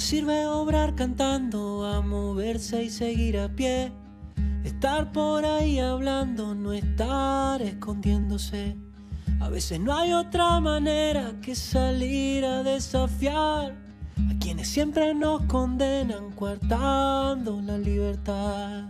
sirve obrar cantando, a moverse y seguir a pie. Estar por ahí hablando, no estar escondiéndose. A veces no hay otra manera que salir a desafiar a quienes siempre nos condenan, coartando la libertad.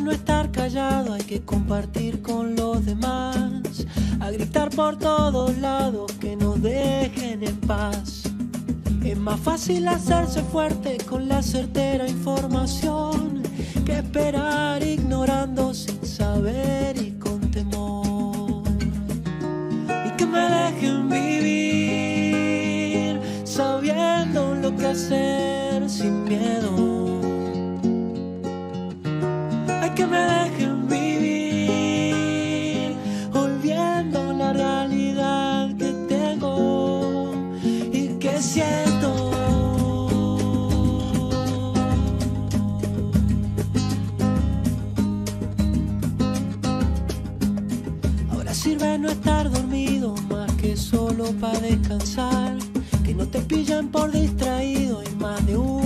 no estar callado, hay que compartir con los demás, a gritar por todos lados que nos dejen en paz. Es más fácil hacerse fuerte con la certera información que esperar ignorando sin saber y con temor. Y que me dejen vivir sabiendo lo que hacer sin miedo que me dejen vivir, olvidando la realidad que tengo y que siento. Ahora sirve no estar dormido más que solo para descansar, que no te pillan por distraído y más de uno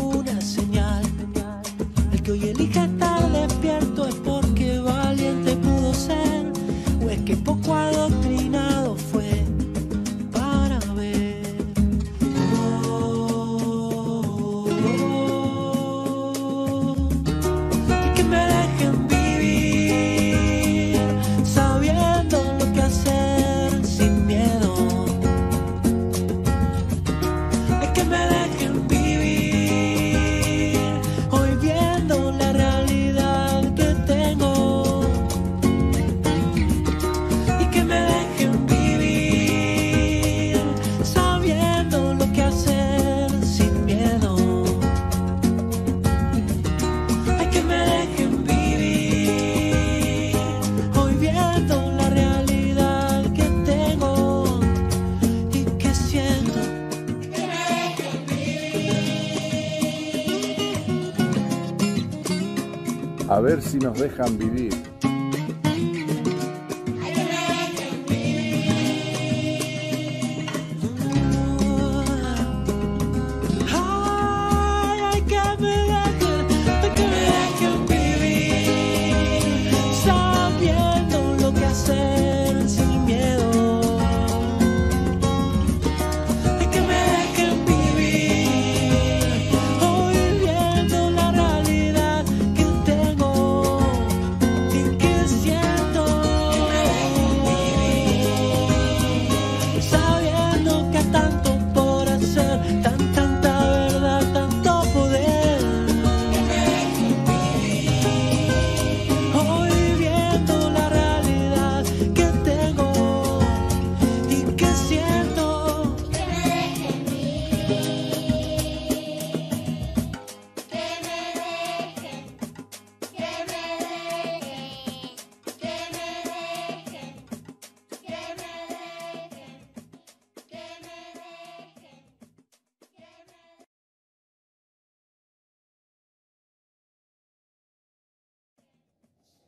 ver si nos dejan vivir.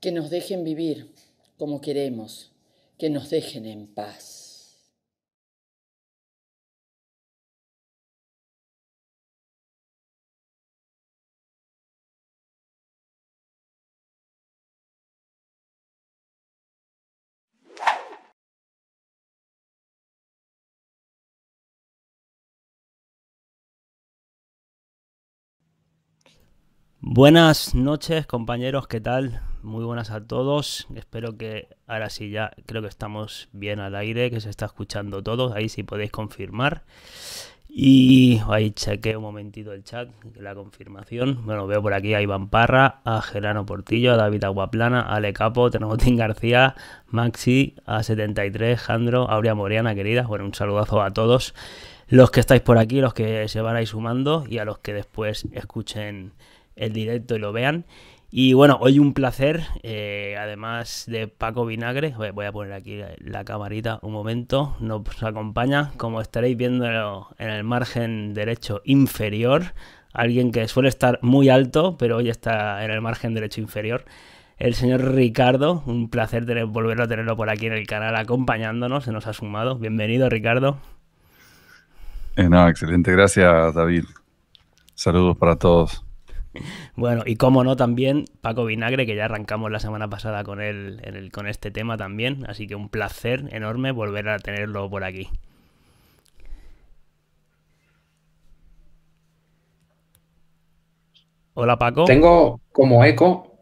que nos dejen vivir como queremos, que nos dejen en paz. Buenas noches compañeros, ¿qué tal? muy buenas a todos. Espero que ahora sí ya creo que estamos bien al aire, que se está escuchando todo. Ahí sí podéis confirmar. Y ahí chequeé un momentito el chat, la confirmación. Bueno, veo por aquí a Iván Parra, a Gerano Portillo, a David Aguaplana, a Le Capo, Ternotín García, Maxi, a 73, Jandro, Aurea Moriana, queridas. Bueno, un saludazo a todos los que estáis por aquí, los que se van a ir sumando y a los que después escuchen el directo y lo vean. Y bueno, hoy un placer, eh, además de Paco Vinagre, voy a poner aquí la camarita un momento, nos acompaña, como estaréis viendo en el margen derecho inferior, alguien que suele estar muy alto, pero hoy está en el margen derecho inferior, el señor Ricardo, un placer volverlo a tenerlo por aquí en el canal acompañándonos, se nos ha sumado, bienvenido Ricardo. Eh, excelente, gracias David, saludos para todos. Bueno, y como no también Paco Vinagre, que ya arrancamos la semana pasada con él, con este tema también, así que un placer enorme volver a tenerlo por aquí. Hola Paco. Tengo como eco,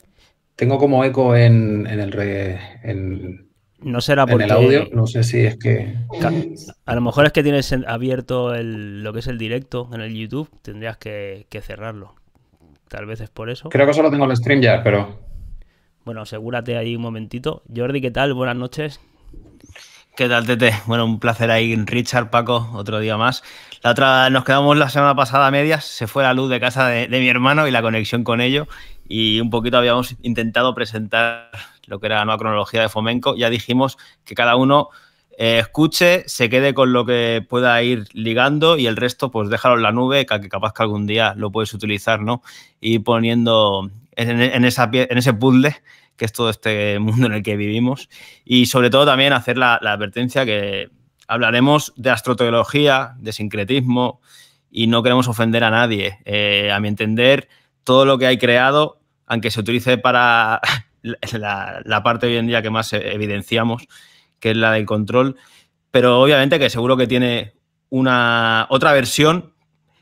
tengo como eco en, el re, en, no será por el audio, no sé si es que a lo mejor es que tienes abierto lo que es el directo en el YouTube, tendrías que cerrarlo. Tal vez es por eso. Creo que solo tengo el stream ya, pero. Bueno, asegúrate ahí un momentito. Jordi, ¿qué tal? Buenas noches. ¿Qué tal, Tete? Bueno, un placer ahí, Richard, Paco, otro día más. La otra, nos quedamos la semana pasada a medias, se fue la luz de casa de, de mi hermano y la conexión con ello. Y un poquito habíamos intentado presentar lo que era la nueva cronología de Fomenco. Ya dijimos que cada uno eh, escuche, se quede con lo que pueda ir ligando y el resto, pues déjalo en la nube, que capaz que algún día lo puedes utilizar, ¿no? Y poniendo en, en ese puzzle que es todo este mundo en el que vivimos. Y sobre todo también hacer la, advertencia que hablaremos de astroteología, de sincretismo, y no queremos ofender a nadie. Eh, a mi entender, todo lo que hay creado, aunque se utilice para la, la parte hoy en día que más evidenciamos, que es la del control, pero obviamente que seguro que tiene una otra versión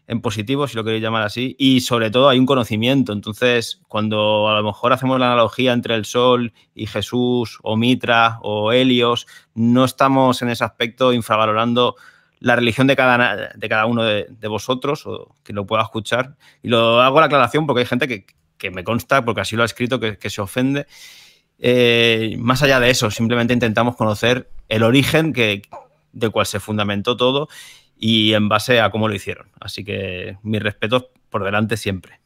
en positivo, si lo queréis llamar así, y sobre todo hay un conocimiento. Entonces, cuando a lo mejor hacemos la analogía entre el Sol y Jesús, o Mitra, o Helios, no estamos en ese aspecto infravalorando la religión de cada, de cada uno de, vosotros, o que lo pueda escuchar. Y lo hago la aclaración porque hay gente que, me consta, porque así lo ha escrito, que se ofende. Eh, más allá de eso, simplemente intentamos conocer el origen de cuál cual se fundamentó todo y en base a cómo lo hicieron. Así que mis respetos por delante siempre.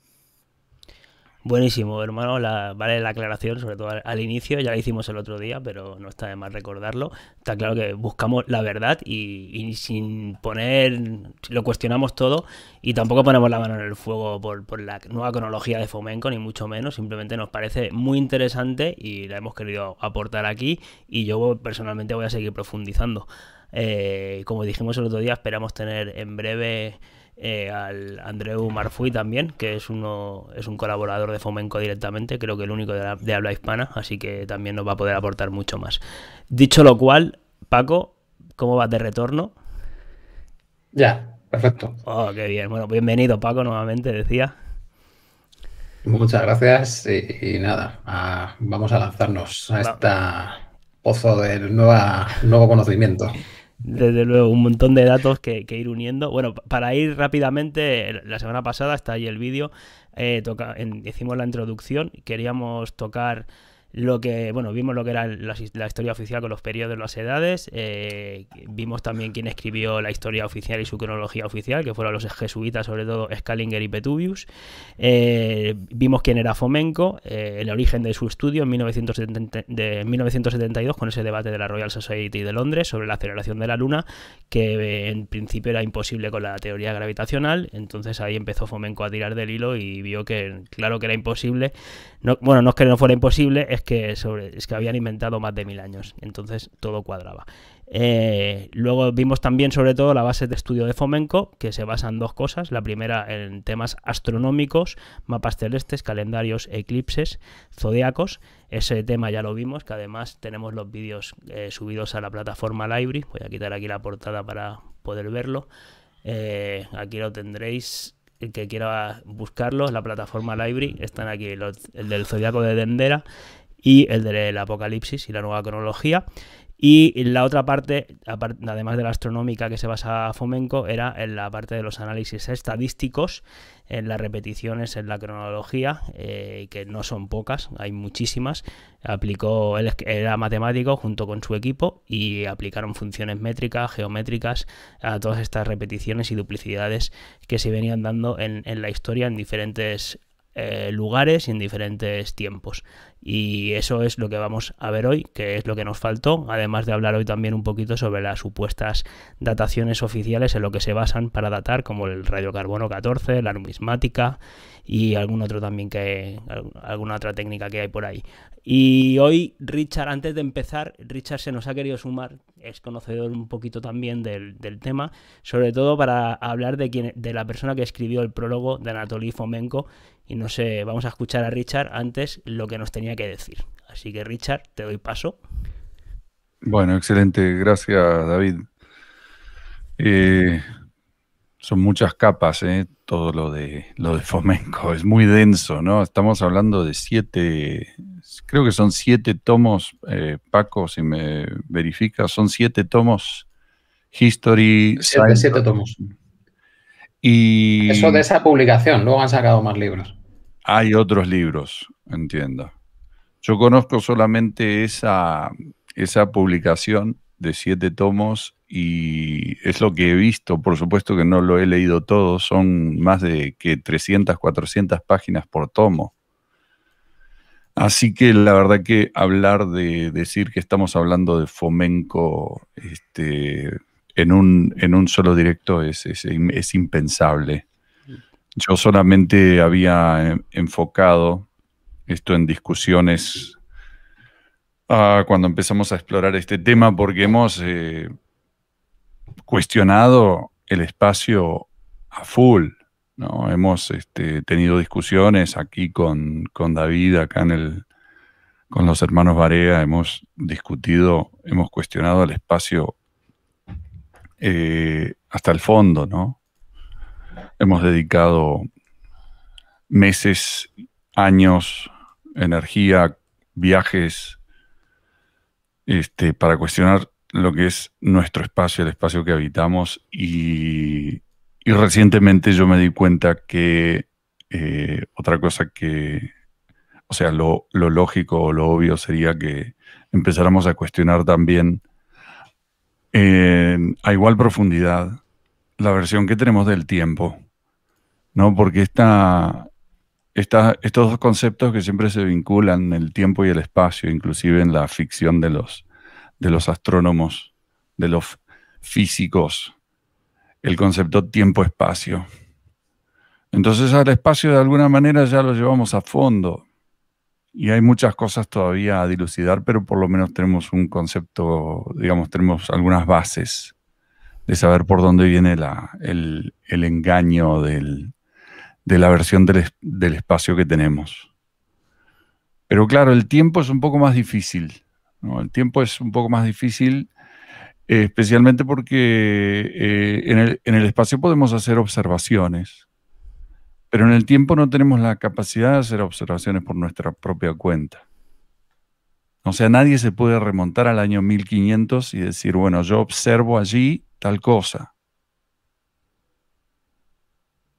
Buenísimo, hermano. vale la aclaración, sobre todo al, inicio. Ya la hicimos el otro día, pero no está de más recordarlo. Está claro que buscamos la verdad y, sin poner. Lo cuestionamos todo y tampoco ponemos la mano en el fuego por, la nueva cronología de Fomenco, ni mucho menos. Simplemente nos parece muy interesante y la hemos querido aportar aquí. Y yo personalmente voy a seguir profundizando. Eh, como dijimos el otro día, esperamos tener en breve eh, al Andreu Marfui también, que es, uno, es un colaborador de Fomenco directamente, creo que el único de, habla hispana, así que también nos va a poder aportar mucho más. Dicho lo cual, Paco, ¿cómo vas de retorno? Ya, perfecto. Oh, qué bien. Bueno, bienvenido Paco nuevamente, decía. Muchas gracias y, nada, vamos a lanzarnos a este pozo de nueva, nuevo conocimiento. Desde luego, un montón de datos que, ir uniendo. Bueno, para ir rápidamente, la semana pasada está ahí el vídeo, eh, hicimos la introducción, queríamos tocar lo que, bueno, vimos lo que era la, historia oficial con los periodos, las edades, eh, vimos también quién escribió la historia oficial y su cronología oficial, que fueron los jesuitas, sobre todo Scalinger y Petubius, eh, vimos quién era Fomenko, eh, el origen de su estudio en 1970, de 1972, con ese debate de la Royal Society de Londres sobre la aceleración de la Luna, que en principio era imposible con la teoría gravitacional, entonces ahí empezó Fomenco a tirar del hilo y vio que, claro que era imposible, bueno, no es que no fuera imposible, es que, sobre, es que habían inventado más de mil años, entonces todo cuadraba. Eh, luego vimos también sobre todo la base de estudio de Fomenco, que se basa en dos cosas. La primera en temas astronómicos, mapas celestes, calendarios, eclipses, zodiacos. Ese tema ya lo vimos, que además tenemos los vídeos eh, subidos a la plataforma Library. Voy a quitar aquí la portada para poder verlo. Eh, aquí lo tendréis el que quiera buscarlos, la plataforma Library, están aquí los, el del Zodiaco de Dendera y el del Apocalipsis y la nueva cronología. Y la otra parte, además de la astronómica que se basa Fomenco, era en la parte de los análisis estadísticos, en las repeticiones, en la cronología, eh, que no son pocas, hay muchísimas. Aplicó, él era matemático junto con su equipo y aplicaron funciones métricas, geométricas, a todas estas repeticiones y duplicidades que se venían dando en, en la historia en diferentes eh, lugares y en diferentes tiempos. Y eso es lo que vamos a ver hoy, que es lo que nos faltó, además de hablar hoy también un poquito sobre las supuestas dataciones oficiales en lo que se basan para datar, como el radiocarbono 14, la numismática y algún otro también que alguna otra técnica que hay por ahí. Y hoy Richard, antes de empezar, Richard se nos ha querido sumar, es conocedor un poquito también del, del tema, sobre todo para hablar de quién de la persona que escribió el prólogo de Anatoly Fomenko. Y no sé, vamos a escuchar a Richard antes lo que nos tenía que decir. Así que Richard, te doy paso. Bueno, excelente, gracias David. Eh, son muchas capas, ¿eh? todo lo de, lo de Fomenco, es muy denso, ¿no? Estamos hablando de siete, creo que son siete tomos, eh, Paco, si me verifica, son siete tomos, History... Siete, tomos. Y... Eso de esa publicación, luego han sacado más libros. Hay otros libros, entiendo. Yo conozco solamente esa, esa publicación de siete tomos y es lo que he visto, por supuesto que no lo he leído todo, son más de que 300, 400 páginas por tomo. Así que la verdad que hablar de decir que estamos hablando de Fomenco este, en, un, en un solo directo es impensable. Yo solamente había enfocado esto en discusiones cuando empezamos a explorar este tema porque hemos eh, cuestionado el espacio a full. ¿no? Hemos este, tenido discusiones aquí con, David, acá en el, con los hermanos Varea, hemos discutido, hemos cuestionado el espacio eh, hasta el fondo, Hemos dedicado meses, años, energía, viajes este, para cuestionar lo que es nuestro espacio, el espacio que habitamos y, recientemente yo me di cuenta que eh, otra cosa que, o sea, lo, lógico o lo obvio sería que empezáramos a cuestionar también a igual profundidad la versión que tenemos del tiempo, ¿no? Porque esta, estos dos conceptos que siempre se vinculan, el tiempo y el espacio, inclusive en la ficción de los, de los astrónomos, de los físicos, el concepto tiempo-espacio. Entonces al espacio de alguna manera ya lo llevamos a fondo y hay muchas cosas todavía a dilucidar, pero por lo menos tenemos un concepto, digamos, tenemos algunas bases de saber por dónde viene el, el engaño del, de la versión del, espacio que tenemos. Pero claro, el tiempo es un poco más difícil. El tiempo es un poco más difícil, eh, especialmente porque eh, en, el, en, el, espacio podemos hacer observaciones, pero en el tiempo no tenemos la capacidad de hacer observaciones por nuestra propia cuenta. O sea, nadie se puede remontar al año 1500 y decir, bueno, yo observo allí tal cosa.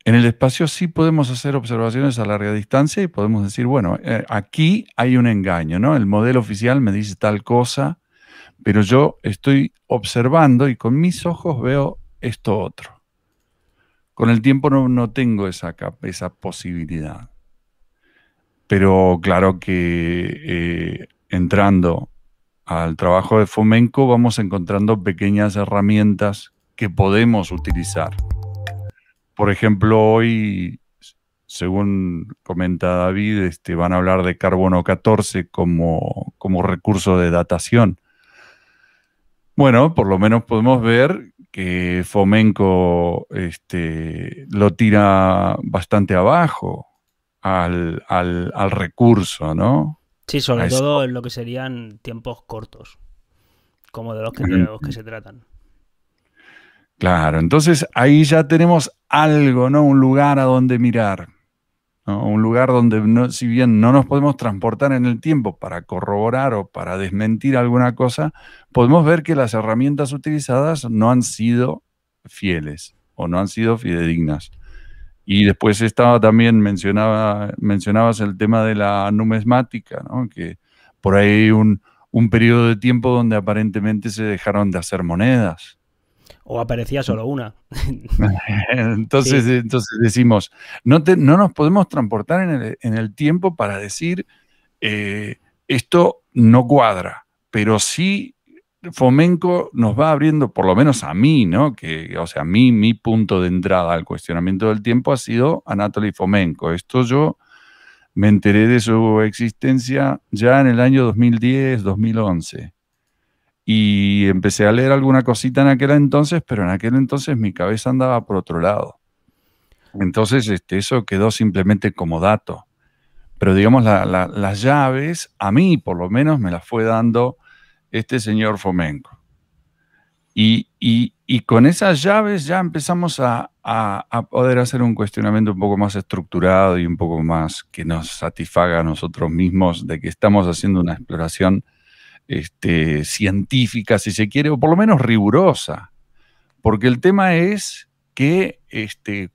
En el espacio sí podemos hacer observaciones a larga distancia y podemos decir, bueno, eh, aquí hay un engaño, ¿no? El modelo oficial me dice tal cosa, pero yo estoy observando y con mis ojos veo esto otro. Con el tiempo no, tengo esa, esa, posibilidad. Pero claro que eh, entrando al trabajo de Fomenco vamos encontrando pequeñas herramientas que podemos utilizar por ejemplo, hoy, según comenta David, este, van a hablar de carbono 14 como, como recurso de datación. Bueno, por lo menos podemos ver que Fomenco este, lo tira bastante abajo al, recurso, ¿no? Sí, sobre todo en lo que serían tiempos cortos, como de los que se tratan. Claro, entonces ahí ya tenemos algo, ¿no? Un lugar a donde mirar, un lugar donde si bien no nos podemos transportar en el tiempo para corroborar o para desmentir alguna cosa, podemos ver que las herramientas utilizadas no han sido fieles o no han sido fidedignas. Y después estaba también, mencionaba, mencionabas el tema de la numismática, ¿no? que por ahí un, un periodo de tiempo donde aparentemente se dejaron de hacer monedas o aparecía solo una. entonces, entonces decimos, no, no nos podemos transportar en el, tiempo para decir, eh, esto no cuadra, pero sí Fomenco nos va abriendo, por lo menos a mí, ¿no? Que, o sea, a mí, mi punto de entrada al cuestionamiento del tiempo ha sido Anatoly Fomenko. Esto yo me enteré de su existencia ya en el año 2010, 2011 y empecé a leer alguna cosita en aquel entonces, pero en aquel entonces mi cabeza andaba por otro lado. Entonces este, eso quedó simplemente como dato. Pero digamos, las llaves, a mí por lo menos, me las fue dando este señor Fomenco. Y, con esas llaves ya empezamos a, a, poder hacer un cuestionamiento un poco más estructurado y un poco más que nos satisfaga a nosotros mismos de que estamos haciendo una exploración este, científica, si se quiere, o por lo menos rigurosa. Porque el tema es que este,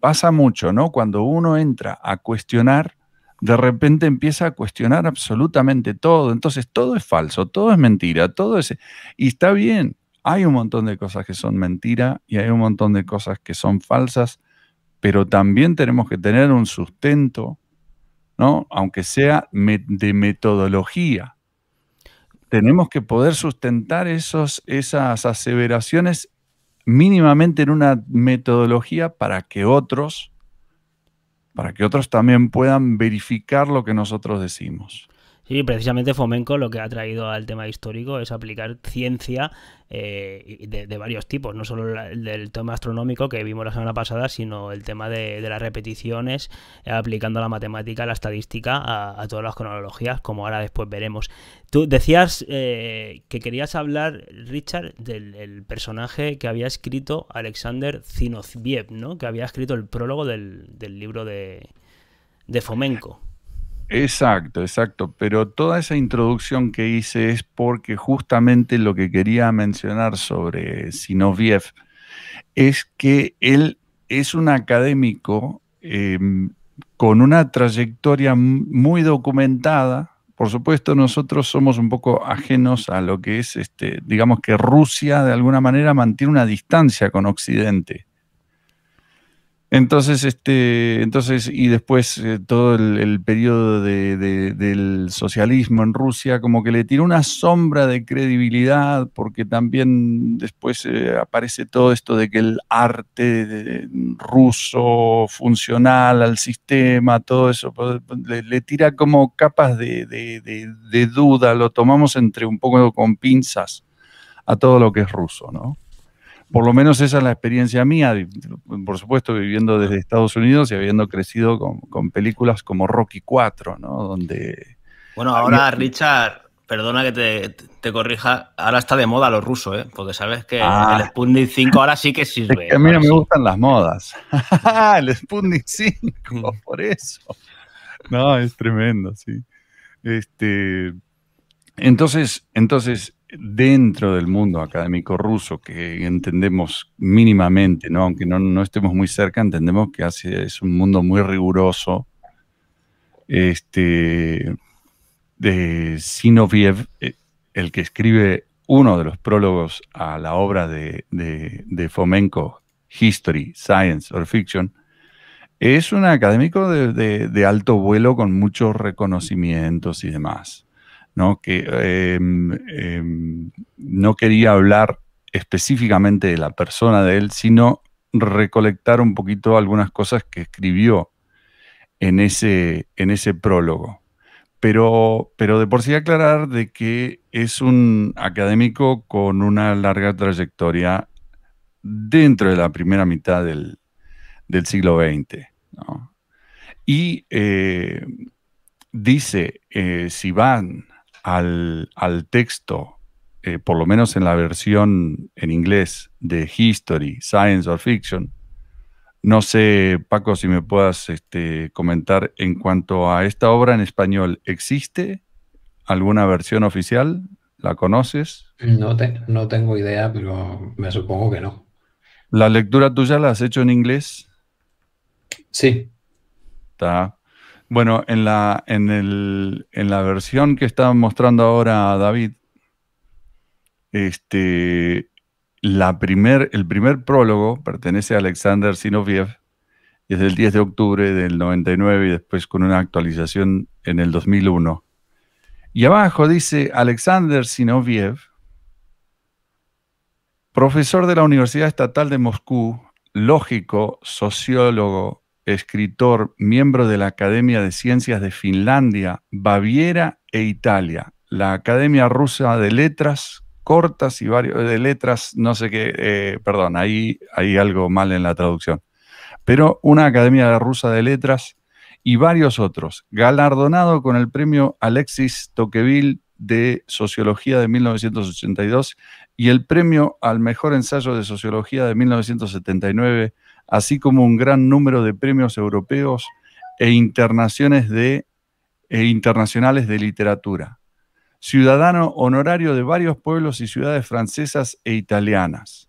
pasa mucho, ¿no? Cuando uno entra a cuestionar, de repente empieza a cuestionar absolutamente todo. Entonces todo es falso, todo es mentira, todo es... Y está bien, hay un montón de cosas que son mentira y hay un montón de cosas que son falsas, pero también tenemos que tener un sustento, ¿no? Aunque sea de metodología tenemos que poder sustentar esos, esas aseveraciones mínimamente en una metodología para que otros, para que otros también puedan verificar lo que nosotros decimos. Sí, precisamente Fomenco lo que ha traído al tema histórico es aplicar ciencia eh, de, varios tipos, no solo del tema astronómico que vimos la semana pasada, sino el tema de, las repeticiones, eh, aplicando la matemática, la estadística a, todas las cronologías, como ahora después veremos. Tú decías eh, que querías hablar, Richard, del personaje que había escrito Alexander Zinoviev, ¿no? que había escrito el prólogo del, libro de, de Fomenco. Exacto, exacto. Pero toda esa introducción que hice es porque justamente lo que quería mencionar sobre Sinoviev es que él es un académico em, con una trayectoria muy documentada. Por supuesto, nosotros somos un poco ajenos a lo que es, este, digamos que Rusia de alguna manera mantiene una distancia con Occidente. Entonces, este, entonces, y después eh, todo el, periodo del socialismo en Rusia, como que le tiró una sombra de credibilidad, porque también después eh, aparece todo esto de que el arte eh, ruso funcional al sistema, todo eso, pues, le tira como capas de duda, lo tomamos entre un poco con pinzas a todo lo que es ruso, ¿no? por lo menos esa es la experiencia mía, por supuesto viviendo desde Estados Unidos y habiendo crecido con, películas como Rocky 4, ¿no? Donde... Bueno, ahora Richard, perdona que te, corrija, ahora está de moda lo ruso, ¿eh? porque sabes que ah. el Sputnik 5 ahora sí que sirve. a mí no me gustan las modas. el Sputnik 5, mm. por eso. No, es tremendo, sí. Este, entonces, entonces dentro del mundo académico ruso, que entendemos mínimamente, aunque no, estemos muy cerca, entendemos que es un mundo muy riguroso. Este, de Sinoviev, eh, el que escribe uno de los prólogos a la obra de, Fomenko, History, Science or Fiction, es un académico de alto vuelo con muchos reconocimientos y demás. ¿no? que em, em, no quería hablar específicamente de la persona de él, sino recolectar un poquito algunas cosas que escribió en ese, en ese prólogo. Pero, pero de por sí aclarar de que es un académico con una larga trayectoria dentro de la primera mitad del, siglo XX. Y eh, dice eh, van al, al texto, eh, por lo menos en la versión en inglés de History, Science or Fiction, no sé, Paco, si me puedas este, comentar en cuanto a esta obra en español. ¿Existe alguna versión oficial? ¿La conoces? No, no tengo idea, pero me supongo que no. ¿La lectura tuya la has hecho en inglés? Sí. Está. Bueno, en la, en, la versión que está mostrando ahora David, este, la el primer prólogo pertenece a Alexander Sinoviev, es del 10 de octubre del 99 y después con una actualización en el 2001. Y abajo dice Alexander Sinoviev, profesor de la Universidad Estatal de Moscú, lógico, sociólogo, escritor, miembro de la Academia de Ciencias de Finlandia, Baviera e Italia, la Academia Rusa de Letras Cortas y varios de letras, no sé qué, eh, perdón, ahí hay algo mal en la traducción, pero una Academia Rusa de Letras y varios otros, galardonado con el premio Alexis Tocqueville de Sociología de 1982 y el premio al mejor ensayo de Sociología de 1979 así como un gran número de premios europeos e, e, internacionales de literatura. Ciudadano honorario de varios pueblos y ciudades francesas e italianas.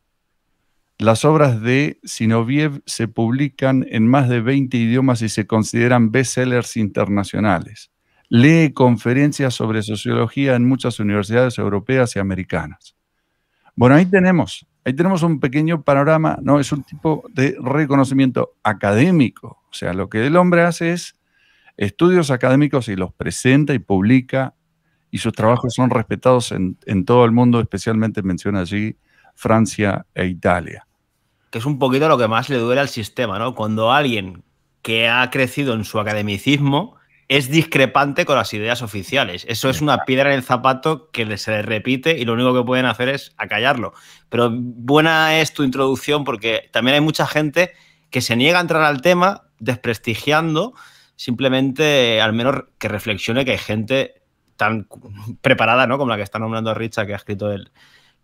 Las obras de Sinoviev se publican en más de 20 idiomas y se consideran bestsellers internacionales. Lee conferencias sobre sociología en muchas universidades europeas y americanas. Bueno, ahí tenemos Ahí tenemos un pequeño panorama, ¿no? Es un tipo de reconocimiento académico. O sea, lo que el hombre hace es estudios académicos y los presenta y publica, y sus trabajos son respetados en, en todo el mundo, especialmente menciona allí Francia e Italia. Que es un poquito lo que más le duele al sistema, ¿no? Cuando alguien que ha crecido en su academicismo es discrepante con las ideas oficiales. Eso es una piedra en el zapato que se repite y lo único que pueden hacer es acallarlo. Pero buena es tu introducción porque también hay mucha gente que se niega a entrar al tema desprestigiando simplemente al menos que reflexione que hay gente tan preparada, ¿no? Como la que está nombrando a Richa, que ha escrito el,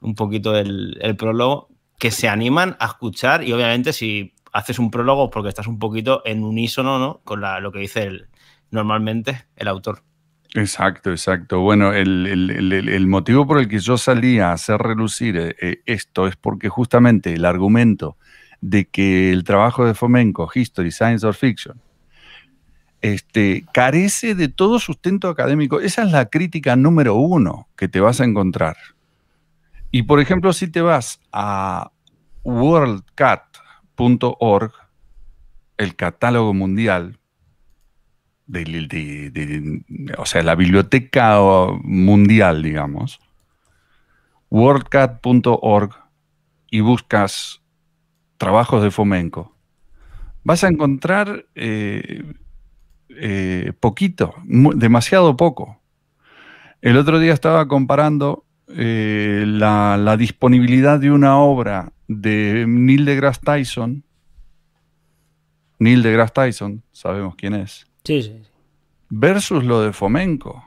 un poquito el, prólogo, que se animan a escuchar y obviamente si haces un prólogo porque estás un poquito en unísono ¿no? con lo que dice el, normalmente el autor. Exacto, exacto. Bueno, el, motivo por el que yo salí a hacer relucir eh, eh, esto es porque justamente el argumento de que el trabajo de Fomenco, History, Science or Fiction, este, carece de todo sustento académico. Esa es la crítica número uno que te vas a encontrar. Y por ejemplo, si te vas a worldcat.org, el catálogo mundial, o sea, la biblioteca mundial, digamos, worldcat.org y buscas trabajos de Fomenco, vas a encontrar eh, eh, poquito, demasiado poco. El otro día estaba comparando eh, la, la, disponibilidad de una obra de Neil deGrasse Tyson. Neil deGrasse Tyson, sabemos quién es. Versus lo de Fomenco.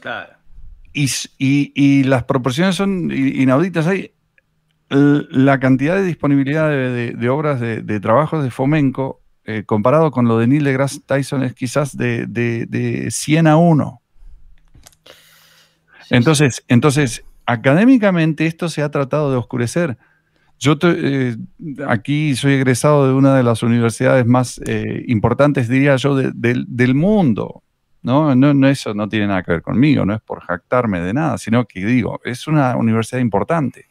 Claro. Y, las proporciones son inauditas. la cantidad de disponibilidad de, obras de, trabajos de Fomenco eh, comparado con lo de Neil deGrasse Tyson es quizás de, 100 a 1. entonces, entonces, académicamente esto se ha tratado de oscurecer. Yo eh, aquí soy egresado de una de las universidades más eh, importantes, diría yo, del mundo. eso no tiene nada que ver conmigo, no es por jactarme de nada, sino que digo, es una universidad importante.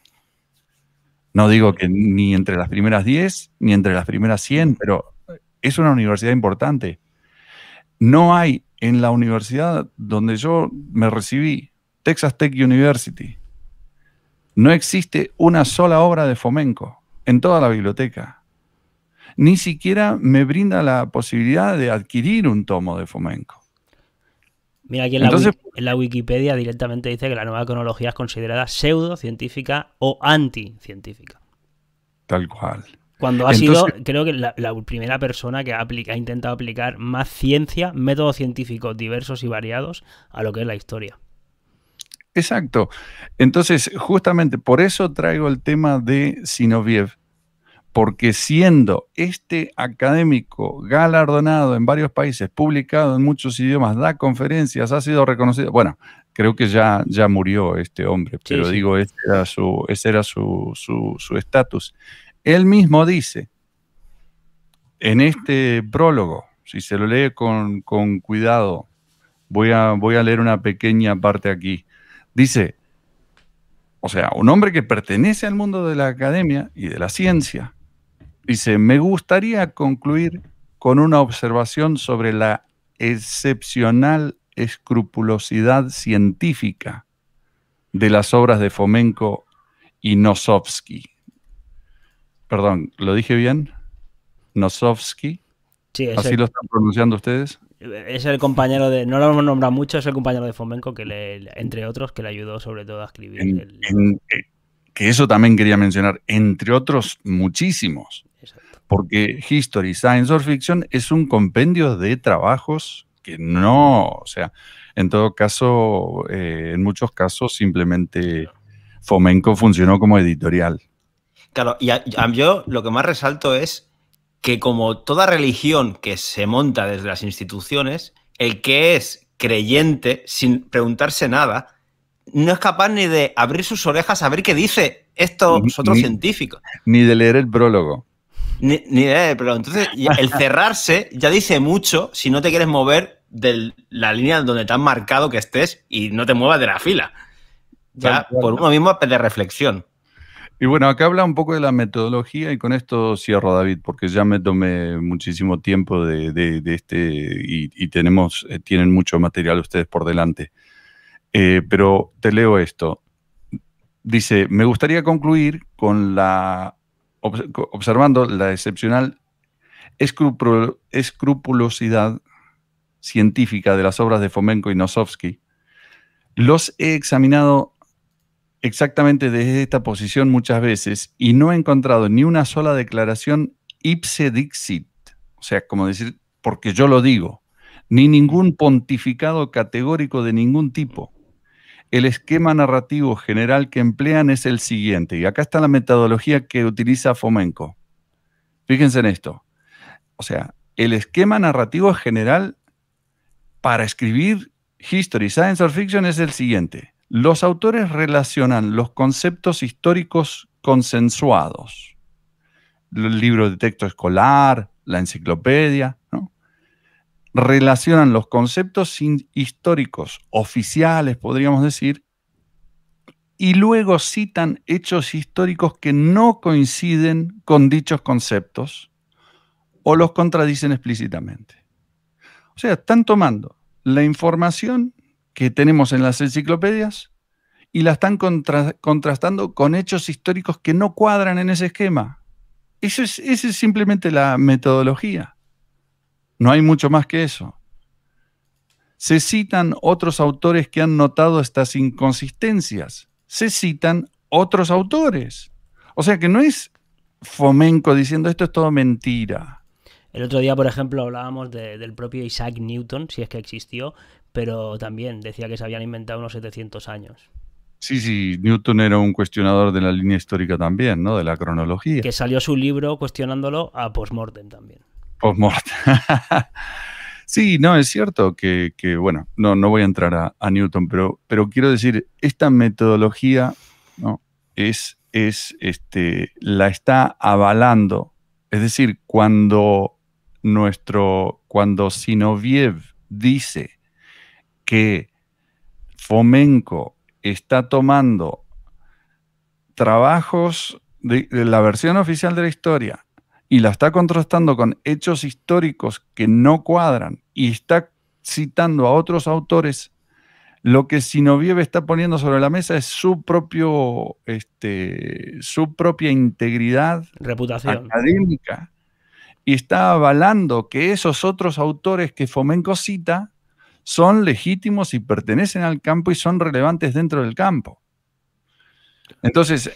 No digo que ni entre las primeras 10, ni entre las primeras 100, pero es una universidad importante. No hay en la universidad donde yo me recibí, Texas Tech University, no existe una sola obra de Fomenco en toda la biblioteca. Ni siquiera me brinda la posibilidad de adquirir un tomo de Fomenco. Mira, aquí en la, Wikipedia directamente dice que la nueva cronología es considerada pseudocientífica o anticientífica. Tal cual. Cuando ha sido, creo que la, primera persona que ha intentado aplicar más ciencia, métodos científicos diversos y variados a lo que es la historia. Exacto. Entonces, justamente por eso traigo el tema de Sinoviev, porque siendo este académico galardonado en varios países, publicado en muchos idiomas, da conferencias, ha sido reconocido, bueno, creo que ya, ya murió este hombre, pero digo, ese era su su estatus. Él mismo dice, en este prólogo, si se lo lee con, con cuidado, voy a, voy a leer una pequeña parte aquí. Dice, o sea, un hombre que pertenece al mundo de la academia y de la ciencia, dice, me gustaría concluir con una observación sobre la excepcional escrupulosidad científica de las obras de Fomenko y Nosovsky. Perdón, ¿lo dije bien? Nosovsky. Sí, ¿Así lo están pronunciando ustedes? Es el compañero de. No lo hemos nombrado mucho, es el compañero de Fomenco, que le, entre otros, que le ayudó sobre todo a escribir. Eh, que eso también quería mencionar, entre otros muchísimos. Porque History, Science or Fiction es un compendio de trabajos que no, o sea, en todo caso, eh, en muchos casos simplemente Fomenco funcionó como editorial. Claro, y yo lo que más resalto es que como toda religión que se monta desde las instituciones, el que es creyente, sin preguntarse nada, no es capaz ni de abrir sus orejas a ver qué dice estos otros científicos. Ni de leer el prólogo. Ni, ni de pero entonces el cerrarse ya dice mucho si no te quieres mover de la línea donde te han marcado que estés y no te muevas de la fila. Ya por uno mismo, de reflexión. Y bueno, acá habla un poco de la metodología y con esto cierro, David, porque ya me tomé muchísimo tiempo de, este y, tenemos, eh, tienen mucho material ustedes por delante. Eh, pero te leo esto. Dice, me gustaría concluir con la, observando la excepcional escrupulosidad científica de las obras de Fomenko y Nosovsky, los he examinado exactamente desde esta posición muchas veces y no he encontrado ni una sola declaración ipse dixit, o sea, como decir, porque yo lo digo, ni ningún pontificado categórico de ningún tipo. El esquema narrativo general que emplean es el siguiente, y acá está la metodología que utiliza Fomenko. Fíjense en esto. O sea, el esquema narrativo general para escribir History, Science or Fiction es el siguiente. Los autores relacionan los conceptos históricos consensuados, el libro de texto escolar, la enciclopedia, relacionan los conceptos históricos oficiales, podríamos decir, y luego citan hechos históricos que no coinciden con dichos conceptos o los contradicen explícitamente. O sea, están tomando la información que tenemos en las enciclopedias y la están contrastando con hechos históricos que no cuadran en ese esquema. Eso es, esa es simplemente la metodología. No hay mucho más que eso. Se citan otros autores que han notado estas inconsistencias. Se citan otros autores. O sea que no es fomenco diciendo esto es todo mentira. El otro día, por ejemplo, hablábamos del propio Isaac Newton, si es que existió, pero también decía que se habían inventado unos 700 años. Sí, sí, Newton era un cuestionador de la línea histórica también, ¿no? De la cronología. Que salió su libro cuestionándolo a postmortem también. Postmortem. sí, no, es cierto que, bueno, no, no voy a entrar a, Newton, pero, pero quiero decir, esta metodología ¿no? es, es, este, la está avalando. Es decir, cuando nuestro, cuando Sinoviev dice que Fomenco está tomando trabajos de, la versión oficial de la historia y la está contrastando con hechos históricos que no cuadran y está citando a otros autores, lo que Sinovieve está poniendo sobre la mesa es su, propio, este, su propia integridad Reputación. académica y está avalando que esos otros autores que Fomenco cita son legítimos y pertenecen al campo y son relevantes dentro del campo. Entonces,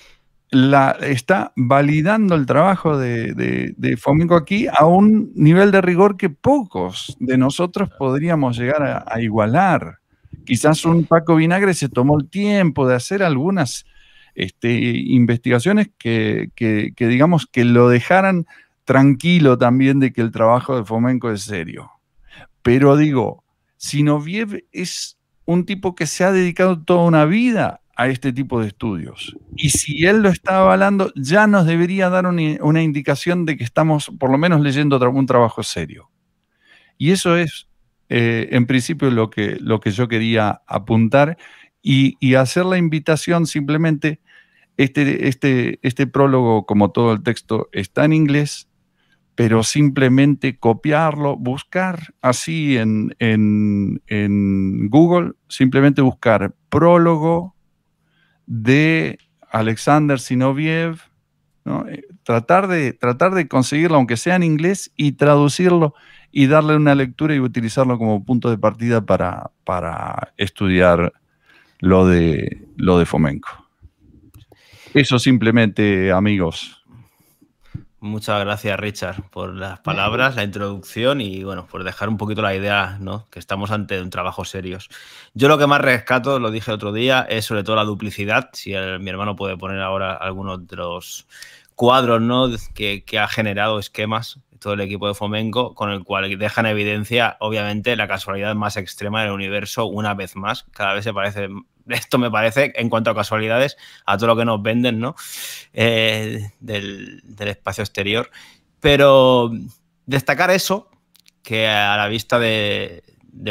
la, está validando el trabajo de, Fomenco aquí a un nivel de rigor que pocos de nosotros podríamos llegar a, igualar. Quizás un Paco Vinagre se tomó el tiempo de hacer algunas este, investigaciones que, que, digamos que lo dejaran tranquilo también de que el trabajo de Fomenco es serio. Pero digo, Sinoviev es un tipo que se ha dedicado toda una vida a este tipo de estudios. Y si él lo está avalando, ya nos debería dar una, indicación de que estamos por lo menos leyendo un trabajo serio. Y eso es, eh, en principio, lo que, lo que yo quería apuntar y, y hacer la invitación simplemente. Este, este, este prólogo, como todo el texto, está en inglés pero simplemente copiarlo, buscar así en, Google, simplemente buscar prólogo de Alexander Sinoviev, eh, tratar, de, tratar de conseguirlo, aunque sea en inglés, y traducirlo y darle una lectura y utilizarlo como punto de partida para, para estudiar lo de, lo de Fomenco. Eso simplemente, amigos. Muchas gracias, Richard, por las palabras, la introducción y bueno, por dejar un poquito la idea, ¿no? Que estamos ante un trabajo serio. Yo lo que más rescato, lo dije otro día, es sobre todo la duplicidad. Si mi hermano puede poner ahora algunos de los cuadros, ¿no? Que, ha generado esquemas todo el equipo de Fomenco, con el cual dejan evidencia, obviamente, la casualidad más extrema del universo, una vez más. Cada vez se parece esto me parece, en cuanto a casualidades, a todo lo que nos venden, ¿no? Eh, del, espacio exterior. Pero destacar eso, que a la vista de,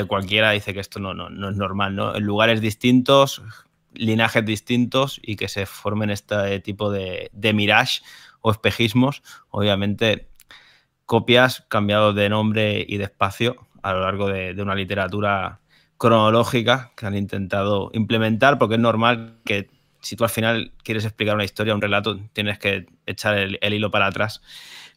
cualquiera dice que esto no, no, es normal, ¿no? En lugares distintos, linajes distintos y que se formen este tipo de, mirage o espejismos, obviamente copias cambiados de nombre y de espacio a lo largo de, de una literatura cronológica que han intentado implementar, porque es normal que si tú al final quieres explicar una historia, un relato, tienes que echar el, hilo para atrás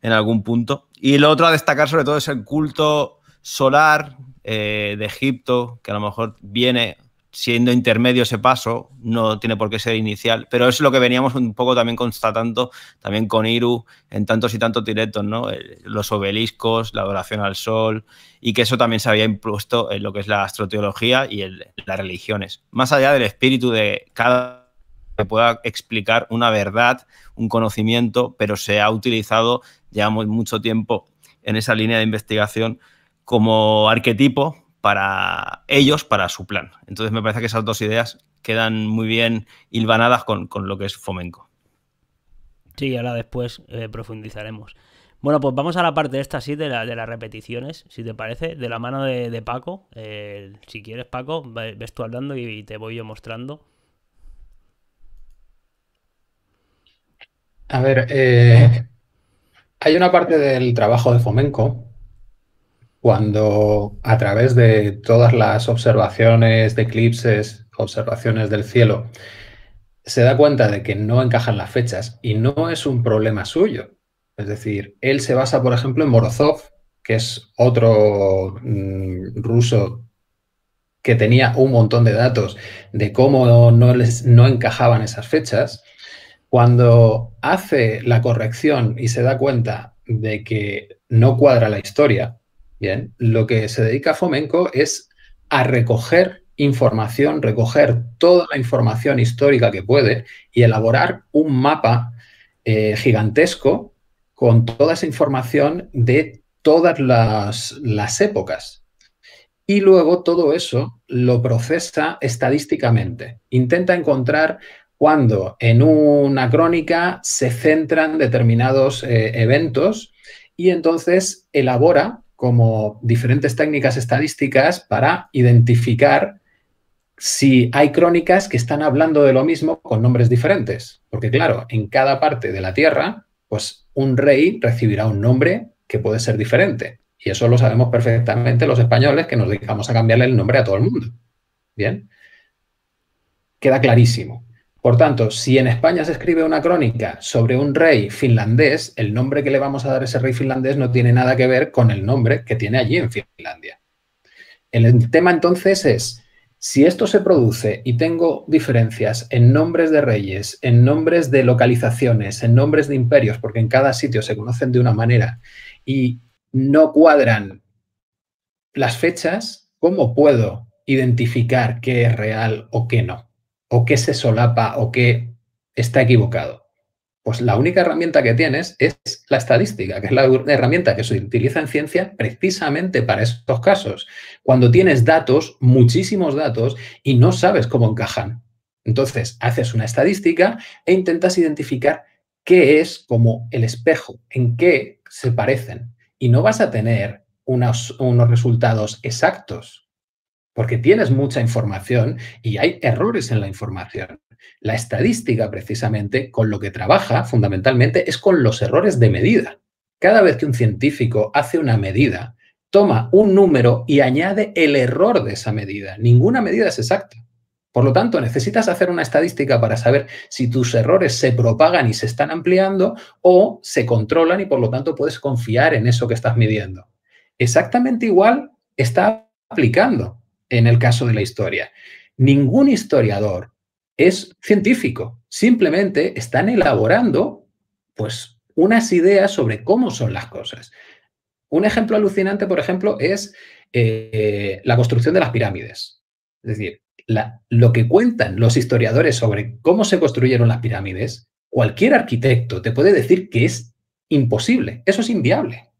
en algún punto. Y lo otro a destacar sobre todo es el culto solar eh, de Egipto, que a lo mejor viene siendo intermedio ese paso, no tiene por qué ser inicial, pero es lo que veníamos un poco también constatando también con Iru en tantos y tantos directos, ¿no? Los obeliscos, la adoración al sol y que eso también se había impuesto en lo que es la astroteología y en las religiones. Más allá del espíritu de cada que pueda explicar una verdad, un conocimiento, pero se ha utilizado, llevamos mucho tiempo en esa línea de investigación como arquetipo para ellos, para su plan. Entonces me parece que esas dos ideas quedan muy bien hilvanadas con, lo que es Fomenco. Sí, ahora después eh, profundizaremos. Bueno, pues vamos a la parte esta, sí, de, las repeticiones, si te parece, de la mano de, Paco. Eh, si quieres, Paco, ves tú hablando y te voy yo mostrando. A ver, eh, hay una parte del trabajo de Fomenco cuando a través de todas las observaciones de eclipses, observaciones del cielo, se da cuenta de que no encajan las fechas y no es un problema suyo. Es decir, él se basa, por ejemplo, en Morozov, que es otro mm, ruso que tenía un montón de datos de cómo no, les, no encajaban esas fechas. Cuando hace la corrección y se da cuenta de que no cuadra la historia, Bien, lo que se dedica a Fomenco es a recoger información, recoger toda la información histórica que puede y elaborar un mapa eh, gigantesco con toda esa información de todas las, épocas. Y luego todo eso lo procesa estadísticamente. Intenta encontrar cuando en una crónica se centran determinados eh, eventos y entonces elabora como diferentes técnicas estadísticas para identificar si hay crónicas que están hablando de lo mismo con nombres diferentes. Porque claro, en cada parte de la Tierra, pues un rey recibirá un nombre que puede ser diferente. Y eso lo sabemos perfectamente los españoles que nos dedicamos a cambiarle el nombre a todo el mundo. Bien. Queda clarísimo. Por tanto, si en España se escribe una crónica sobre un rey finlandés, el nombre que le vamos a dar a ese rey finlandés no tiene nada que ver con el nombre que tiene allí en Finlandia. El tema entonces es, si esto se produce y tengo diferencias en nombres de reyes, en nombres de localizaciones, en nombres de imperios, porque en cada sitio se conocen de una manera y no cuadran las fechas, ¿cómo puedo identificar qué es real o qué no? o qué se solapa o qué está equivocado? Pues la única herramienta que tienes es la estadística, que es la herramienta que se utiliza en ciencia precisamente para estos casos, cuando tienes datos, muchísimos datos, y no sabes cómo encajan. Entonces, haces una estadística e intentas identificar qué es como el espejo, en qué se parecen. Y no vas a tener unos, unos resultados exactos, porque tienes mucha información y hay errores en la información. La estadística, precisamente, con lo que trabaja fundamentalmente es con los errores de medida. Cada vez que un científico hace una medida, toma un número y añade el error de esa medida. Ninguna medida es exacta. Por lo tanto, necesitas hacer una estadística para saber si tus errores se propagan y se están ampliando o se controlan y por lo tanto puedes confiar en eso que estás midiendo. Exactamente igual está aplicando en el caso de la historia. Ningún historiador es científico, simplemente están elaborando pues unas ideas sobre cómo son las cosas. Un ejemplo alucinante, por ejemplo, es eh, la construcción de las pirámides. Es decir, lo que cuentan los historiadores sobre cómo se construyeron las pirámides, cualquier arquitecto te puede decir que es imposible, eso es inviable.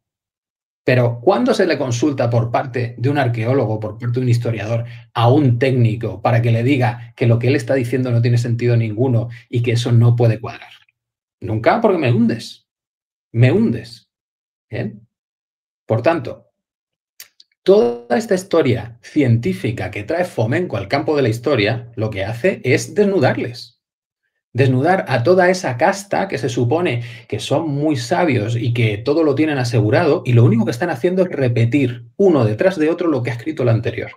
Pero ¿cuándo se le consulta por parte de un arqueólogo, por parte de un historiador, a un técnico para que le diga que lo que él está diciendo no tiene sentido ninguno y que eso no puede cuadrar? Nunca, porque me hundes. Me hundes. Por tanto, toda esta historia científica que trae Fomenco al campo de la historia, lo que hace es desnudarles desnudar a toda esa casta que se supone que son muy sabios y que todo lo tienen asegurado y lo único que están haciendo es repetir uno detrás de otro lo que ha escrito el anterior.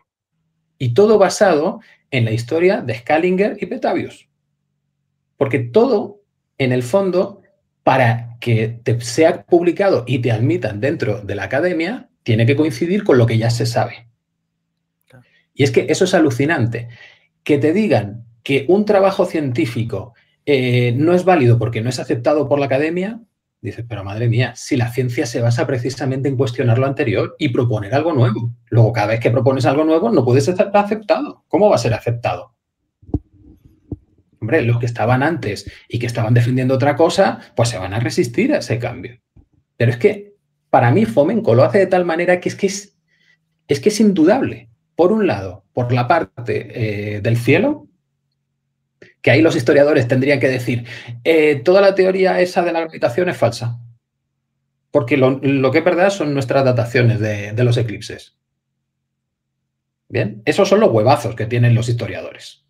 Y todo basado en la historia de Scalinger y Petavius. Porque todo, en el fondo, para que te sea publicado y te admitan dentro de la academia, tiene que coincidir con lo que ya se sabe. Y es que eso es alucinante. Que te digan que un trabajo científico eh, no es válido porque no es aceptado por la academia, dices, pero madre mía, si la ciencia se basa precisamente en cuestionar lo anterior y proponer algo nuevo. Luego, cada vez que propones algo nuevo, no puedes estar aceptado. ¿Cómo va a ser aceptado? Hombre, los que estaban antes y que estaban defendiendo otra cosa, pues se van a resistir a ese cambio. Pero es que, para mí, Fomenco lo hace de tal manera que es que es, que es indudable. Por un lado, por la parte eh, del cielo, que ahí los historiadores tendrían que decir, eh, toda la teoría esa de la gravitación es falsa, porque lo, que es verdad son nuestras dataciones de, los eclipses. Bien, esos son los huevazos que tienen los historiadores.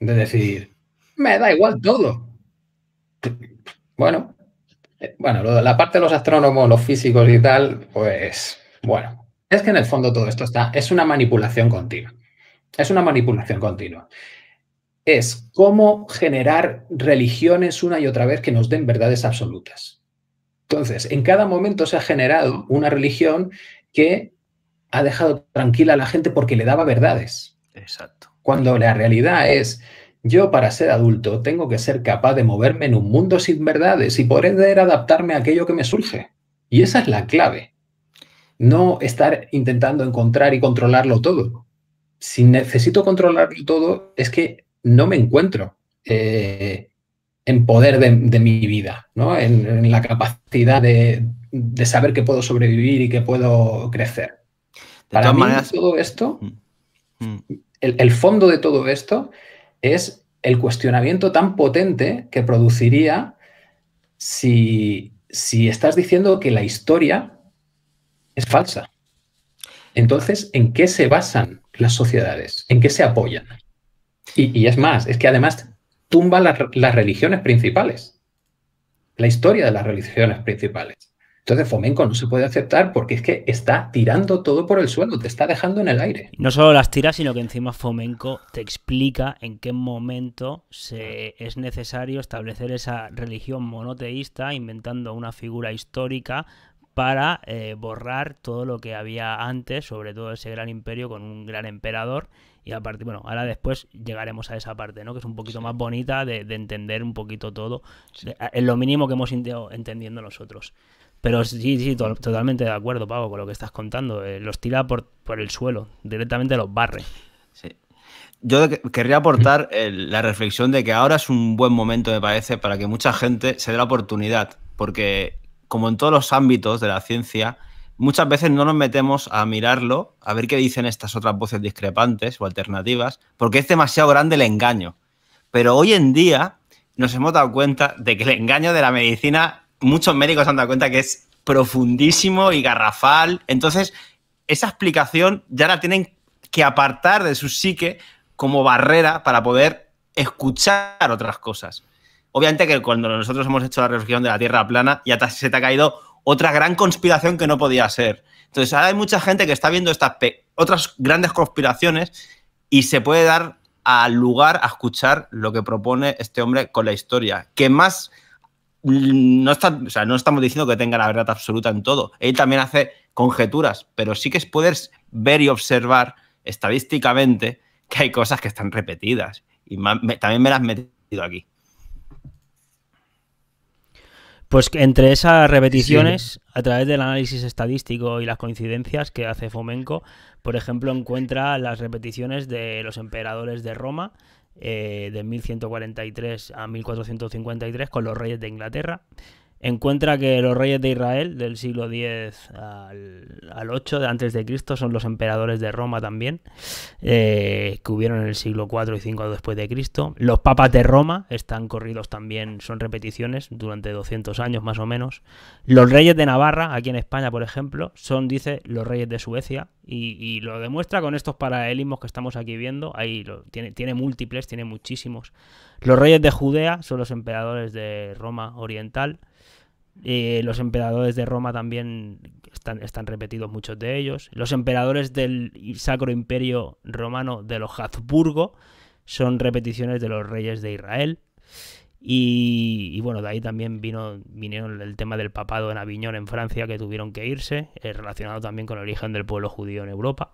De decir, me da igual todo. Bueno, eh, bueno, la parte de los astrónomos, los físicos y tal, pues bueno, es que en el fondo todo esto está, es una manipulación continua. Es una manipulación continua es cómo generar religiones una y otra vez que nos den verdades absolutas. Entonces, en cada momento se ha generado una religión que ha dejado tranquila a la gente porque le daba verdades. Exacto. Cuando la realidad es, yo para ser adulto tengo que ser capaz de moverme en un mundo sin verdades y poder adaptarme a aquello que me surge. Y esa es la clave. No estar intentando encontrar y controlarlo todo. Si necesito controlarlo todo, es que no me encuentro eh, en poder de, mi vida, ¿no? en, la capacidad de, saber que puedo sobrevivir y que puedo crecer. Para mí todo esto, mm. Mm. el, el fondo de todo esto es el cuestionamiento tan potente que produciría si, si, estás diciendo que la historia es falsa. Entonces, ¿en qué se basan las sociedades? ¿En qué se apoyan? Y, es más, es que además tumba las, religiones principales, la historia de las religiones principales. Entonces, Fomenco no se puede aceptar porque es que está tirando todo por el suelo, te está dejando en el aire. No solo las tira, sino que encima Fomenco te explica en qué momento se, es necesario establecer esa religión monoteísta, inventando una figura histórica para eh, borrar todo lo que había antes, sobre todo ese gran imperio con un gran emperador y aparte bueno, ahora después llegaremos a esa parte, ¿no? Que es un poquito más bonita de, entender un poquito todo, Es eh, lo mínimo que hemos ido entendiendo nosotros. Pero sí, sí, totalmente de acuerdo, pago con lo que estás contando. Eh, los tira por, por el suelo, directamente los barre. Sí. Yo querría aportar eh, la reflexión de que ahora es un buen momento, me parece, para que mucha gente se dé la oportunidad, porque como en todos los ámbitos de la ciencia, muchas veces no nos metemos a mirarlo, a ver qué dicen estas otras voces discrepantes o alternativas, porque es demasiado grande el engaño. Pero hoy en día nos hemos dado cuenta de que el engaño de la medicina, muchos médicos se han dado cuenta que es profundísimo y garrafal. Entonces, esa explicación ya la tienen que apartar de su psique como barrera para poder escuchar otras cosas. Obviamente que cuando nosotros hemos hecho la reflexión de la Tierra plana, ya se te ha caído otra gran conspiración que no podía ser. Entonces, ahora hay mucha gente que está viendo estas otras grandes conspiraciones y se puede dar al lugar a escuchar lo que propone este hombre con la historia, que más mm, no, está, no estamos diciendo que tenga la verdad absoluta en todo. Él también hace conjeturas, pero sí que puedes ver y observar estadísticamente que hay cosas que están repetidas. Y también me las he metido aquí. Pues entre esas repeticiones, a través del análisis estadístico y las coincidencias que hace Fomenco, por ejemplo, encuentra las repeticiones de los emperadores de Roma, eh, de 1143 a 1453, con los reyes de Inglaterra, encuentra que los reyes de Israel del siglo X al, al 8 de antes de Cristo son los emperadores de Roma también, eh, que hubieron en el siglo IV y 5 después de Cristo. Los papas de Roma están corridos también, son repeticiones durante 200 años más o menos. Los reyes de Navarra, aquí en España por ejemplo, son, dice, los reyes de Suecia y, lo demuestra con estos paralelismos que estamos aquí viendo. Ahí lo, tiene, tiene múltiples, tiene muchísimos. Los reyes de Judea son los emperadores de Roma Oriental los emperadores de Roma también están, repetidos muchos de ellos. Los emperadores del Sacro Imperio Romano de los Habsburgo son repeticiones de los reyes de Israel. Y, bueno, de ahí también vino, vinieron el tema del papado en Aviñón, en Francia, que tuvieron que irse, eh, relacionado también con el origen del pueblo judío en Europa.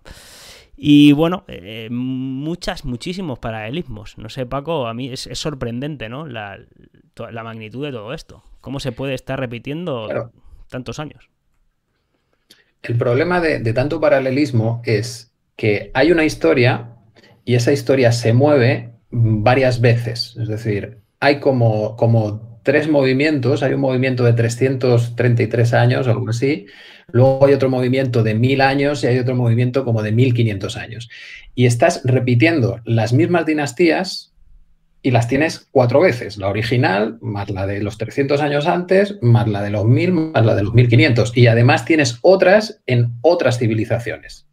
Y bueno, eh, muchas, muchísimos paralelismos. No sé, Paco, a mí es, sorprendente, ¿no? la magnitud de todo esto. ¿Cómo se puede estar repitiendo tantos años? El problema de, tanto paralelismo es que hay una historia y esa historia se mueve varias veces. Es decir, hay como, como tres movimientos. Hay un movimiento de 333 años, algo así. Luego hay otro movimiento de 1000 años y hay otro movimiento como de 1500 años. Y estás repitiendo las mismas dinastías y las tienes cuatro veces, la original, más la de los 300 años antes, más la de los 1000, más la de los 1500. Y además tienes otras en otras civilizaciones.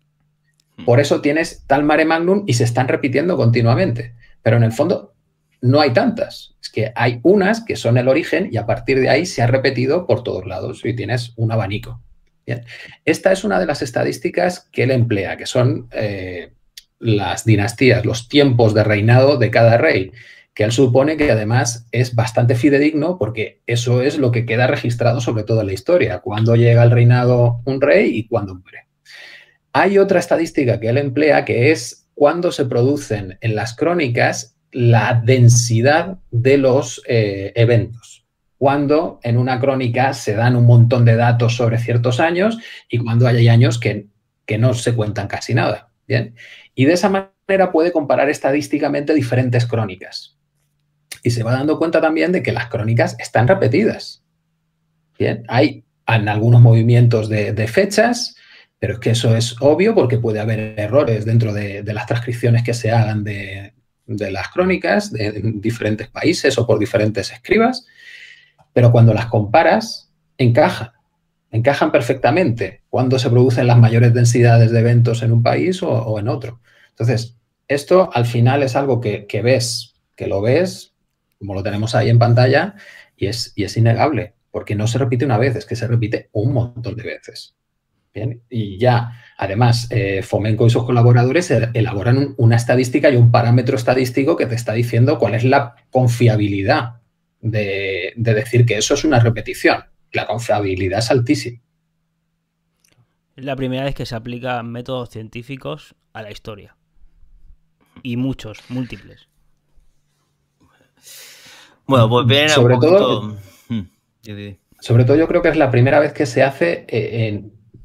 Hmm. Por eso tienes tal mare magnum y se están repitiendo continuamente. Pero en el fondo no hay tantas. Es que hay unas que son el origen y a partir de ahí se ha repetido por todos lados y tienes un abanico. Bien. Esta es una de las estadísticas que él emplea, que son eh, las dinastías, los tiempos de reinado de cada rey que él supone que además es bastante fidedigno porque eso es lo que queda registrado sobre toda la historia, cuando llega al reinado un rey y cuando muere. Hay otra estadística que él emplea que es cuando se producen en las crónicas la densidad de los eh, eventos. Cuando en una crónica se dan un montón de datos sobre ciertos años y cuando hay años que, no se cuentan casi nada. Y de esa manera puede comparar estadísticamente diferentes crónicas y se va dando cuenta también de que las crónicas están repetidas. Bien, hay en algunos movimientos de, fechas, pero es que eso es obvio porque puede haber errores dentro de, las transcripciones que se hagan de, las crónicas de, diferentes países o por diferentes escribas, pero cuando las comparas, encajan, encajan perfectamente cuando se producen las mayores densidades de eventos en un país o, en otro. Entonces, esto al final es algo que ves, que lo ves como lo tenemos ahí en pantalla, y es, es innegable, porque no se repite una vez, es que se repite un montón de veces. Bien, y ya, además, eh, Fomenco y sus colaboradores e-, elaboran una estadística y un parámetro estadístico que te está diciendo cuál es la confiabilidad de, de decir que eso es una repetición. La confiabilidad es altísima. Es la primera vez que se aplican métodos científicos a la historia. Y muchos, múltiples. Bueno, pues sobre todo, hmm, Sobre todo yo creo que es la primera vez que se hace eh,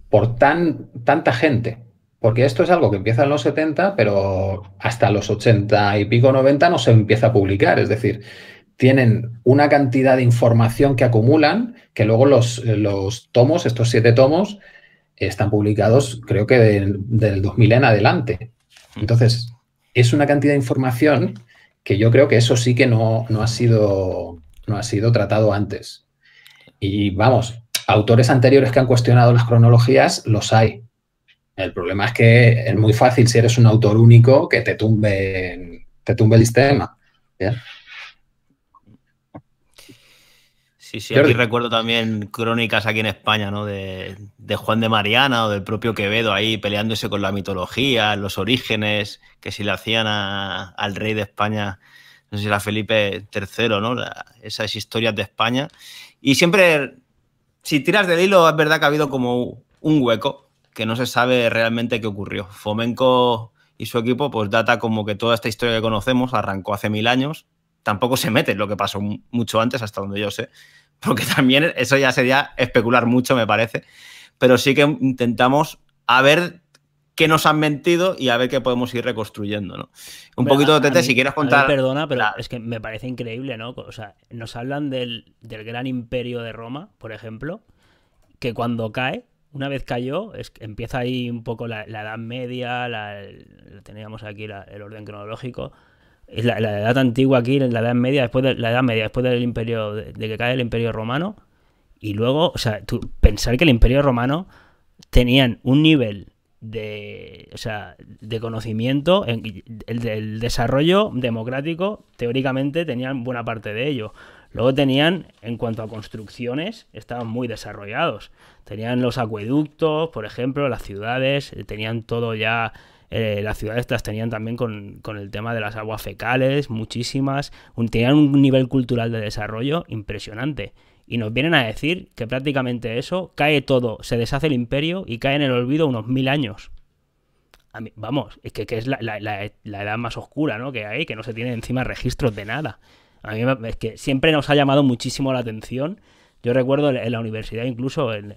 por tan, tanta gente. Porque esto es algo que empieza en los 70, pero hasta los 80 y pico 90 no se empieza a publicar. Es decir, tienen una cantidad de información que acumulan que luego los, eh, los tomos, estos siete tomos, están publicados creo que del 2000 en adelante. Hmm. Entonces, es una cantidad de información que yo creo que eso sí que no, ha, sido, no ha sido tratado antes. Y vamos, autores anteriores que han cuestionado las cronologías los hay. El problema es que es muy fácil si eres un autor único que te tumbe, te tumbe el sistema. Sí, sí, aquí recuerdo también crónicas aquí en España, ¿no? De, Juan de Mariana o del propio Quevedo ahí peleándose con la mitología, los orígenes, que si le hacían al rey de España, no sé si era Felipe III, ¿no? esas historias de España. Y siempre, si tiras del hilo, es verdad que ha habido como un hueco, que no se sabe realmente qué ocurrió. Fomenco y su equipo, pues data como que toda esta historia que conocemos arrancó hace mil años, tampoco se mete lo que pasó mucho antes, hasta donde yo sé, porque también eso ya sería especular mucho, me parece, pero sí que intentamos a ver qué nos han mentido y a ver qué podemos ir reconstruyendo, ¿no? Un poquito, de Tete, si quieres contar... perdona, pero es que me parece increíble, ¿no? O sea, nos hablan del, gran imperio de Roma, por ejemplo, que cuando cae, una vez cayó, empieza ahí un poco la, la Edad Media, la, teníamos aquí el orden cronológico, la, edad antigua aquí, la edad media, después de la edad media, después del imperio, de, que cae el imperio romano, y luego, o sea, pensar que el imperio romano tenían un nivel de, o sea, de conocimiento, el del desarrollo democrático, teóricamente tenían buena parte de ello. Luego tenían, en cuanto a construcciones, estaban muy desarrollados. Tenían los acueductos, por ejemplo, las ciudades, eh, tenían todo ya eh, las ciudades las tenían también con, el tema de las aguas fecales, muchísimas, tenían un nivel cultural de desarrollo impresionante. Y nos vienen a decir que prácticamente eso cae todo, se deshace el imperio y cae en el olvido unos mil años. vamos, es que, es la, edad más oscura ¿no? que hay, que no se tiene encima registros de nada. A mí es que siempre nos ha llamado muchísimo la atención. Yo recuerdo en la universidad, incluso en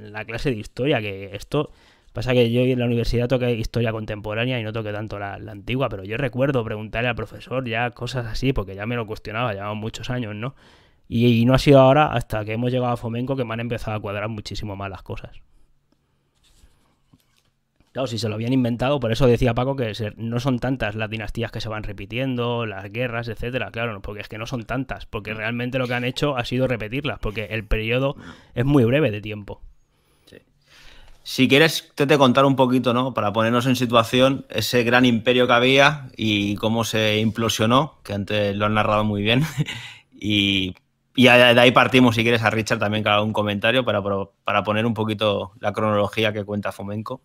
la clase de historia, que esto Pasa que yo en la universidad toqué historia contemporánea y no toqué tanto la, antigua, pero yo recuerdo preguntarle al profesor ya cosas así, porque ya me lo cuestionaba, llevaban muchos años, ¿no? Y, no ha sido ahora, hasta que hemos llegado a Fomenco, que me han empezado a cuadrar muchísimo más las cosas. Claro, si se lo habían inventado, por eso decía Paco que no son tantas las dinastías que se van repitiendo, las guerras, etcétera, claro, porque es que no son tantas, porque realmente lo que han hecho ha sido repetirlas, porque el periodo es muy breve de tiempo. Si quieres, te, te contar un poquito, ¿no? Para ponernos en situación ese gran imperio que había y cómo se implosionó, que antes lo han narrado muy bien. y, de ahí partimos, si quieres, a Richard también que haga un comentario para, para poner un poquito la cronología que cuenta Fomenco.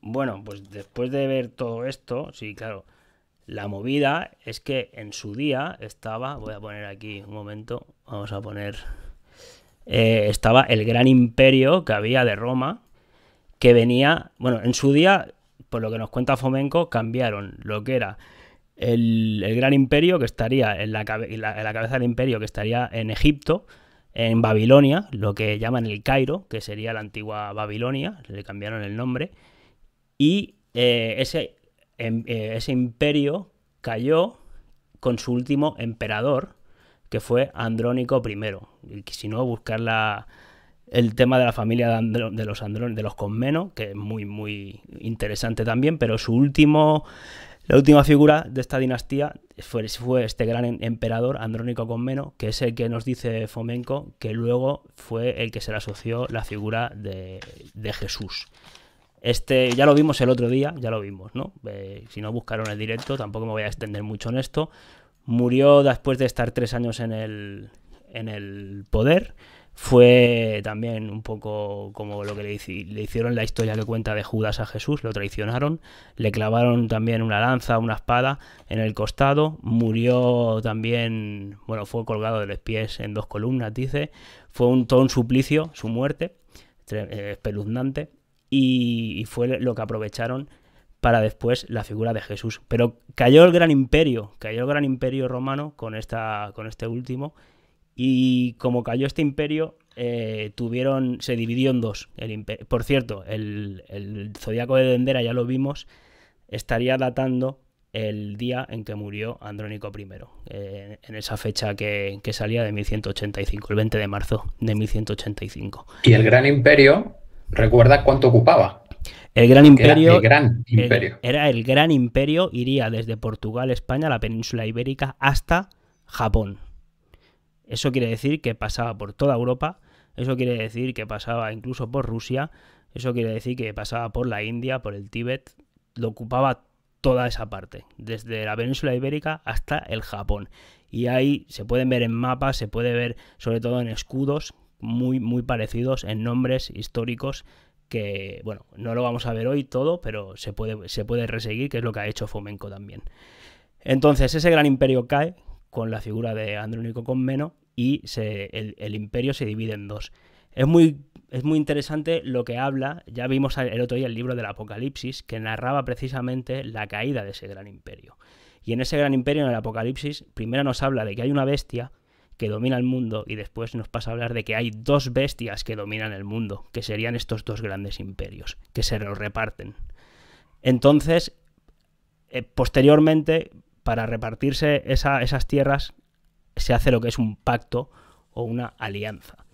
Bueno, pues después de ver todo esto, sí, claro. La movida es que en su día estaba. Voy a poner aquí un momento. Vamos a poner eh, estaba el gran imperio que había de Roma, que venía, bueno, en su día, por lo que nos cuenta Fomenco, cambiaron lo que era el, gran imperio que estaría en la, la, cabeza del imperio que estaría en Egipto, en Babilonia, lo que llaman el Cairo, que sería la antigua Babilonia, le cambiaron el nombre, y eh, ese, em, eh, ese imperio cayó con su último emperador, que fue Andrónico I. Y si no, buscar el tema de la familia de, los Conmeno, de los conmenos, que es muy, muy interesante también, pero su último, la última figura de esta dinastía fue, fue este gran em, emperador, Andrónico Conmeno, que es el que nos dice Fomenco, que luego fue el que se le asoció la figura de, de Jesús. Este, ya lo vimos el otro día, ya lo vimos, ¿no? Eh, si no buscaron el directo, tampoco me voy a extender mucho en esto murió después de estar tres años en el, en el poder. Fue también un poco como lo que le, hicieron la historia que cuenta de Judas a Jesús, lo traicionaron, le clavaron también una lanza, una espada en el costado, murió también, bueno, fue colgado de los pies en dos columnas, dice, fue un, todo un suplicio su muerte, eh, espeluznante, y, y fue lo que aprovecharon para después la figura de Jesús. Pero cayó el gran imperio, cayó el gran imperio romano con, esta, con este último, y como cayó este imperio, eh, tuvieron, se dividió en dos. Por cierto, el, el zodiaco de Dendera, ya lo vimos, estaría datando el día en que murió Andrónico I, eh, en esa fecha que, salía de 1185, el 20 de marzo de 1185. Y el Gran Imperio, ¿recuerda cuánto ocupaba? El gran imperio, era el gran imperio. iría desde Portugal, España, la península ibérica, hasta Japón. Eso quiere decir que pasaba por toda Europa, eso quiere decir que pasaba incluso por Rusia, eso quiere decir que pasaba por la India, por el Tíbet, lo ocupaba toda esa parte, desde la península ibérica hasta el Japón. Y ahí se pueden ver en mapas, se puede ver sobre todo en escudos muy, muy parecidos en nombres históricos que, bueno, no lo vamos a ver hoy todo, pero se puede, se puede reseguir, que es lo que ha hecho Fomenco también. Entonces, ese gran imperio cae con la figura de Andrónico menos y el, el, imperio se divide en dos. Es muy, es muy interesante lo que habla, ya vimos el otro día el libro del Apocalipsis, que narraba precisamente la caída de ese gran imperio. Y en ese gran imperio, en el Apocalipsis, primero nos habla de que hay una bestia, que domina el mundo y después nos pasa a hablar de que hay dos bestias que dominan el mundo, que serían estos dos grandes imperios, que se los reparten. Entonces, eh, posteriormente, para repartirse esas tierras, se hace lo que es un pacto o una alianza.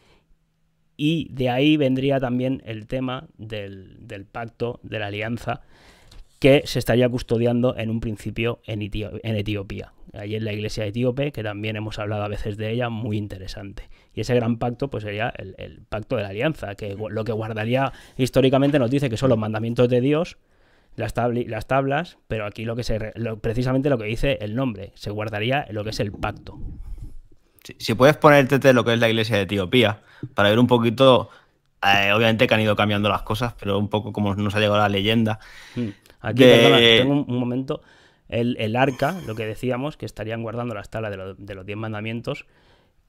Y de ahí vendría también el tema del, del pacto, de la alianza, que se estaría custodiando en un principio en, Etiopía, Ahí en la iglesia etíope, que también hemos hablado a veces de ella, muy interesante. Y ese gran pacto pues sería el, pacto de la alianza, que lo que guardaría históricamente nos dice que son los mandamientos de Dios, las, tablas, pero aquí lo que se precisamente lo que dice el nombre, se guardaría lo que es el pacto. Si, puedes ponerte de lo que es la iglesia de Etiopía, para ver un poquito, eh, obviamente que han ido cambiando las cosas, pero un poco como nos ha llegado la leyenda. Mm. Aquí, tengo un momento el, arca, lo que decíamos, que estarían guardando las talas de, los diez mandamientos.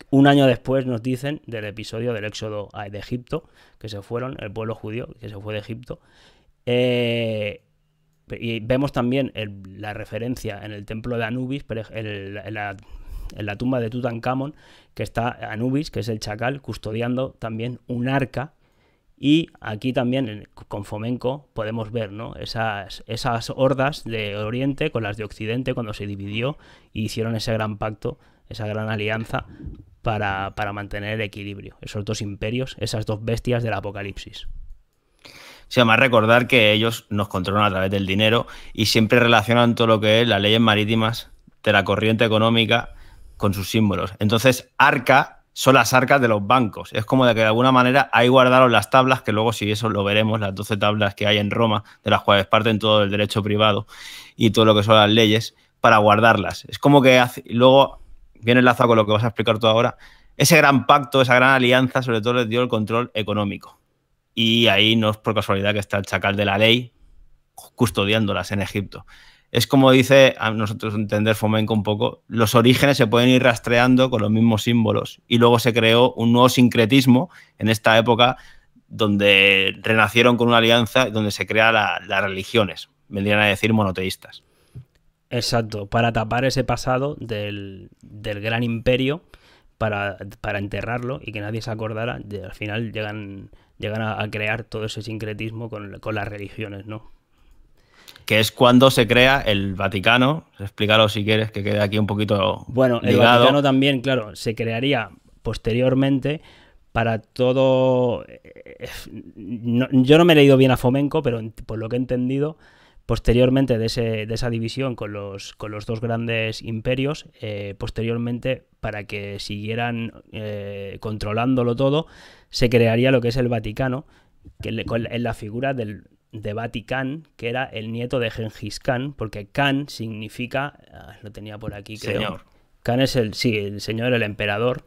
Un año después nos dicen del episodio del éxodo ah, de Egipto, que se fueron, el pueblo judío que se fue de Egipto. Eh, y vemos también la referencia en el templo de Anubis, en la, en la tumba de Tutankamón, que está Anubis, que es el chacal, custodiando también un arca y aquí también con Fomenco podemos ver ¿no? esas, esas hordas de Oriente con las de Occidente cuando se dividió e hicieron ese gran pacto, esa gran alianza para, para mantener el equilibrio, esos dos imperios, esas dos bestias del apocalipsis. Sí, además recordar que ellos nos controlan a través del dinero y siempre relacionan todo lo que es las leyes marítimas de la corriente económica con sus símbolos. Entonces, arca son las arcas de los bancos. Es como de que de alguna manera ahí guardaron las tablas, que luego si eso lo veremos, las 12 tablas que hay en Roma, de las cuales parten todo el derecho privado y todo lo que son las leyes, para guardarlas. Es como que luego, viene enlazado con lo que vas a explicar tú ahora, ese gran pacto, esa gran alianza, sobre todo les dio el control económico. Y ahí no es por casualidad que está el chacal de la ley custodiándolas en Egipto es como dice a nosotros entender Fomenco un poco, los orígenes se pueden ir rastreando con los mismos símbolos y luego se creó un nuevo sincretismo en esta época donde renacieron con una alianza donde se crean las religiones, vendrían a decir monoteístas. Exacto, para tapar ese pasado del, gran imperio, para, enterrarlo y que nadie se acordara, al final llegan, a, crear todo ese sincretismo con, con las religiones, ¿no? que es cuando se crea el Vaticano. Explícalo si quieres, que quede aquí un poquito. Bueno, el Vaticano también, claro, se crearía posteriormente para todo. Eh, eh, yo no me he leído bien a Fomenco, pero por lo que he entendido, posteriormente de, esa división con los, con los dos grandes imperios, eh, posteriormente, para que siguieran controlándolo todo, se crearía lo que es el Vaticano, que es la figura del de Bati que era el nieto de Genghis Khan, porque Khan significa, ah, lo tenía por aquí, creo. Señor. Khan es el, sí, el señor, el emperador.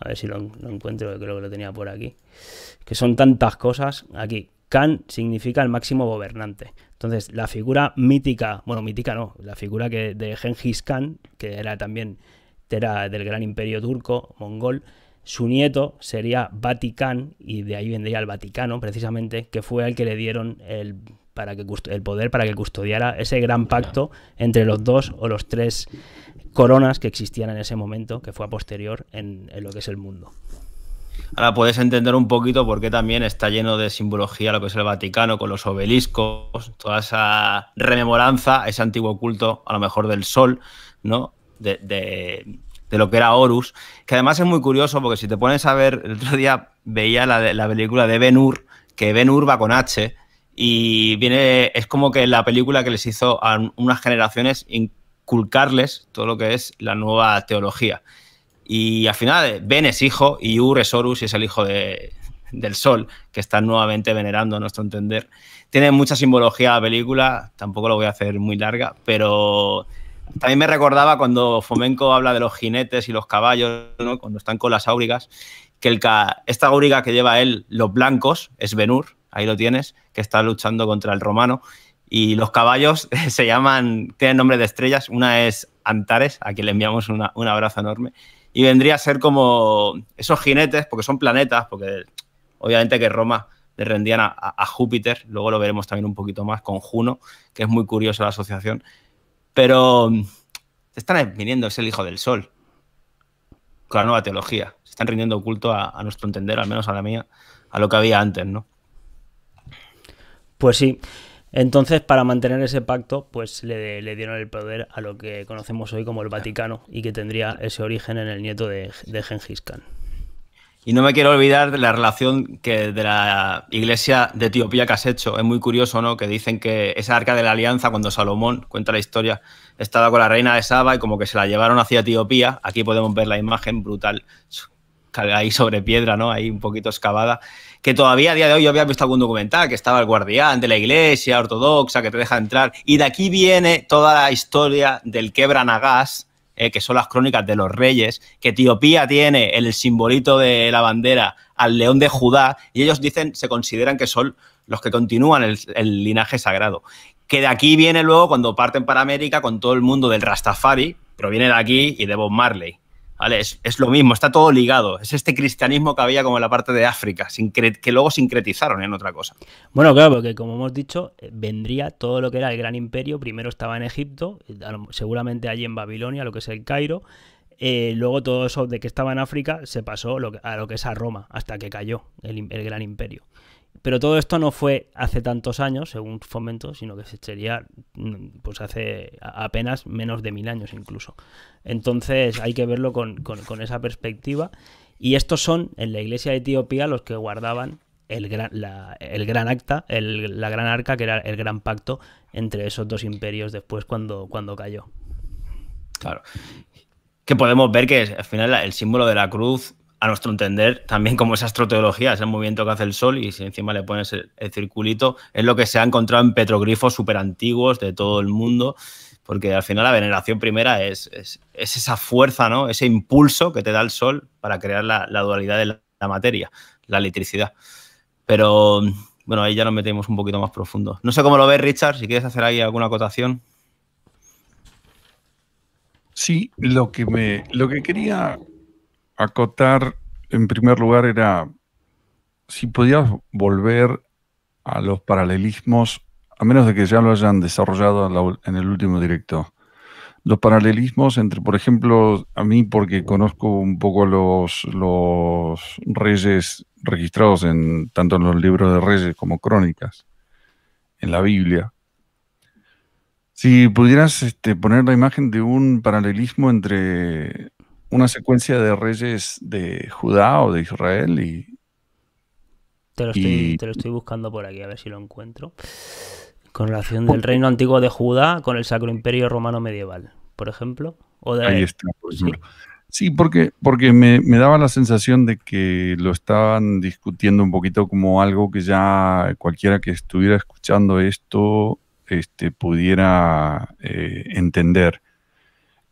A ver si lo, encuentro, creo que lo tenía por aquí. Que son tantas cosas aquí. Khan significa el máximo gobernante. Entonces, la figura mítica, bueno, mítica no, la figura que, de Genghis Khan, que era también era del gran imperio turco, mongol, su nieto sería Vaticán, y de ahí vendría el Vaticano, precisamente, que fue el que le dieron el, para que, el poder para que custodiara ese gran pacto entre los dos o los tres coronas que existían en ese momento, que fue a posterior en, lo que es el mundo. Ahora puedes entender un poquito por qué también está lleno de simbología lo que es el Vaticano, con los obeliscos, toda esa rememoranza, ese antiguo culto, a lo mejor del sol, ¿no? de, de lo que era Horus, que además es muy curioso porque si te pones a ver, el otro día veía la, película de Ben Hur, que Ben Hur va con H, y viene, es como que la película que les hizo a unas generaciones inculcarles todo lo que es la nueva teología. Y al final, Ben es hijo y Ur es Horus y es el hijo de, del sol, que están nuevamente venerando a nuestro entender. Tiene mucha simbología la película, tampoco lo voy a hacer muy larga, pero también me recordaba cuando Fomenco habla de los jinetes y los caballos, cuando están con las áurigas, que esta áuriga que lleva él, los blancos, es Venur ahí lo tienes, que está luchando contra el romano. Y los caballos se llaman, tienen nombre de estrellas. Una es Antares, a quien le enviamos un abrazo enorme. Y vendría a ser como esos jinetes, porque son planetas, porque obviamente que Roma le rendían a, a Júpiter, luego lo veremos también un poquito más con Juno, que es muy curiosa la asociación. Pero mm, están viniendo, es el hijo del sol, con la nueva teología. Se están rindiendo culto a, nuestro entender, al menos a la mía, a lo que había antes, ¿no? Pues sí. Entonces, para mantener ese pacto, pues le, dieron el poder a lo que conocemos hoy como el Vaticano y que tendría ese origen en el nieto de, de Gengis Khan. Y no me quiero olvidar de la relación que de la iglesia de Etiopía que has hecho. Es muy curioso, ¿no? Que dicen que esa arca de la alianza, cuando Salomón cuenta la historia, estaba con la reina de Saba y como que se la llevaron hacia Etiopía. Aquí podemos ver la imagen brutal ahí sobre piedra, ¿no? Ahí un poquito excavada. Que todavía a día de hoy yo había visto algún documental que estaba el guardián de la iglesia ortodoxa que te deja entrar. Y de aquí viene toda la historia del quebranagás, eh, que son las crónicas de los reyes, que Etiopía tiene el simbolito de la bandera al león de Judá, y ellos dicen, se consideran que son los que continúan el, el linaje sagrado. Que de aquí viene luego, cuando parten para América, con todo el mundo del Rastafari, pero viene de aquí y de Bob Marley. Es, lo mismo, está todo ligado. Es este cristianismo que había como en la parte de África, que luego sincretizaron en otra cosa. Bueno, claro, porque como hemos dicho, eh, vendría todo lo que era el gran imperio. Primero estaba en Egipto, eh, seguramente allí en Babilonia, lo que es el Cairo. Eh, luego todo eso de que estaba en África se pasó a lo que es a Roma, hasta que cayó el gran imperio. Pero todo esto no fue hace tantos años, según Fomento, sino que sería mm, pues hace apenas menos de mil años incluso. Entonces hay que verlo con, con, esa perspectiva. Y estos son en la iglesia de Etiopía los que guardaban el gran, el gran acta, el, la gran arca, que era el gran pacto entre esos dos imperios después cuando, cuando cayó. Claro. Que podemos ver que al final el símbolo de la cruz a nuestro entender, también como esa astroteología, es el movimiento que hace el sol y si encima le pones el, circulito, es lo que se ha encontrado en petroglifos súper antiguos de todo el mundo, porque al final la veneración primera es, es, esa fuerza, ¿no? ese impulso que te da el sol para crear la, dualidad de la, materia, la electricidad. Pero bueno, ahí ya nos metemos un poquito más profundo. No sé cómo lo ves, Richard, si quieres hacer ahí alguna acotación. Sí, lo que, me, lo que quería acotar, en primer lugar, era si podías volver a los paralelismos, a menos de que ya lo hayan desarrollado en el último directo. Los paralelismos entre, por ejemplo, a mí porque conozco un poco los, los reyes registrados en tanto en los libros de reyes como crónicas, en la Biblia. Si pudieras este, poner la imagen de un paralelismo entre una secuencia de reyes de Judá o de Israel y... Te lo, estoy, buscando por aquí, a ver si lo encuentro. Con relación pues del reino antiguo de Judá con el Sacro Imperio Romano Medieval, por ejemplo. O Ahí está, por ejemplo. Sí, porque, porque me, daba la sensación de que lo estaban discutiendo un poquito como algo que ya cualquiera que estuviera escuchando esto este, pudiera eh, entender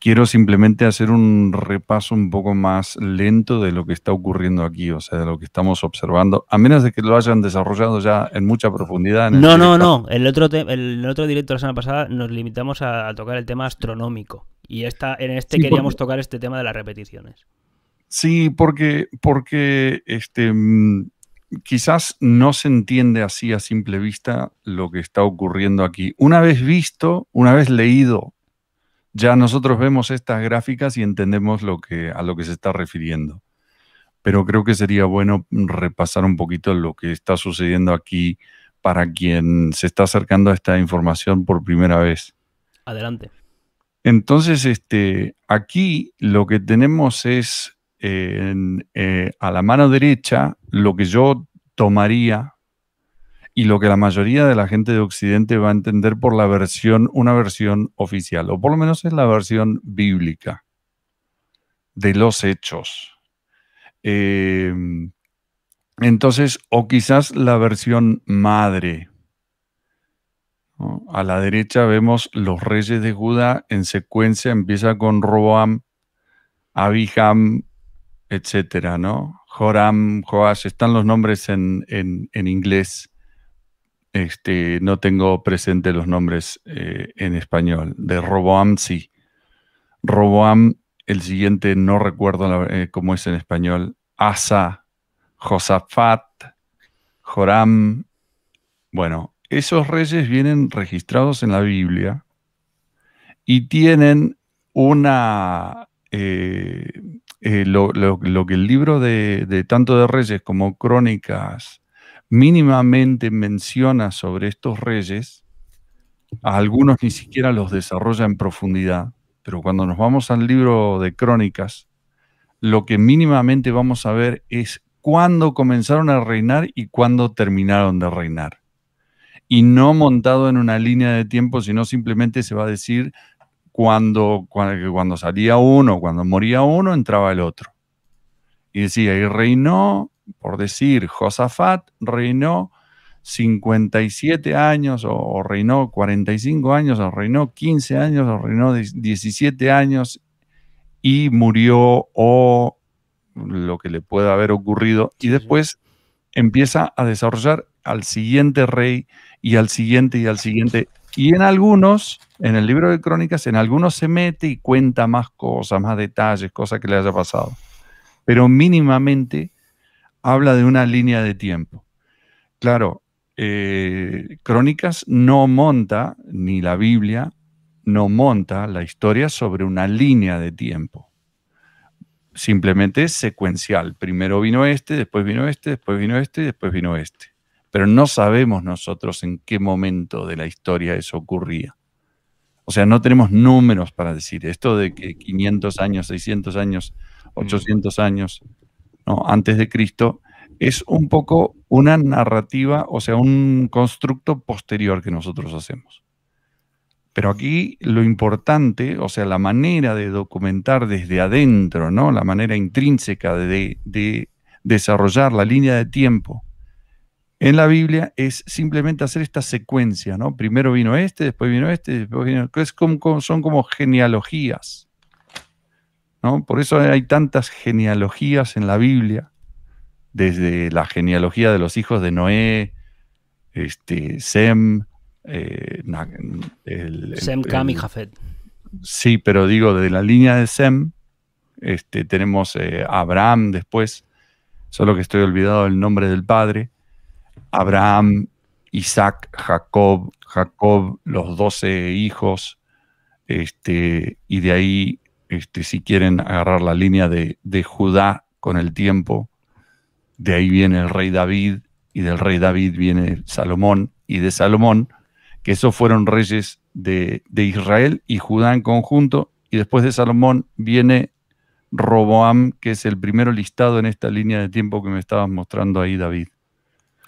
Quiero simplemente hacer un repaso un poco más lento de lo que está ocurriendo aquí, o sea, de lo que estamos observando, a menos de que lo hayan desarrollado ya en mucha profundidad. no, no, no. El otro, el otro directo la semana pasada nos limitamos a, tocar el tema astronómico y en este queríamos tocar este tema de las repeticiones. Sí, porque, porque este, mm, quizás no se entiende así a simple vista lo que está ocurriendo aquí. Una vez visto, una vez leído ya nosotros vemos estas gráficas y entendemos a lo que se está refiriendo. Pero creo que sería bueno repasar un poquito lo que está sucediendo aquí para quien se está acercando a esta información por primera vez. Adelante. Entonces, este, aquí lo que tenemos es eh, eh, a la mano derecha lo que yo tomaría y lo que la mayoría de la gente de Occidente va a entender por la versión, una versión oficial, o por lo menos es la versión bíblica de los hechos. Em, entonces, o quizás la versión madre. A la derecha vemos los reyes de Judá en secuencia, empieza con Roboam, Abijam, etcétera, ¿no? Joram, Joás, están los nombres en, en inglés. Este, no tengo presente los nombres eh, en español. De Roboam, sí. Roboam, el siguiente, no recuerdo eh, cómo es en español. Asa, Josafat, Joram. Bueno, esos reyes vienen registrados en la Biblia y tienen una... Eh, lo, que el libro de tanto de Reyes como Crónicas mínimamente menciona sobre estos reyes, a algunos ni siquiera los desarrolla en profundidad, pero cuando nos vamos al libro de crónicas, lo que mínimamente vamos a ver es cuándo comenzaron a reinar y cuándo terminaron de reinar. Y no montado en una línea de tiempo, sino simplemente se va a decir cuando, cuando, salía uno, cuando moría uno, entraba el otro. Y decía, y reinó por decir, Josafat reinó 57 años, o, reinó 45 años, o reinó 15 años, o reinó 17 años y murió o lo que le pueda haber ocurrido. Y después empieza a desarrollar al siguiente rey y al siguiente y al siguiente. Y en algunos, en el libro de crónicas, en algunos se mete y cuenta más cosas, más detalles, cosas que le haya pasado. Pero mínimamente habla de una línea de tiempo. Claro, eh, Crónicas no monta, ni la Biblia, no monta la historia sobre una línea de tiempo. Simplemente es secuencial. Primero vino este, después vino este, después vino este después vino este. Pero no sabemos nosotros en qué momento de la historia eso ocurría. O sea, no tenemos números para decir esto de que 500 años, 600 años, 800 mm. años antes de Cristo, es un poco una narrativa, o sea, un constructo posterior que nosotros hacemos. Pero aquí lo importante, o sea, la manera de documentar desde adentro, ¿no? La manera intrínseca de, desarrollar la línea de tiempo en la Biblia es simplemente hacer esta secuencia, ¿no? Primero vino este, después vino este, después vino... Es son como genealogías. Por eso hay tantas genealogías en la Biblia, desde la genealogía de los hijos de Noé, este, Sem, eh, Sem, Cam y Jafet. Sí, pero digo, de la línea de Sem, este, tenemos eh, Abraham después, solo que estoy olvidado el nombre del padre, Abraham, Isaac, Jacob, Jacob, los doce hijos, este, y de ahí este, si quieren agarrar la línea de, Judá con el tiempo, de ahí viene el rey David, y del rey David viene Salomón, y de Salomón, que esos fueron reyes de, Israel y Judá en conjunto, y después de Salomón viene Roboam, que es el primero listado en esta línea de tiempo que me estabas mostrando ahí, David.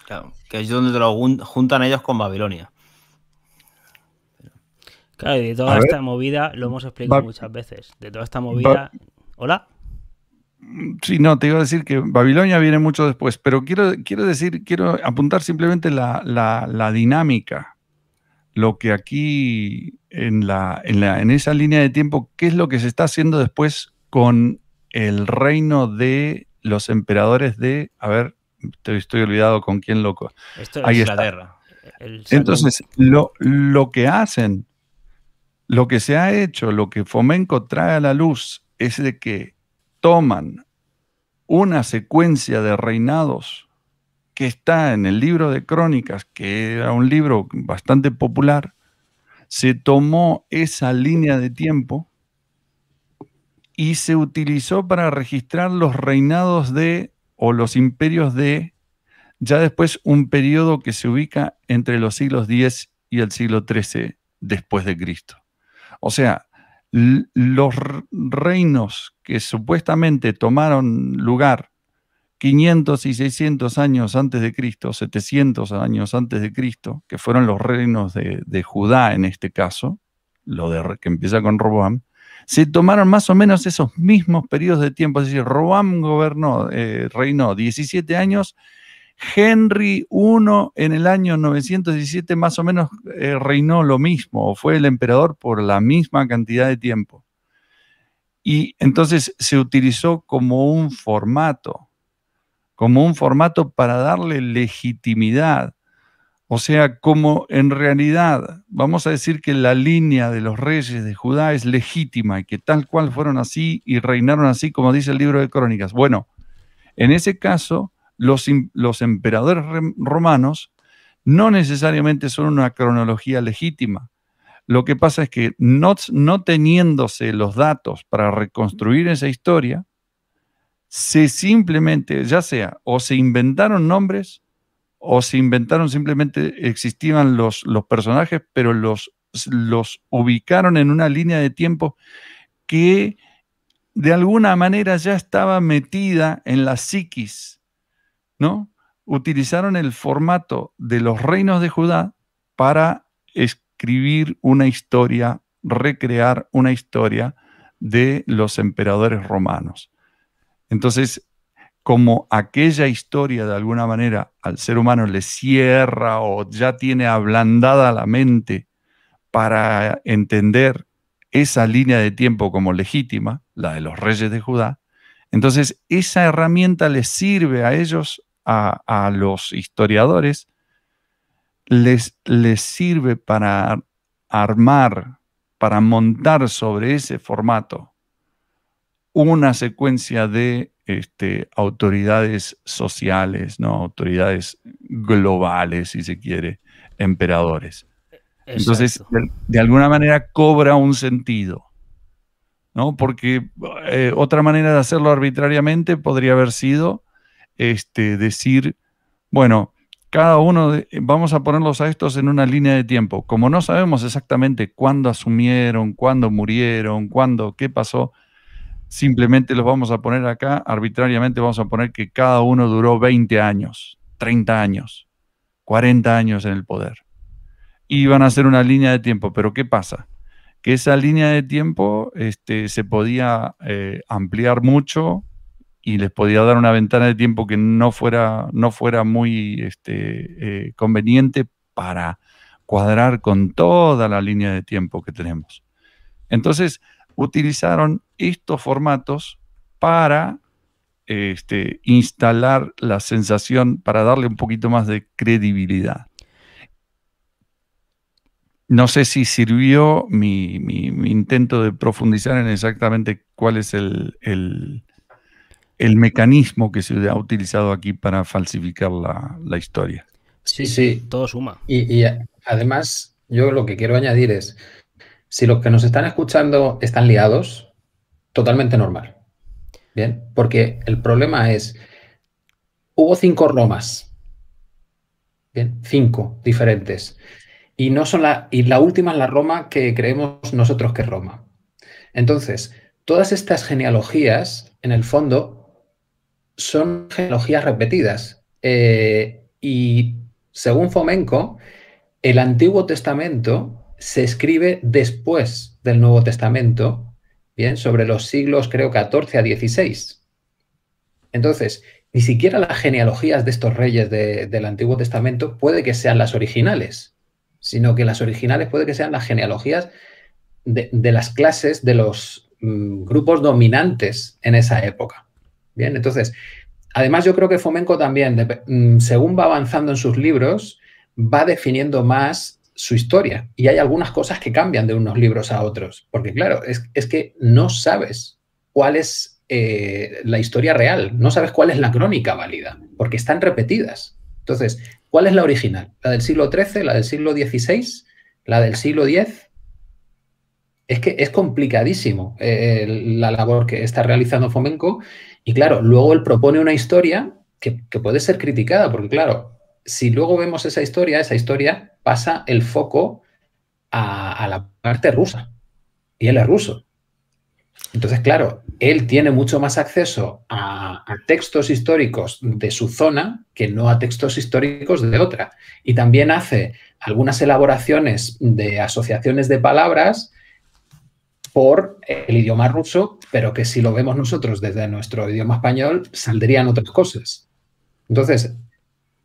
Claro, que es donde lo juntan ellos con Babilonia de toda esta movida, lo hemos explicado muchas veces, de toda esta movida... ¿Hola? Sí, no, te iba a decir que Babilonia viene mucho después, pero quiero, quiero decir, quiero apuntar simplemente la, dinámica, lo que aquí en, la, en, esa línea de tiempo, qué es lo que se está haciendo después con el reino de los emperadores de, a ver, estoy, estoy olvidado con quién loco. Esto es Ahí Está. Entonces, lo, lo que hacen lo que se ha hecho, lo que Fomenco trae a la luz, es de que toman una secuencia de reinados que está en el libro de Crónicas, que era un libro bastante popular, se tomó esa línea de tiempo y se utilizó para registrar los reinados de o los imperios de ya después un periodo que se ubica entre los siglos X y el siglo XIII después de Cristo. O sea, los reinos que supuestamente tomaron lugar 500 y 600 años antes de Cristo, 700 años antes de Cristo, que fueron los reinos de, Judá en este caso, lo de, que empieza con Roboam, se tomaron más o menos esos mismos periodos de tiempo. Es decir, Roboam gobernó, eh, reinó 17 años Henry I en el año 917 más o menos eh, reinó lo mismo, o fue el emperador por la misma cantidad de tiempo. Y entonces se utilizó como un formato, como un formato para darle legitimidad. O sea, como en realidad vamos a decir que la línea de los reyes de Judá es legítima y que tal cual fueron así y reinaron así como dice el libro de Crónicas. Bueno, en ese caso los, emperadores romanos no necesariamente son una cronología legítima. Lo que pasa es que no, no teniéndose los datos para reconstruir esa historia, se simplemente, ya sea, o se inventaron nombres, o se inventaron simplemente, existían los, personajes, pero los, los ubicaron en una línea de tiempo que de alguna manera ya estaba metida en la psiquis Utilizaron el formato de los reinos de Judá para escribir una historia, recrear una historia de los emperadores romanos. Entonces, como aquella historia de alguna manera al ser humano le cierra o ya tiene ablandada la mente para entender esa línea de tiempo como legítima, la de los reyes de Judá, entonces esa herramienta les sirve a ellos a, los historiadores les, sirve para armar, para montar sobre ese formato una secuencia de este, autoridades sociales, ¿no? autoridades globales, si se quiere, emperadores. E-, Entonces, de, alguna manera cobra un sentido, ¿no? Porque eh, otra manera de hacerlo arbitrariamente podría haber sido este, decir, bueno, cada uno, vamos a ponerlos a estos en una línea de tiempo. Como no sabemos exactamente cuándo asumieron, cuándo murieron, cuándo, qué pasó, simplemente los vamos a poner acá, arbitrariamente vamos a poner que cada uno duró 20 años, 30 años, 40 años en el poder. Y van a ser una línea de tiempo, pero ¿qué pasa? Que esa línea de tiempo este, se podía eh, ampliar mucho, y les podía dar una ventana de tiempo que no fuera, no fuera muy este, eh, conveniente para cuadrar con toda la línea de tiempo que tenemos. Entonces, utilizaron estos formatos para este, instalar la sensación, para darle un poquito más de credibilidad. No sé si sirvió mi, intento de profundizar en exactamente cuál es el el mecanismo que se ha utilizado aquí para falsificar la, historia. Sí, sí. Todo suma. Y, y, además, yo lo que quiero añadir es, si los que nos están escuchando están liados, totalmente normal. Bien, porque el problema es, hubo cinco Romas. Bien, cinco diferentes. Y, no son la, y la última es la Roma que creemos nosotros que es Roma. Entonces, todas estas genealogías, en el fondo, son genealogías repetidas. Eh, y según Fomenco, el Antiguo Testamento se escribe después del Nuevo Testamento, bien, sobre los siglos creo 14 a 16. Entonces, ni siquiera las genealogías de estos reyes del Antiguo Testamento puede que sean las originales, sino que las originales puede que sean las genealogías de, las clases, de los mm, grupos dominantes en esa época. Bien, entonces, además yo creo que Fomenco también, mm, según va avanzando en sus libros, va definiendo más su historia. Y hay algunas cosas que cambian de unos libros a otros, porque claro, es, que no sabes cuál es eh, la historia real, no sabes cuál es la crónica válida, porque están repetidas. Entonces, ¿cuál es la original? ¿La del siglo XIII, la del siglo XVI, la del siglo X? Es que es complicadísimo eh, la labor que está realizando Fomenko y claro, luego él propone una historia que, puede ser criticada, porque claro, si luego vemos esa historia, esa historia pasa el foco a, la parte rusa. Y él es ruso. Entonces, claro, él tiene mucho más acceso a, textos históricos de su zona que no a textos históricos de otra. Y también hace algunas elaboraciones de asociaciones de palabras por el idioma ruso, pero que si lo vemos nosotros desde nuestro idioma español, saldrían otras cosas. Entonces,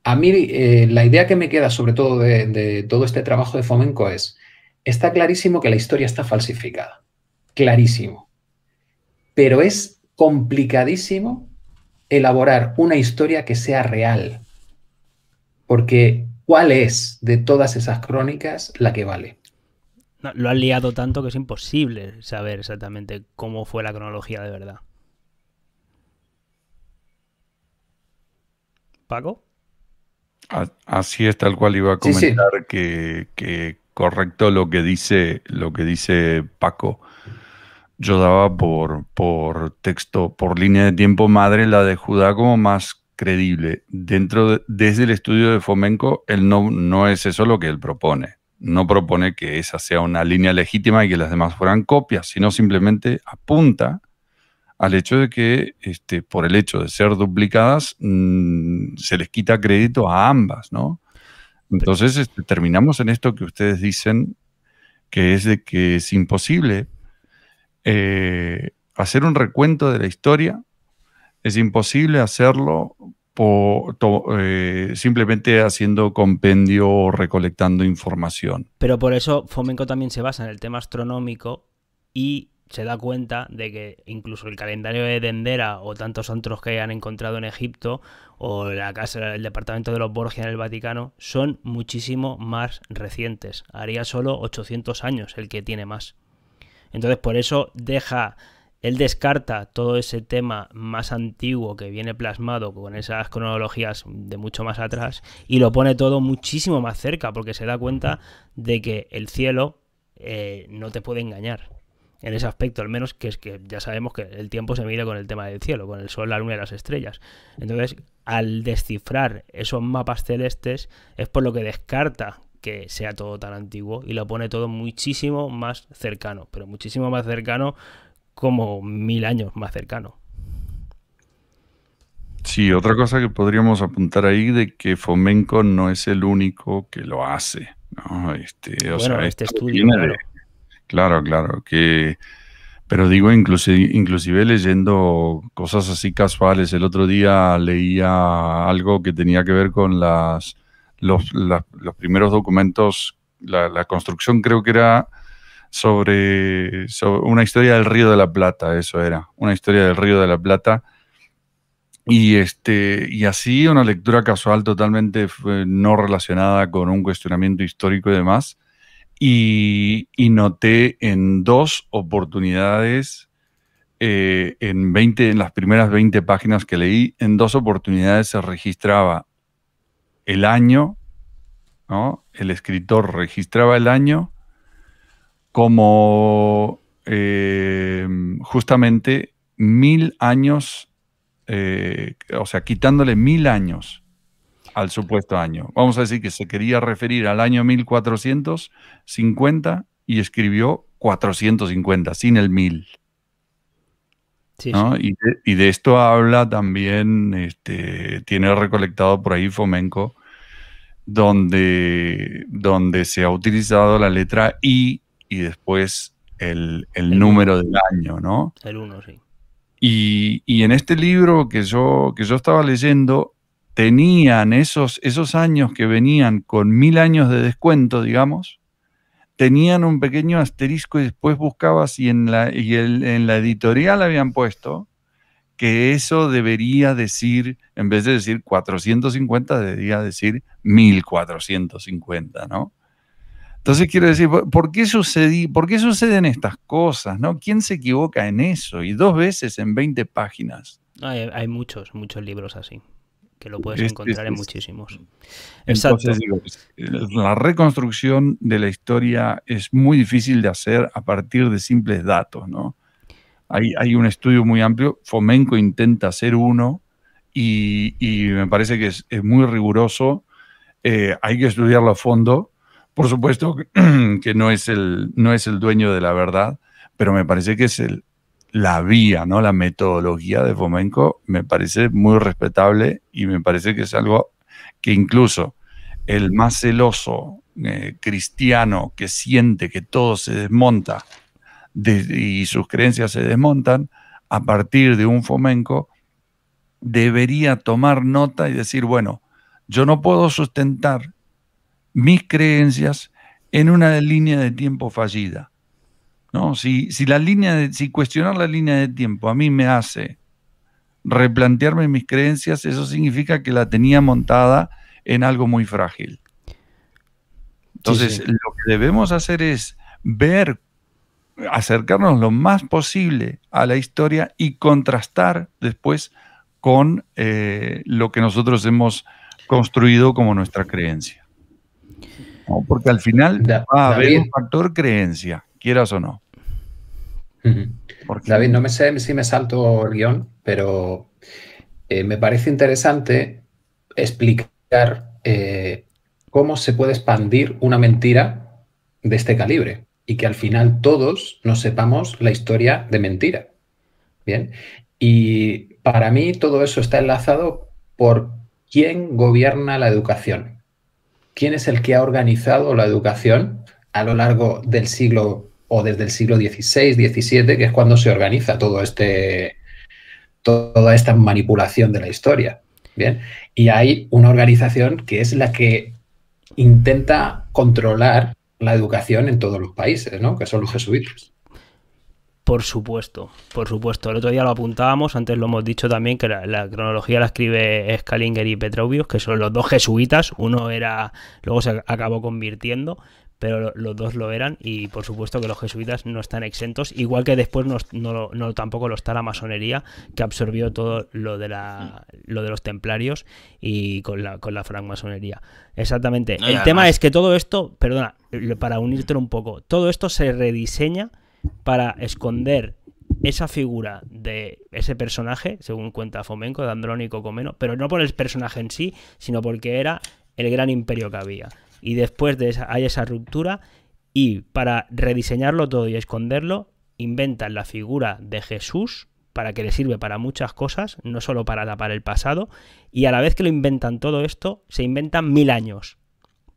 a mí eh, la idea que me queda sobre todo de, de, todo este trabajo de Fomenco es, está clarísimo que la historia está falsificada, clarísimo, pero es complicadísimo elaborar una historia que sea real, porque ¿cuál es de todas esas crónicas la que vale? lo han liado tanto que es imposible saber exactamente cómo fue la cronología de verdad. ¿Paco? Así es, tal cual iba a comentar Que, correcto lo que dice, lo que dice Paco. Yo daba por, por texto, por línea de tiempo madre, la de Judá como más creíble. Dentro desde el estudio de Fomenco, él no, no es eso lo que él propone no propone que esa sea una línea legítima y que las demás fueran copias, sino simplemente apunta al hecho de que, este, por el hecho de ser duplicadas, mm, se les quita crédito a ambas, ¿no? Entonces este, terminamos en esto que ustedes dicen, que es de que es imposible eh, hacer un recuento de la historia, es imposible hacerlo eh, simplemente haciendo compendio o recolectando información. Pero por eso Fomenco también se basa en el tema astronómico y se da cuenta de que incluso el calendario de Dendera o tantos antros que han encontrado en Egipto o la casa del departamento de los Borgia en el Vaticano son muchísimo más recientes. Haría solo 800 años el que tiene más. Entonces por eso deja él descarta todo ese tema más antiguo que viene plasmado con esas cronologías de mucho más atrás y lo pone todo muchísimo más cerca porque se da cuenta de que el cielo eh, no te puede engañar en ese aspecto, al menos que es que ya sabemos que el tiempo se mide con el tema del cielo, con el sol, la luna y las estrellas. Entonces, al descifrar esos mapas celestes, es por lo que descarta que sea todo tan antiguo y lo pone todo muchísimo más cercano, pero muchísimo más cercano como mil años más cercano. Sí, otra cosa que podríamos apuntar ahí de que Fomenco no es el único que lo hace. ¿no? Este, o sea, este estudio. Claro. claro. que. Pero digo, inclusive, inclusive leyendo cosas así casuales. El otro día leía algo que tenía que ver con las, los, primeros documentos, la, la construcción creo que era sobre, una historia del Río de la Plata, eso era, una historia del Río de la Plata. Y, este, y así una lectura casual totalmente no relacionada con un cuestionamiento histórico y demás. Y, noté en dos oportunidades, eh, en, 20, en las primeras 20 páginas que leí, en dos oportunidades se registraba el año, el escritor registraba el año como eh, justamente mil años, eh, o sea, quitándole mil años al supuesto año. Vamos a decir que se quería referir al año 1450 y escribió 450, sin el mil. Y, de, esto habla también, este, tiene recolectado por ahí Fomenco, donde, donde se ha utilizado la letra I y después el, número del año, ¿no? El 1, sí. Y, en este libro que yo, que yo estaba leyendo, tenían esos, esos años que venían con mil años de descuento, digamos, tenían un pequeño asterisco y después buscabas y en la, y en la editorial habían puesto que eso debería decir, en vez de decir 450, debería decir 1450, ¿no? Entonces quiero decir, ¿por qué, suceden estas cosas? ¿no? ¿Quién se equivoca en eso? Y dos veces en 20 páginas. Hay, muchos, muchos libros así, que lo puedes encontrar en muchísimos. la reconstrucción de la historia es muy difícil de hacer a partir de simples datos. ¿no? Hay, un estudio muy amplio, Fomenco intenta hacer uno, y, me parece que es, muy riguroso, eh, hay que estudiarlo a fondo por supuesto que no es el, no es el dueño de la verdad, pero me parece que es el, la vía, ¿no? La metodología de Fomenco me parece muy respetable y me parece que es algo que incluso el más celoso eh, cristiano que siente que todo se desmonta y sus creencias se desmontan a partir de un Fomenco, debería tomar nota y decir, bueno, yo no puedo sustentar mis creencias en una línea de tiempo fallida. ¿no? Si, la línea si cuestionar la línea de tiempo a mí me hace replantearme mis creencias, eso significa que la tenía montada en algo muy frágil. Entonces, lo que debemos hacer es ver, acercarnos lo más posible a la historia y contrastar después con eh, lo que nosotros hemos construido como nuestra creencia porque al final va a haber un factor creencia, quieras o no. David, no me sé si me salto el guión, pero eh, me parece interesante explicar eh, cómo se puede expandir una mentira de este calibre y que al final todos nos sepamos la historia de mentira. Bien, y para mí todo eso está enlazado por quién gobierna la educación quién es el que ha organizado la educación a lo largo del siglo o desde el siglo XVI, XVII, que es cuando se organiza todo este, toda esta manipulación de la historia. Bien, y hay una organización que es la que intenta controlar la educación en todos los países, ¿no? Que son los jesuitas. Por supuesto, por supuesto. El otro día lo apuntábamos, antes lo hemos dicho también, que la, cronología la escribe Scalinger y Petrovius, que son los dos jesuitas. Uno era, luego se acabó convirtiendo, pero los dos lo eran y por supuesto que los jesuitas no están exentos, igual que después no, tampoco lo está la masonería que absorbió todo lo de la lo de los templarios y con la, con la francmasonería. Exactamente. El tema es que todo esto, perdona, para unírtelo un poco, todo esto se rediseña para esconder esa figura de ese personaje, según cuenta Fomenco, de Andrónico Comeno, pero no por el personaje en sí, sino porque era el gran imperio que había. Y después de esa, hay esa ruptura y para rediseñarlo todo y esconderlo, inventan la figura de Jesús, para que le sirve para muchas cosas, no solo para tapar el pasado, y a la vez que lo inventan todo esto, se inventan mil años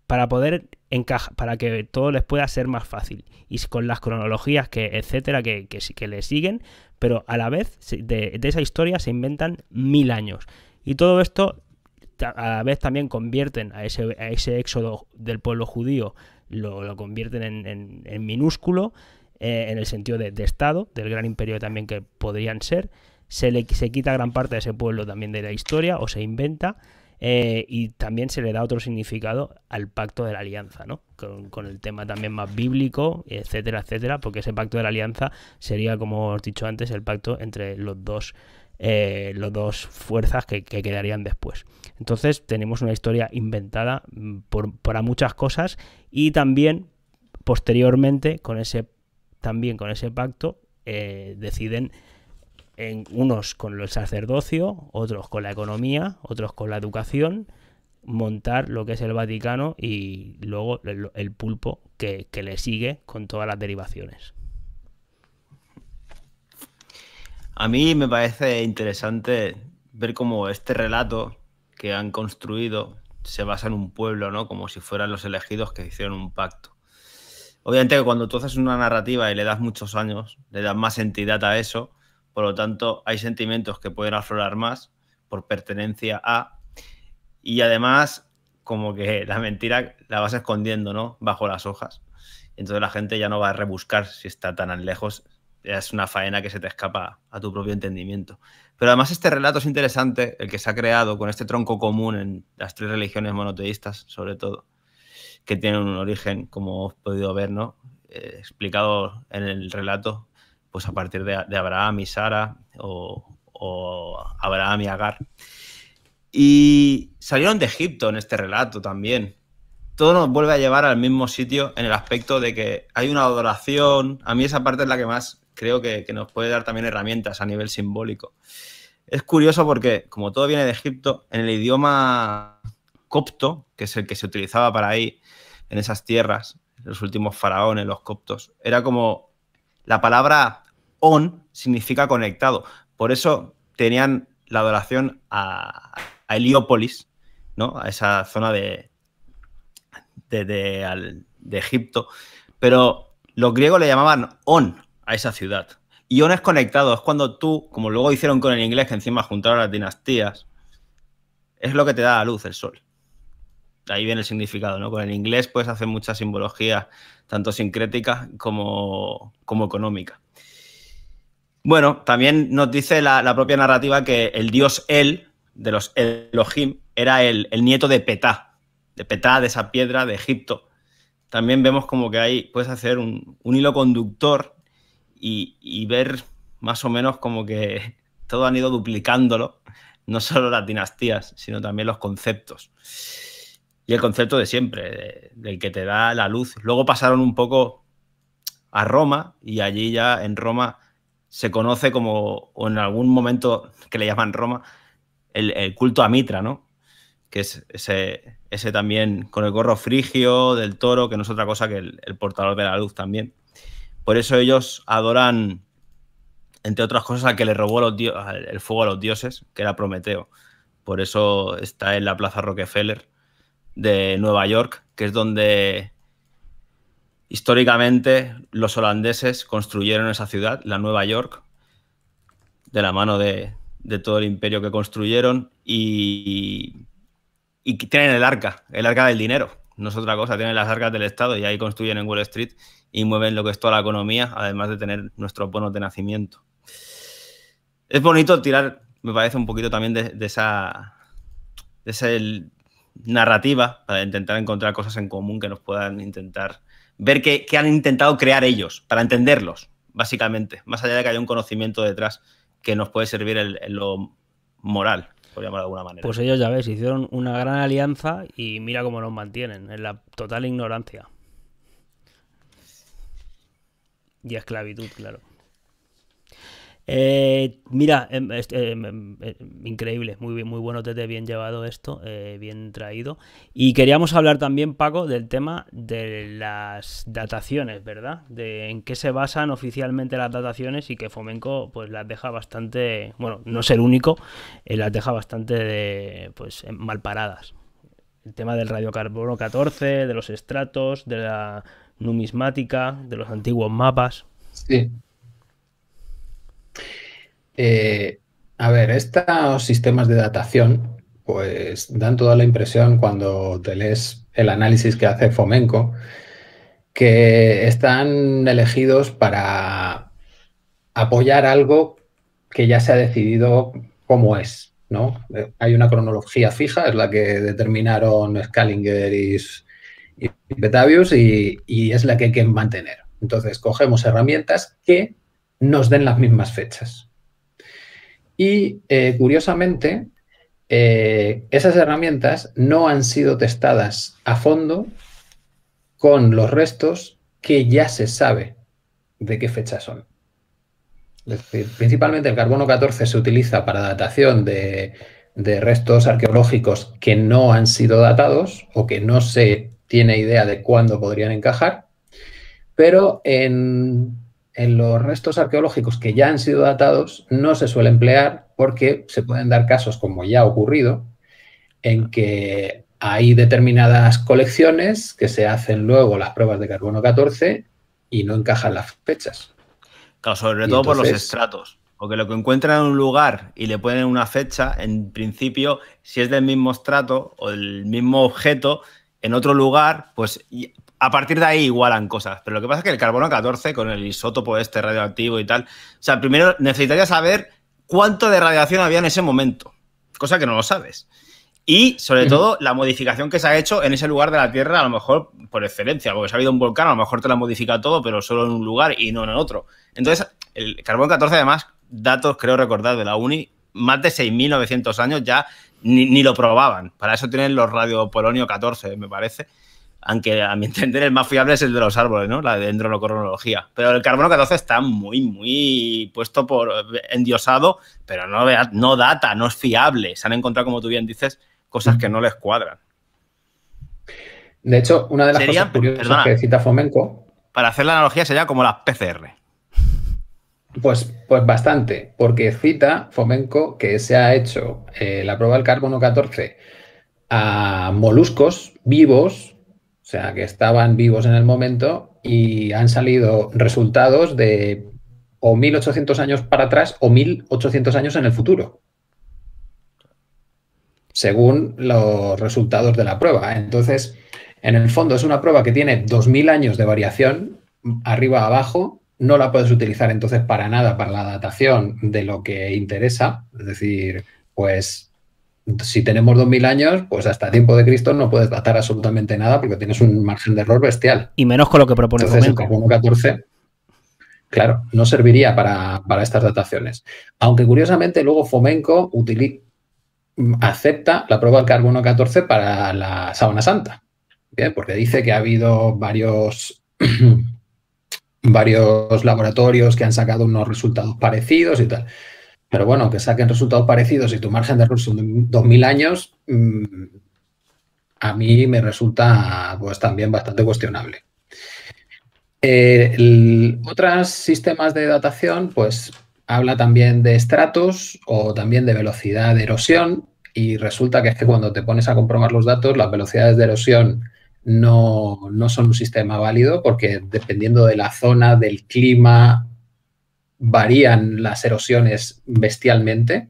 para poder encaja para que todo les pueda ser más fácil y con las cronologías que etcétera que, que, que le siguen, pero a la vez de, esa historia se inventan mil años y todo esto a la vez también convierten a ese, ese éxodo del pueblo judío, lo, convierten en, minúsculo eh, en el sentido de, Estado, del gran imperio también que podrían ser, se le se quita gran parte de ese pueblo también de la historia o se inventa eh, y también se le da otro significado al pacto de la alianza, ¿no? Con, el tema también más bíblico, etcétera, etcétera, porque ese pacto de la alianza sería, como os he dicho antes, el pacto entre los dos, eh, los dos fuerzas que, quedarían después. Entonces tenemos una historia inventada mm, para muchas cosas y también posteriormente con ese también con ese pacto eh, deciden unos con el sacerdocio, otros con la economía, otros con la educación, montar lo que es el Vaticano y luego el, pulpo que, que, le sigue con todas las derivaciones. A mí me parece interesante ver cómo este relato que han construido se basa en un pueblo, ¿no? Como si fueran los elegidos que hicieron un pacto. Obviamente que cuando tú haces una narrativa y le das muchos años, le das más entidad a eso, por lo tanto, hay sentimientos que pueden aflorar más por pertenencia a. Y además, como que la mentira la vas escondiendo, ¿no? Bajo las hojas. Entonces la gente ya no va a rebuscar si está tan lejos. Es una faena que se te escapa a tu propio entendimiento. Pero además este relato es interesante, el que se ha creado con este tronco común en las tres religiones monoteístas, sobre todo, que tienen un origen, como hemos podido ver, ¿no? Eh, explicado en el relato pues a partir de, Abraham y Sara o, Abraham y Agar. Y salieron de Egipto en este relato también. Todo nos vuelve a llevar al mismo sitio en el aspecto de que hay una adoración. A mí esa parte es la que más creo que, que nos puede dar también herramientas a nivel simbólico. Es curioso porque, como todo viene de Egipto, en el idioma copto, que es el que se utilizaba para ahí, en esas tierras, los últimos faraones, los coptos, era como la palabra on significa conectado. Por eso tenían la adoración a, Heliópolis, ¿no? A esa zona de, Egipto. Pero los griegos le llamaban on a esa ciudad. Y on es conectado, es cuando tú, como luego hicieron con el inglés, que encima juntaron las dinastías, es lo que te da la luz el sol ahí viene el significado, ¿no? Con el inglés puedes hacer mucha simbología tanto sincrética como, económica. Bueno, también nos dice la, propia narrativa que el dios El, de los Elohim, era el, nieto de Petá, de Petá, de esa piedra de Egipto. También vemos como que ahí puedes hacer un, hilo conductor y, y, ver más o menos como que todo han ido duplicándolo, no solo las dinastías, sino también los conceptos y el concepto de siempre, del que te da la luz. Luego pasaron un poco a Roma y allí ya en Roma se conoce como, o en algún momento que le llaman Roma, el, culto a Mitra, ¿no? Que es ese, ese, también con el gorro frigio del toro, que no es otra cosa que el, portador de la luz también. Por eso ellos adoran, entre otras cosas, al que le robó el fuego a los dioses, que era Prometeo. Por eso está en la Plaza Rockefeller de Nueva York, que es donde históricamente los holandeses construyeron esa ciudad, la Nueva York, de la mano de, todo el imperio que construyeron y, y, tienen el arca, el arca del dinero, no es otra cosa, tienen las arcas del Estado y ahí construyen en Wall Street y mueven lo que es toda la economía, además de tener nuestros bonos de nacimiento. Es bonito tirar, me parece un poquito también de, esa... De ese, narrativa para intentar encontrar cosas en común que nos puedan intentar ver que han intentado crear ellos, para entenderlos, básicamente, más allá de que haya un conocimiento detrás que nos puede servir en, lo moral, por de alguna manera. Pues ellos ya ves, hicieron una gran alianza y mira cómo nos mantienen, en la total ignorancia. Y esclavitud, claro. Eh, mira, em, este, em, em, eh, increíble, muy bien, muy bueno, Tete, bien llevado esto, eh, bien traído. Y queríamos hablar también, Paco, del tema de las dataciones, ¿verdad? De en qué se basan oficialmente las dataciones y que Fomenco pues las deja bastante, bueno, no es el único, eh, las deja bastante de, pues mal paradas. El tema del radiocarbono 14, de los estratos, de la numismática, de los antiguos mapas. Sí. Eh, a ver, estos sistemas de datación pues dan toda la impresión cuando te lees el análisis que hace Fomenco que están elegidos para apoyar algo que ya se ha decidido cómo es, ¿no? Eh, hay una cronología fija, es la que determinaron Scalinger y, Petavius y es la que hay que mantener. Entonces, cogemos herramientas que nos den las mismas fechas. Y eh, curiosamente, eh, esas herramientas no han sido testadas a fondo con los restos que ya se sabe de qué fecha son. Es decir, principalmente el carbono 14 se utiliza para datación de, de restos arqueológicos que no han sido datados o que no se tiene idea de cuándo podrían encajar, pero en en los restos arqueológicos que ya han sido datados no se suele emplear porque se pueden dar casos, como ya ha ocurrido, en que hay determinadas colecciones que se hacen luego las pruebas de carbono 14 y no encajan las fechas. Claro, sobre todo por los estratos. Porque lo que encuentran en un lugar y le ponen una fecha, en principio, si es del mismo estrato o el mismo objeto, en otro lugar, pues a partir de ahí igualan cosas. Pero lo que pasa es que el carbono 14, con el isótopo este radioactivo y tal, o sea, primero necesitaría saber cuánto de radiación había en ese momento, cosa que no lo sabes. Y sobre todo la modificación que se ha hecho en ese lugar de la Tierra, a lo mejor por excelencia, porque si ha habido un volcán, a lo mejor te la modifica todo, pero solo en un lugar y no en otro. Entonces, el carbono 14, además, datos creo recordar de la UNI, más de 6.900 años ya ni, lo probaban. Para eso tienen los radio polonio 14, me parece aunque a mi entender el más fiable es el de los árboles, ¿no? La de dendrocronología. Pero el carbono 14 está muy, muy puesto por eh, endiosado, pero no, no data, no es fiable. Se han encontrado, como tú bien dices, cosas que no les cuadran. De hecho, una de las cosas curiosas que cita Fomenco. Para hacer la analogía sería como las PCR. Pues, pues bastante, porque cita Fomenco que se ha hecho eh, la prueba del carbono 14 a moluscos vivos o sea, que estaban vivos en el momento y han salido resultados de o 1800 años para atrás o 1800 años en el futuro, según los resultados de la prueba. Entonces, en el fondo es una prueba que tiene 2000 años de variación, arriba abajo, no la puedes utilizar entonces para nada, para la datación de lo que interesa, es decir, pues si tenemos 2000 años, pues hasta tiempo de Cristo no puedes datar absolutamente nada porque tienes un margen de error bestial. Y menos con lo que propone Entonces, el carbono 14, claro, no serviría para, estas dataciones. Aunque curiosamente luego Fomenco acepta la prueba del carbono 14 para la sábana santa, ¿bien? porque dice que ha habido varios, varios laboratorios que han sacado unos resultados parecidos y tal. Pero bueno, que saquen resultados parecidos y tu margen de error son 2.000 años, mm, a mí me resulta pues también bastante cuestionable. Eh, otros sistemas de datación, pues habla también de estratos o también de velocidad de erosión y resulta que es que cuando te pones a comprobar los datos, las velocidades de erosión no, no son un sistema válido porque dependiendo de la zona, del clima varían las erosiones bestialmente.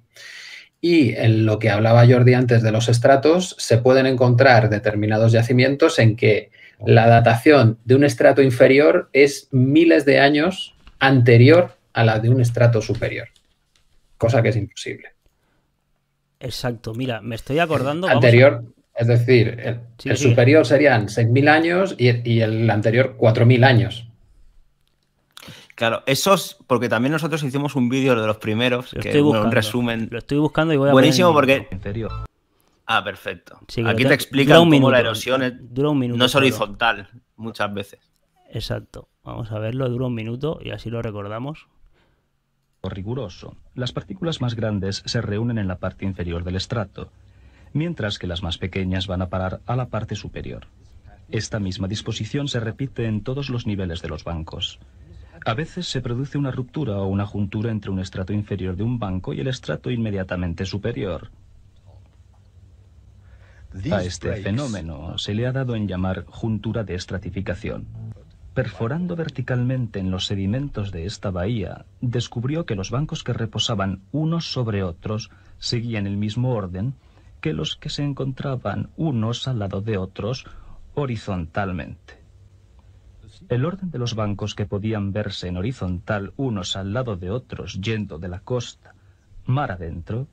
Y en lo que hablaba Jordi antes de los estratos, se pueden encontrar determinados yacimientos en que la datación de un estrato inferior es miles de años anterior a la de un estrato superior, cosa que es imposible. Exacto, mira, me estoy acordando... Anterior, es decir, el, superior serían 6.000 años y, y el anterior 4.000 años. Claro, esos, porque también nosotros hicimos un vídeo de los primeros, que estoy un resumen. Lo estoy buscando y voy a Buenísimo porque. Ah, perfecto. Aquí te, explica cómo la erosión dura un minuto, no es horizontal muchas veces. Exacto. Vamos a verlo, dura un minuto y así lo recordamos. Riguroso. Las partículas más grandes se reúnen en la parte inferior del estrato, mientras que las más pequeñas van a parar a la parte superior. Esta misma disposición se repite en todos los niveles de los bancos. A veces se produce una ruptura o una juntura entre un estrato inferior de un banco y el estrato inmediatamente superior. A este fenómeno se le ha dado en llamar juntura de estratificación. Perforando verticalmente en los sedimentos de esta bahía, descubrió que los bancos que reposaban unos sobre otros seguían el mismo orden que los que se encontraban unos al lado de otros horizontalmente. El orden de los bancos que podían verse en horizontal unos al lado de otros yendo de la costa mar adentro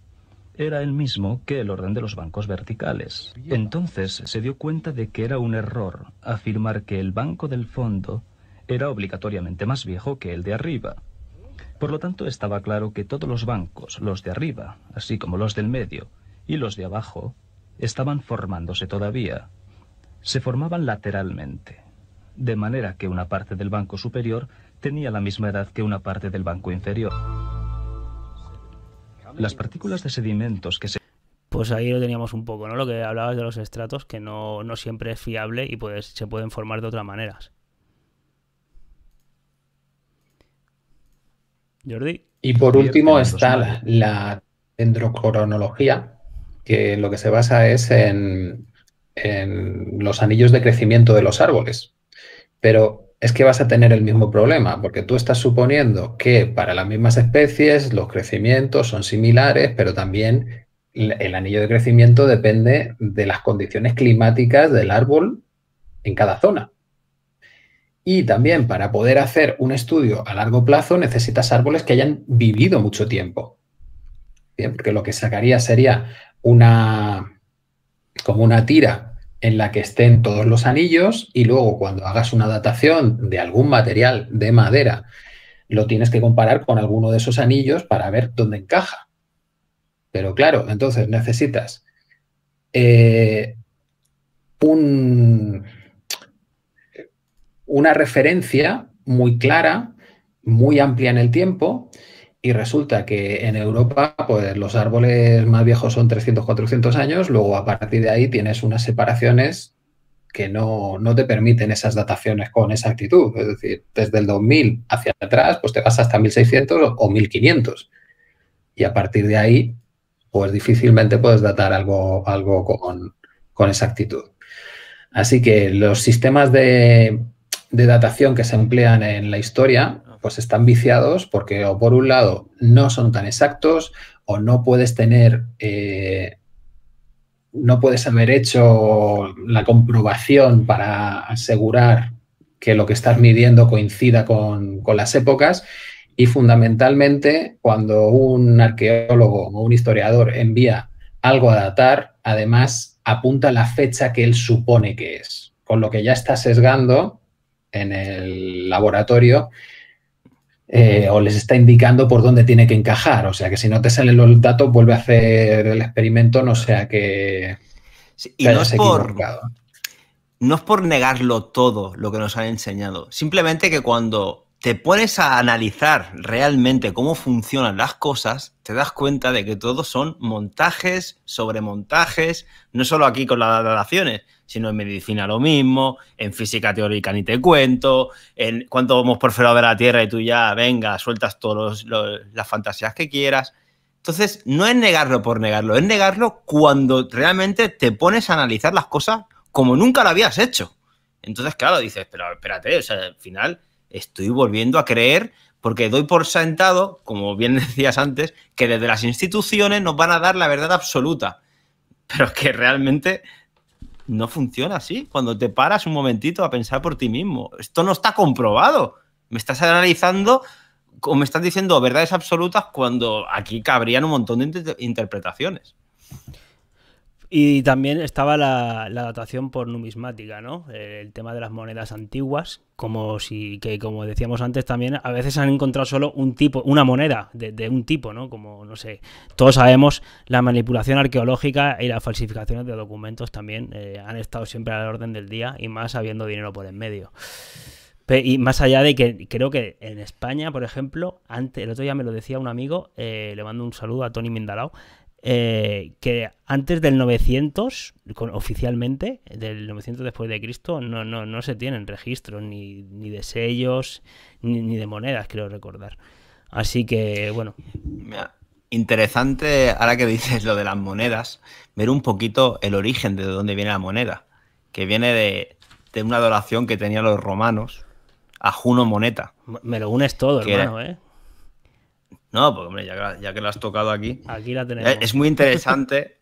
era el mismo que el orden de los bancos verticales. Entonces se dio cuenta de que era un error afirmar que el banco del fondo era obligatoriamente más viejo que el de arriba. Por lo tanto, estaba claro que todos los bancos, los de arriba, así como los del medio y los de abajo, estaban formándose todavía. Se formaban lateralmente de manera que una parte del banco superior tenía la misma edad que una parte del banco inferior. Las partículas de sedimentos que se... Pues ahí lo teníamos un poco, ¿no? Lo que hablabas de los estratos, que no, siempre es fiable y se pueden formar de otras maneras. Jordi. Y por último está la, la dendrocronología, que lo que se basa es en los anillos de crecimiento de los árboles. Pero es que vas a tener el mismo problema, porque tú estás suponiendo que para las mismas especies los crecimientos son similares, pero también el anillo de crecimiento depende de las condiciones climáticas del árbol en cada zona. Y también para poder hacer un estudio a largo plazo necesitas árboles que hayan vivido mucho tiempo. porque lo que sacaría sería como una tira en la que estén todos los anillos y luego cuando hagas una datación de algún material de madera, lo tienes que comparar con alguno de esos anillos para ver dónde encaja. Pero claro, entonces necesitas eh, un, una referencia muy clara, muy amplia en el tiempo, y resulta que en Europa pues los árboles más viejos son 300, 400 años, luego a partir de ahí tienes unas separaciones que no, te permiten esas dataciones con exactitud, es decir, desde el 2000 hacia atrás pues te vas hasta 1600 o 1500 y a partir de ahí pues difícilmente puedes datar algo, algo con, con exactitud. Así que los sistemas de, de datación que se emplean en la historia pues están viciados porque o por un lado no son tan exactos o no puedes tener, eh, no puedes haber hecho la comprobación para asegurar que lo que estás midiendo coincida con, con las épocas y fundamentalmente cuando un arqueólogo o un historiador envía algo a datar, además apunta la fecha que él supone que es, con lo que ya está sesgando en el laboratorio eh, o les está indicando por dónde tiene que encajar. O sea que si no te salen los datos, vuelve a hacer el experimento, no sea que. y no es, por, no es por negarlo todo lo que nos han enseñado. Simplemente que cuando te pones a analizar realmente cómo funcionan las cosas, te das cuenta de que todos son montajes, sobre montajes, no solo aquí con las relaciones, sino en medicina lo mismo, en física teórica ni te cuento, en cuánto hemos perforado a ver la Tierra y tú ya, venga, sueltas todas las fantasías que quieras. Entonces, no es negarlo por negarlo, es negarlo cuando realmente te pones a analizar las cosas como nunca lo habías hecho. Entonces, claro, dices, pero espérate, o sea, al final estoy volviendo a creer porque doy por sentado, como bien decías antes, que desde las instituciones nos van a dar la verdad absoluta. Pero que realmente no funciona así. Cuando te paras un momentito a pensar por ti mismo, esto no está comprobado. Me estás analizando o me estás diciendo verdades absolutas cuando aquí cabrían un montón de interpretaciones. Y también estaba la, adaptación datación por numismática, ¿no? Eh, el tema de las monedas antiguas, como si, que como decíamos antes también, a veces han encontrado solo un tipo, una moneda de, un tipo, ¿no? Como, no sé, todos sabemos, la manipulación arqueológica y las falsificaciones de documentos también eh, han estado siempre al orden del día y más habiendo dinero por en medio. Y más allá de que creo que en España, por ejemplo, antes, el otro día me lo decía un amigo, eh, le mando un saludo a Tony Mindalao, eh, que antes del 900, oficialmente, del 900 después de Cristo, no, no, no se tienen registros ni, ni de sellos ni, de monedas, creo recordar. Así que, bueno. Interesante, ahora que dices lo de las monedas, ver un poquito el origen de dónde viene la moneda, que viene de, de una adoración que tenían los romanos a Juno Moneta. Me lo unes todo, hermano, ¿eh? No, pues hombre, ya, que lo has tocado aquí. Aquí la tenemos. Eh, es muy interesante.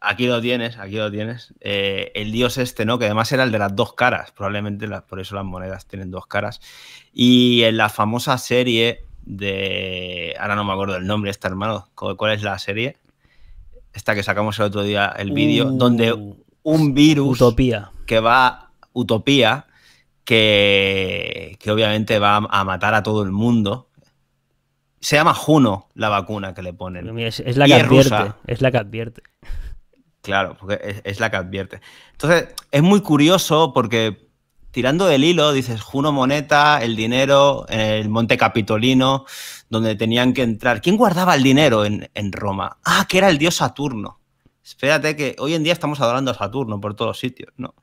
Aquí lo tienes, aquí lo tienes. Eh, el dios este, ¿no? Que además era el de las dos caras. Probablemente las, por eso las monedas tienen dos caras. Y en la famosa serie de. Ahora no me acuerdo el nombre, esta hermano. ¿Cuál es la serie? Esta que sacamos el otro día, el vídeo, uh, donde un virus. Utopía. Que va. Utopía. Que, que obviamente va a matar a todo el mundo se llama Juno la vacuna que le ponen. es, la que advierte. Es la que advierte. Claro, porque es, la que advierte. Entonces, es muy curioso porque tirando del hilo, dices Juno Moneta, el dinero, el Monte Capitolino, donde tenían que entrar. ¿Quién guardaba el dinero en, Roma? Ah, que era el dios Saturno. Espérate que hoy en día estamos adorando a Saturno por todos sitios, ¿no?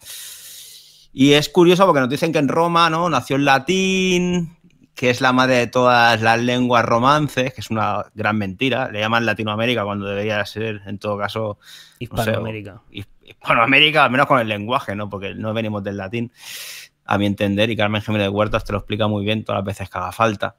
Y es curioso porque nos dicen que en Roma, ¿no? Nació el latín, que es la madre de todas las lenguas romances, que es una gran mentira. Le llaman Latinoamérica cuando debería ser, en todo caso, Hispanoamérica. Hispanoamérica, al menos con el lenguaje, ¿no? Porque no venimos del latín, a mi entender, y Carmen Jiménez de Huertas te lo explica muy bien todas las veces que haga falta.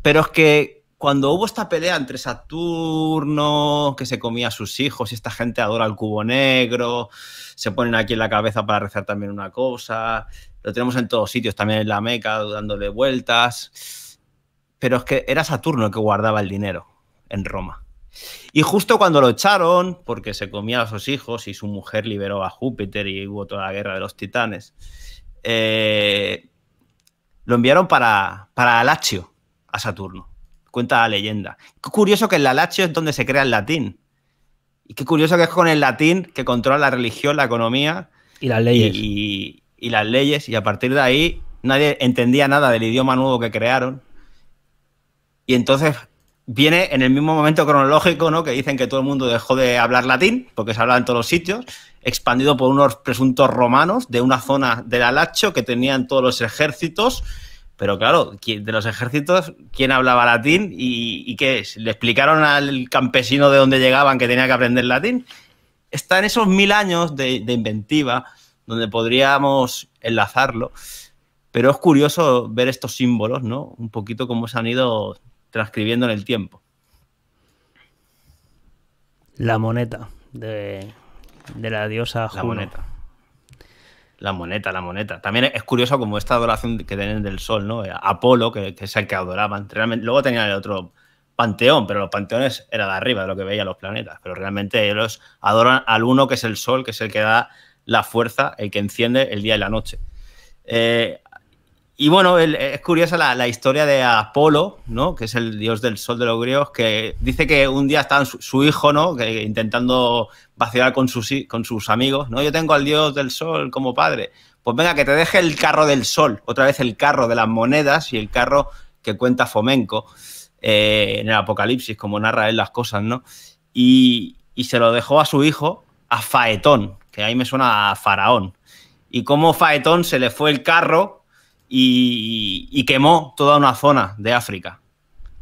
Pero es que cuando hubo esta pelea entre Saturno, que se comía a sus hijos, y esta gente adora el cubo negro, se ponen aquí en la cabeza para rezar también una cosa, lo tenemos en todos sitios, también en la Meca, dándole vueltas. Pero es que era Saturno el que guardaba el dinero en Roma. Y justo cuando lo echaron, porque se comía a sus hijos y su mujer liberó a Júpiter y hubo toda la guerra de los titanes, eh, lo enviaron para, para Alacio, a Saturno cuenta la leyenda. Qué curioso que en la es donde se crea el latín. Y qué curioso que es con el latín que controla la religión, la economía. Y las leyes. Y, las leyes. Y a partir de ahí nadie entendía nada del idioma nuevo que crearon. Y entonces viene en el mismo momento cronológico, ¿no? Que dicen que todo el mundo dejó de hablar latín, porque se hablaba en todos los sitios, expandido por unos presuntos romanos de una zona del Alacho que tenían todos los ejércitos pero claro, de los ejércitos, ¿quién hablaba latín y, qué es? ¿Le explicaron al campesino de dónde llegaban que tenía que aprender latín? Está en esos mil años de, inventiva donde podríamos enlazarlo. Pero es curioso ver estos símbolos, ¿no? Un poquito cómo se han ido transcribiendo en el tiempo. La moneta de, la diosa Juno. La la moneta, la moneta. También es curioso como esta adoración que tienen del sol, ¿no? Eh, Apolo, que, es el que adoraban. luego tenían el otro panteón, pero los panteones eran de arriba, de lo que veían los planetas. Pero realmente ellos adoran al uno, que es el sol, que es el que da la fuerza, el que enciende el día y la noche. Eh, y bueno, es curiosa la, historia de Apolo, ¿no? Que es el dios del sol de los griegos, que dice que un día está su, hijo, ¿no? Que, intentando vacilar con sus, con sus amigos, ¿no? Yo tengo al dios del sol como padre. Pues venga, que te deje el carro del sol, otra vez el carro de las monedas y el carro que cuenta Fomenco eh, en el Apocalipsis, como narra él las cosas, ¿no? Y, y se lo dejó a su hijo, a Faetón, que ahí me suena a Faraón. Y como Faetón se le fue el carro y, quemó toda una zona de África.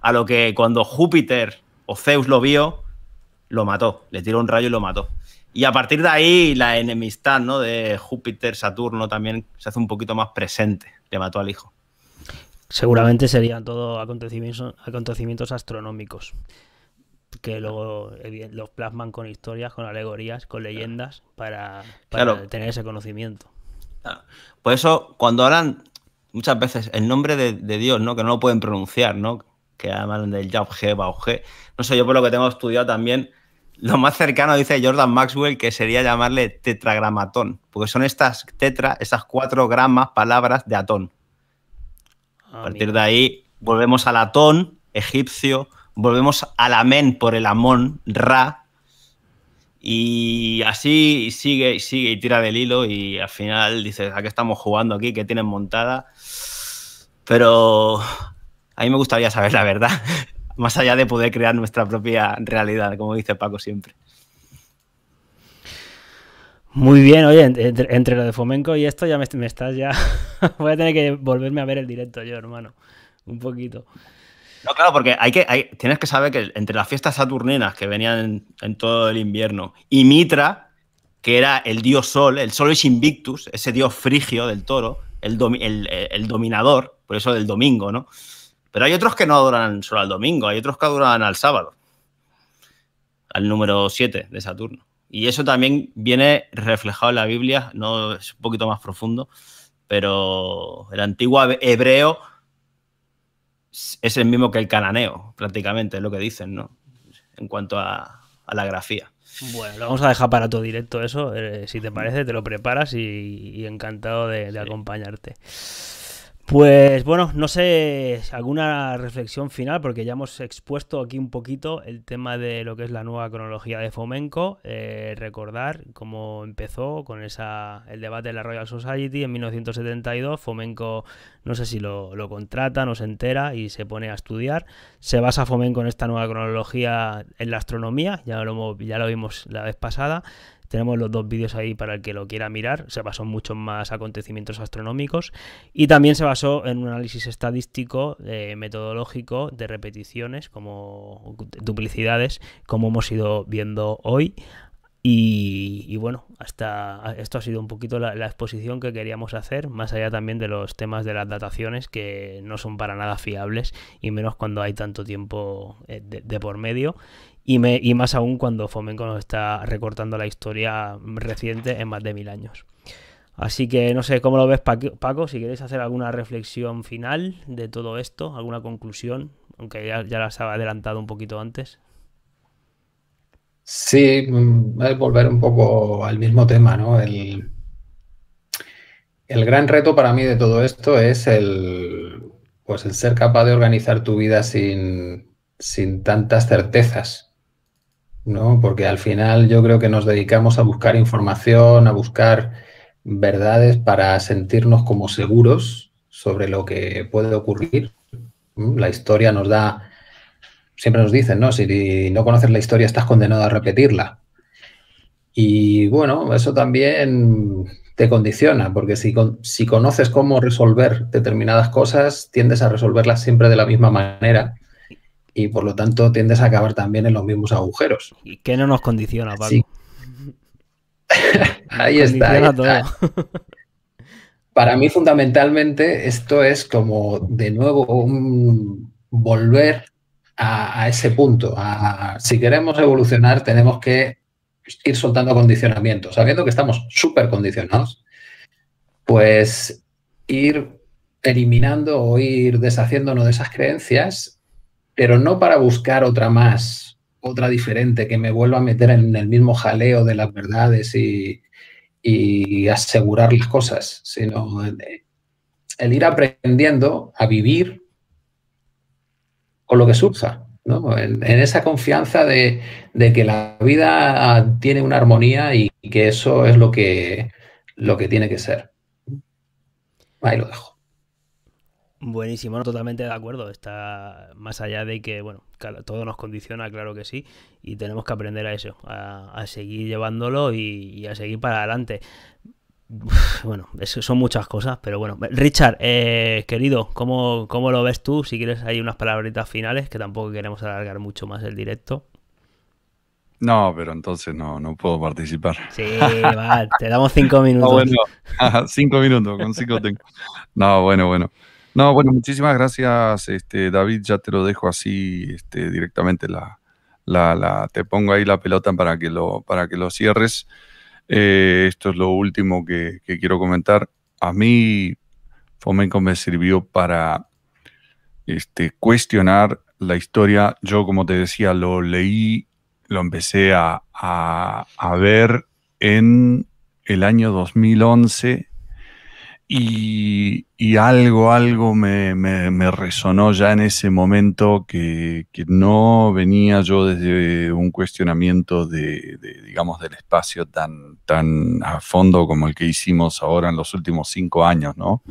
A lo que cuando Júpiter o Zeus lo vio, lo mató, le tiró un rayo y lo mató. Y a partir de ahí la enemistad de Júpiter, Saturno también se hace un poquito más presente. Le mató al hijo. Seguramente serían todos acontecimientos, acontecimientos astronómicos que luego los plasman con historias, con alegorías, con leyendas para, tener ese conocimiento. Por eso, cuando hablan muchas veces el nombre de, Dios, ¿no? Que no lo pueden pronunciar, ¿no? Que además del bao, Bauge. No sé, yo por lo que tengo estudiado también, lo más cercano dice Jordan Maxwell que sería llamarle tetragramatón, porque son estas tetra, esas cuatro gramas, palabras de atón. Ah, a partir de ahí volvemos al atón egipcio, volvemos al amén por el amón, ra, y así sigue y sigue y tira del hilo y al final dices, ¿a qué estamos jugando aquí? ¿Qué tienen montada? Pero a mí me gustaría saber la verdad, más allá de poder crear nuestra propia realidad, como dice Paco siempre. Muy bien, oye, entre, lo de Fomenco y esto ya me, me estás ya... Voy a tener que volverme a ver el directo yo, hermano. Un poquito. No, claro, porque hay que, tienes que saber que entre las fiestas saturninas que venían en, todo el invierno y Mitra, que era el dios sol, el sol es invictus, ese dios frigio del toro, el, dominador, por eso del domingo, ¿no? Pero hay otros que no adoran solo al domingo, hay otros que adoran al sábado, al número 7 de Saturno. Y eso también viene reflejado en la Biblia, no es un poquito más profundo, pero el antiguo hebreo es el mismo que el cananeo, prácticamente, es lo que dicen, ¿no? En cuanto a, la grafía. Bueno, lo vamos a dejar para tu directo eso. Eh, si te parece, te lo preparas y, encantado de, acompañarte. Pues bueno, no sé, alguna reflexión final, porque ya hemos expuesto aquí un poquito el tema de lo que es la nueva cronología de Fomenco. Eh, recordar cómo empezó con esa, el debate de la Royal Society en 1972. Fomenco, no sé si lo, contrata, no se entera y se pone a estudiar. Se basa Fomenco en esta nueva cronología en la astronomía, ya ya lo vimos la vez pasada. Tenemos los dos vídeos ahí para el que lo quiera mirar. Se basó en muchos más acontecimientos astronómicos y también se basó en un análisis estadístico, eh, metodológico de repeticiones, como duplicidades, como hemos ido viendo hoy. Y, bueno, hasta esto ha sido un poquito la, exposición que queríamos hacer, más allá también de los temas de las dataciones que no son para nada fiables, y menos cuando hay tanto tiempo eh, de por medio. Y, más aún cuando Fomenco nos está recortando la historia reciente en más de mil años. Así que no sé cómo lo ves, Paco, si queréis hacer alguna reflexión final de todo esto, alguna conclusión, aunque ya, las ha adelantado un poquito antes. Sí, mm, volver un poco al mismo tema, ¿no? El, gran reto para mí de todo esto es el, pues el ser capaz de organizar tu vida sin, sin tantas certezas. ¿no? Porque al final yo creo que nos dedicamos a buscar información, a buscar verdades para sentirnos como seguros sobre lo que puede ocurrir. ¿Mm? La historia nos da, siempre nos dicen, ¿no? Si no conoces la historia estás condenado a repetirla. Y bueno, eso también te condiciona, porque si, si conoces cómo resolver determinadas cosas, tiendes a resolverlas siempre de la misma manera y por lo tanto tiendes a acabar también en los mismos agujeros. ¿Y qué no nos condiciona, Pablo? Sí. ahí, está, Para mí, fundamentalmente, esto es como de nuevo volver a, ese punto. si queremos evolucionar, tenemos que ir soltando condicionamientos, sabiendo que estamos súper condicionados, pues ir eliminando o ir deshaciéndonos de esas creencias pero no para buscar otra más, otra diferente, que me vuelva a meter en el mismo jaleo de las verdades y, asegurar las cosas, sino el ir aprendiendo a vivir con lo que surja, ¿no? en, esa confianza de, de, que la vida ah, tiene una armonía y que eso es lo que, lo que tiene que ser. Ahí lo dejo. Buenísimo, no, totalmente de acuerdo. Está más allá de que, bueno, todo nos condiciona, claro que sí, y tenemos que aprender a eso, a, seguir llevándolo y, a seguir para adelante. Bueno, eso son muchas cosas, pero bueno. Richard, eh, querido, ¿cómo, lo ves tú? Si quieres, hay unas palabritas finales, que tampoco queremos alargar mucho más el directo. No, pero entonces no, no puedo participar. Sí, va, te damos cinco minutos. cinco minutos, con cinco tengo. No, bueno, bueno. No, bueno, muchísimas gracias, este, David. Ya te lo dejo así este, directamente. La, te pongo ahí la pelota para que lo, para que lo cierres. Eh, esto es lo último que, quiero comentar. A mí, Fomenco me sirvió para este, cuestionar la historia. Yo, como te decía, lo leí, lo empecé a, a ver en el año 2011 y, algo, algo me, resonó ya en ese momento que, no venía yo desde un cuestionamiento de, digamos, del espacio tan, tan a fondo como el que hicimos ahora en los últimos cinco años, ¿no?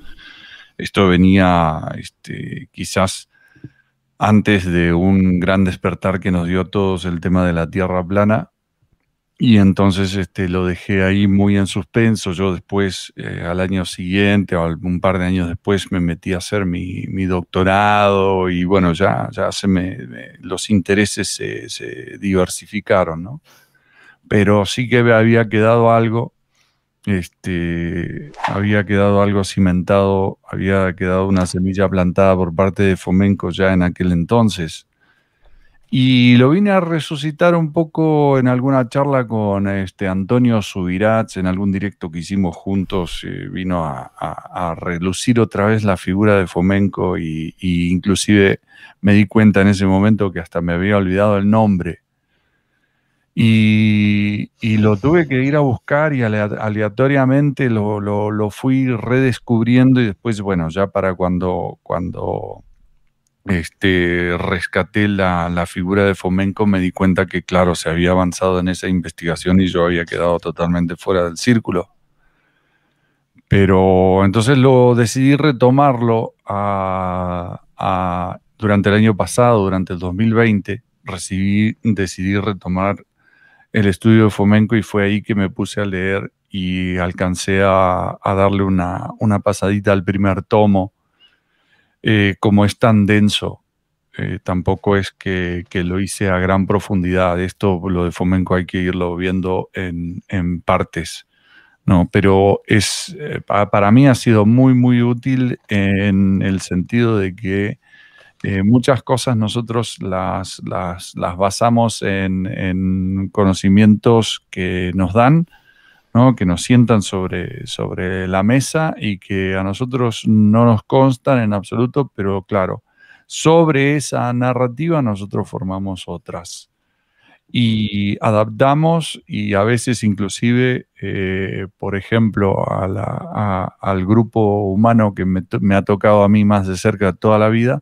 Esto venía este, quizás antes de un gran despertar que nos dio todos el tema de la Tierra plana, y entonces este, lo dejé ahí muy en suspenso. Yo después, eh, al año siguiente, o un par de años después, me metí a hacer mi, doctorado y bueno, ya, ya se me, los intereses se, diversificaron, ¿no? Pero sí que había quedado algo, este, había quedado algo cimentado, había quedado una semilla plantada por parte de Fomenco ya en aquel entonces, y lo vine a resucitar un poco en alguna charla con este Antonio Subirats, en algún directo que hicimos juntos, eh, vino a, relucir otra vez la figura de Fomenco y, inclusive me di cuenta en ese momento que hasta me había olvidado el nombre. Y, lo tuve que ir a buscar y aleatoriamente lo, lo, fui redescubriendo y después, bueno, ya para cuando, cuando este, rescaté la, figura de Fomenco, me di cuenta que, claro, se había avanzado en esa investigación y yo había quedado totalmente fuera del círculo. Pero entonces lo decidí retomarlo durante el año pasado, durante el 2020, decidí retomar el estudio de Fomenco y fue ahí que me puse a leer y alcancé a, darle una pasadita al primer tomo eh, como es tan denso, eh, tampoco es que, lo hice a gran profundidad. Esto, lo de Fomenco, hay que irlo viendo en, partes. No, pero es, eh, para mí ha sido muy, muy útil en el sentido de que muchas cosas nosotros las, basamos en, conocimientos que nos dan, que nos sientan sobre, sobre la mesa y que a nosotros no nos constan en absoluto, pero claro, sobre esa narrativa nosotros formamos otras y adaptamos y a veces inclusive, eh, por ejemplo, al grupo humano que me, me, ha tocado a mí más de cerca toda la vida,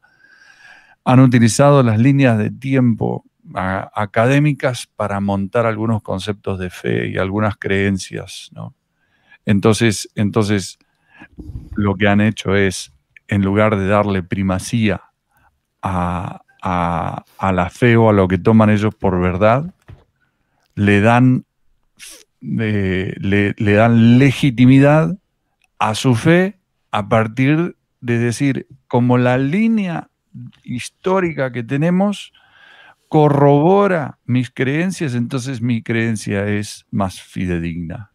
han utilizado las líneas de tiempo académicas para montar algunos conceptos de fe y algunas creencias. ¿no? Entonces, entonces, lo que han hecho es, en lugar de darle primacía a, la fe o a lo que toman ellos por verdad, le dan, le dan legitimidad a su fe a partir de decir, como la línea histórica que tenemos corrobora mis creencias, entonces mi creencia es más fidedigna.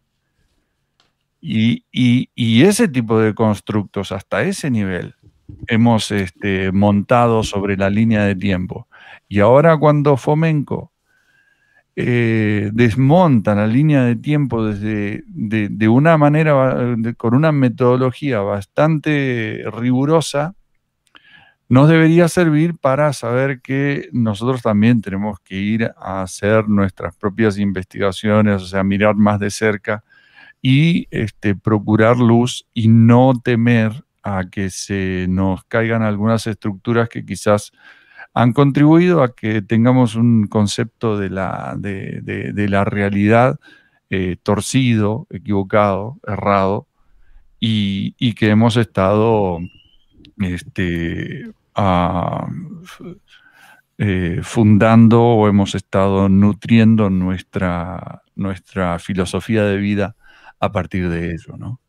Y, ese tipo de constructos, hasta ese nivel, hemos este, montado sobre la línea de tiempo. Y ahora cuando Fomenco eh, desmonta la línea de tiempo desde, de, una manera, con una metodología bastante rigurosa, nos debería servir para saber que nosotros también tenemos que ir a hacer nuestras propias investigaciones, o sea, mirar más de cerca y este, procurar luz y no temer a que se nos caigan algunas estructuras que quizás han contribuido a que tengamos un concepto de la, de, la realidad eh, torcido, equivocado, errado, y, que hemos estado este, eh, fundando o hemos estado nutriendo nuestra, nuestra filosofía de vida a partir de ello, ¿no?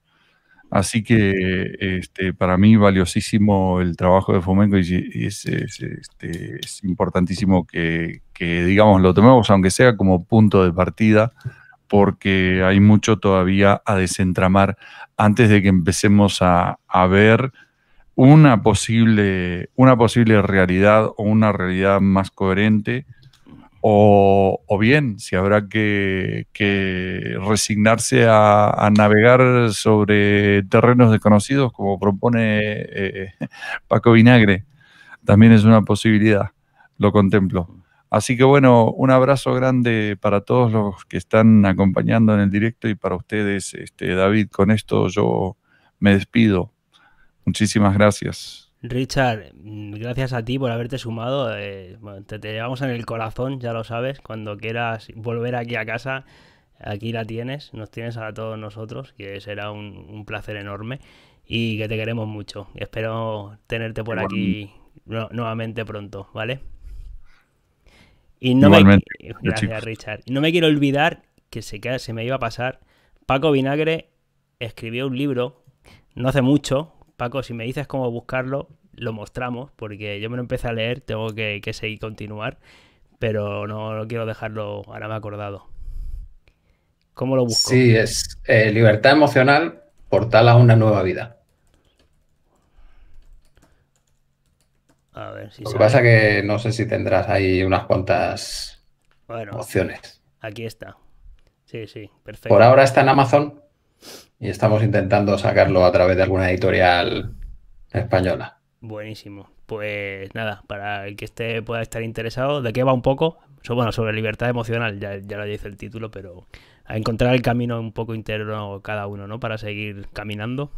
Así que este, para mí valiosísimo el trabajo de Fomenco y es, este, es importantísimo que, digamos, lo tomemos, aunque sea como punto de partida, porque hay mucho todavía a desentramar antes de que empecemos a, a ver una posible, una posible realidad o una realidad más coherente, o, bien si habrá que, resignarse a, navegar sobre terrenos desconocidos, como propone eh, Paco Vinagre, también es una posibilidad, lo contemplo. Así que bueno, un abrazo grande para todos los que están acompañando en el directo y para ustedes, este, David, con esto yo me despido. Muchísimas gracias. Richard, mm, gracias a ti por haberte sumado. Eh, te, llevamos en el corazón, ya lo sabes. Cuando quieras volver aquí a casa, aquí la tienes, nos tienes a todos nosotros, que será un, placer enorme y que te queremos mucho. Espero tenerte por aquí nuevamente pronto, ¿vale? Y no me gracias, Richard. no me quiero olvidar que se, que se me iba a pasar. Paco Vinagre escribió un libro no hace mucho, Paco, si me dices cómo buscarlo, lo mostramos, porque yo me lo empecé a leer, tengo que, seguir continuar, pero no, quiero dejarlo, ahora me he acordado. ¿Cómo lo busco? Sí, es eh, Libertad Emocional, Portal a una nueva vida. A ver si Lo que pasa que no sé si tendrás ahí unas cuantas opciones. Aquí está. Sí, sí, perfecto. Por ahora está en Amazon, y estamos intentando sacarlo a través de alguna editorial española. Buenísimo. Pues nada, para el que esté, pueda estar interesado, ¿de qué va un poco? Bueno, sobre libertad emocional, ya, lo dice el título, pero a encontrar el camino un poco interno cada uno, ¿no? Para seguir caminando.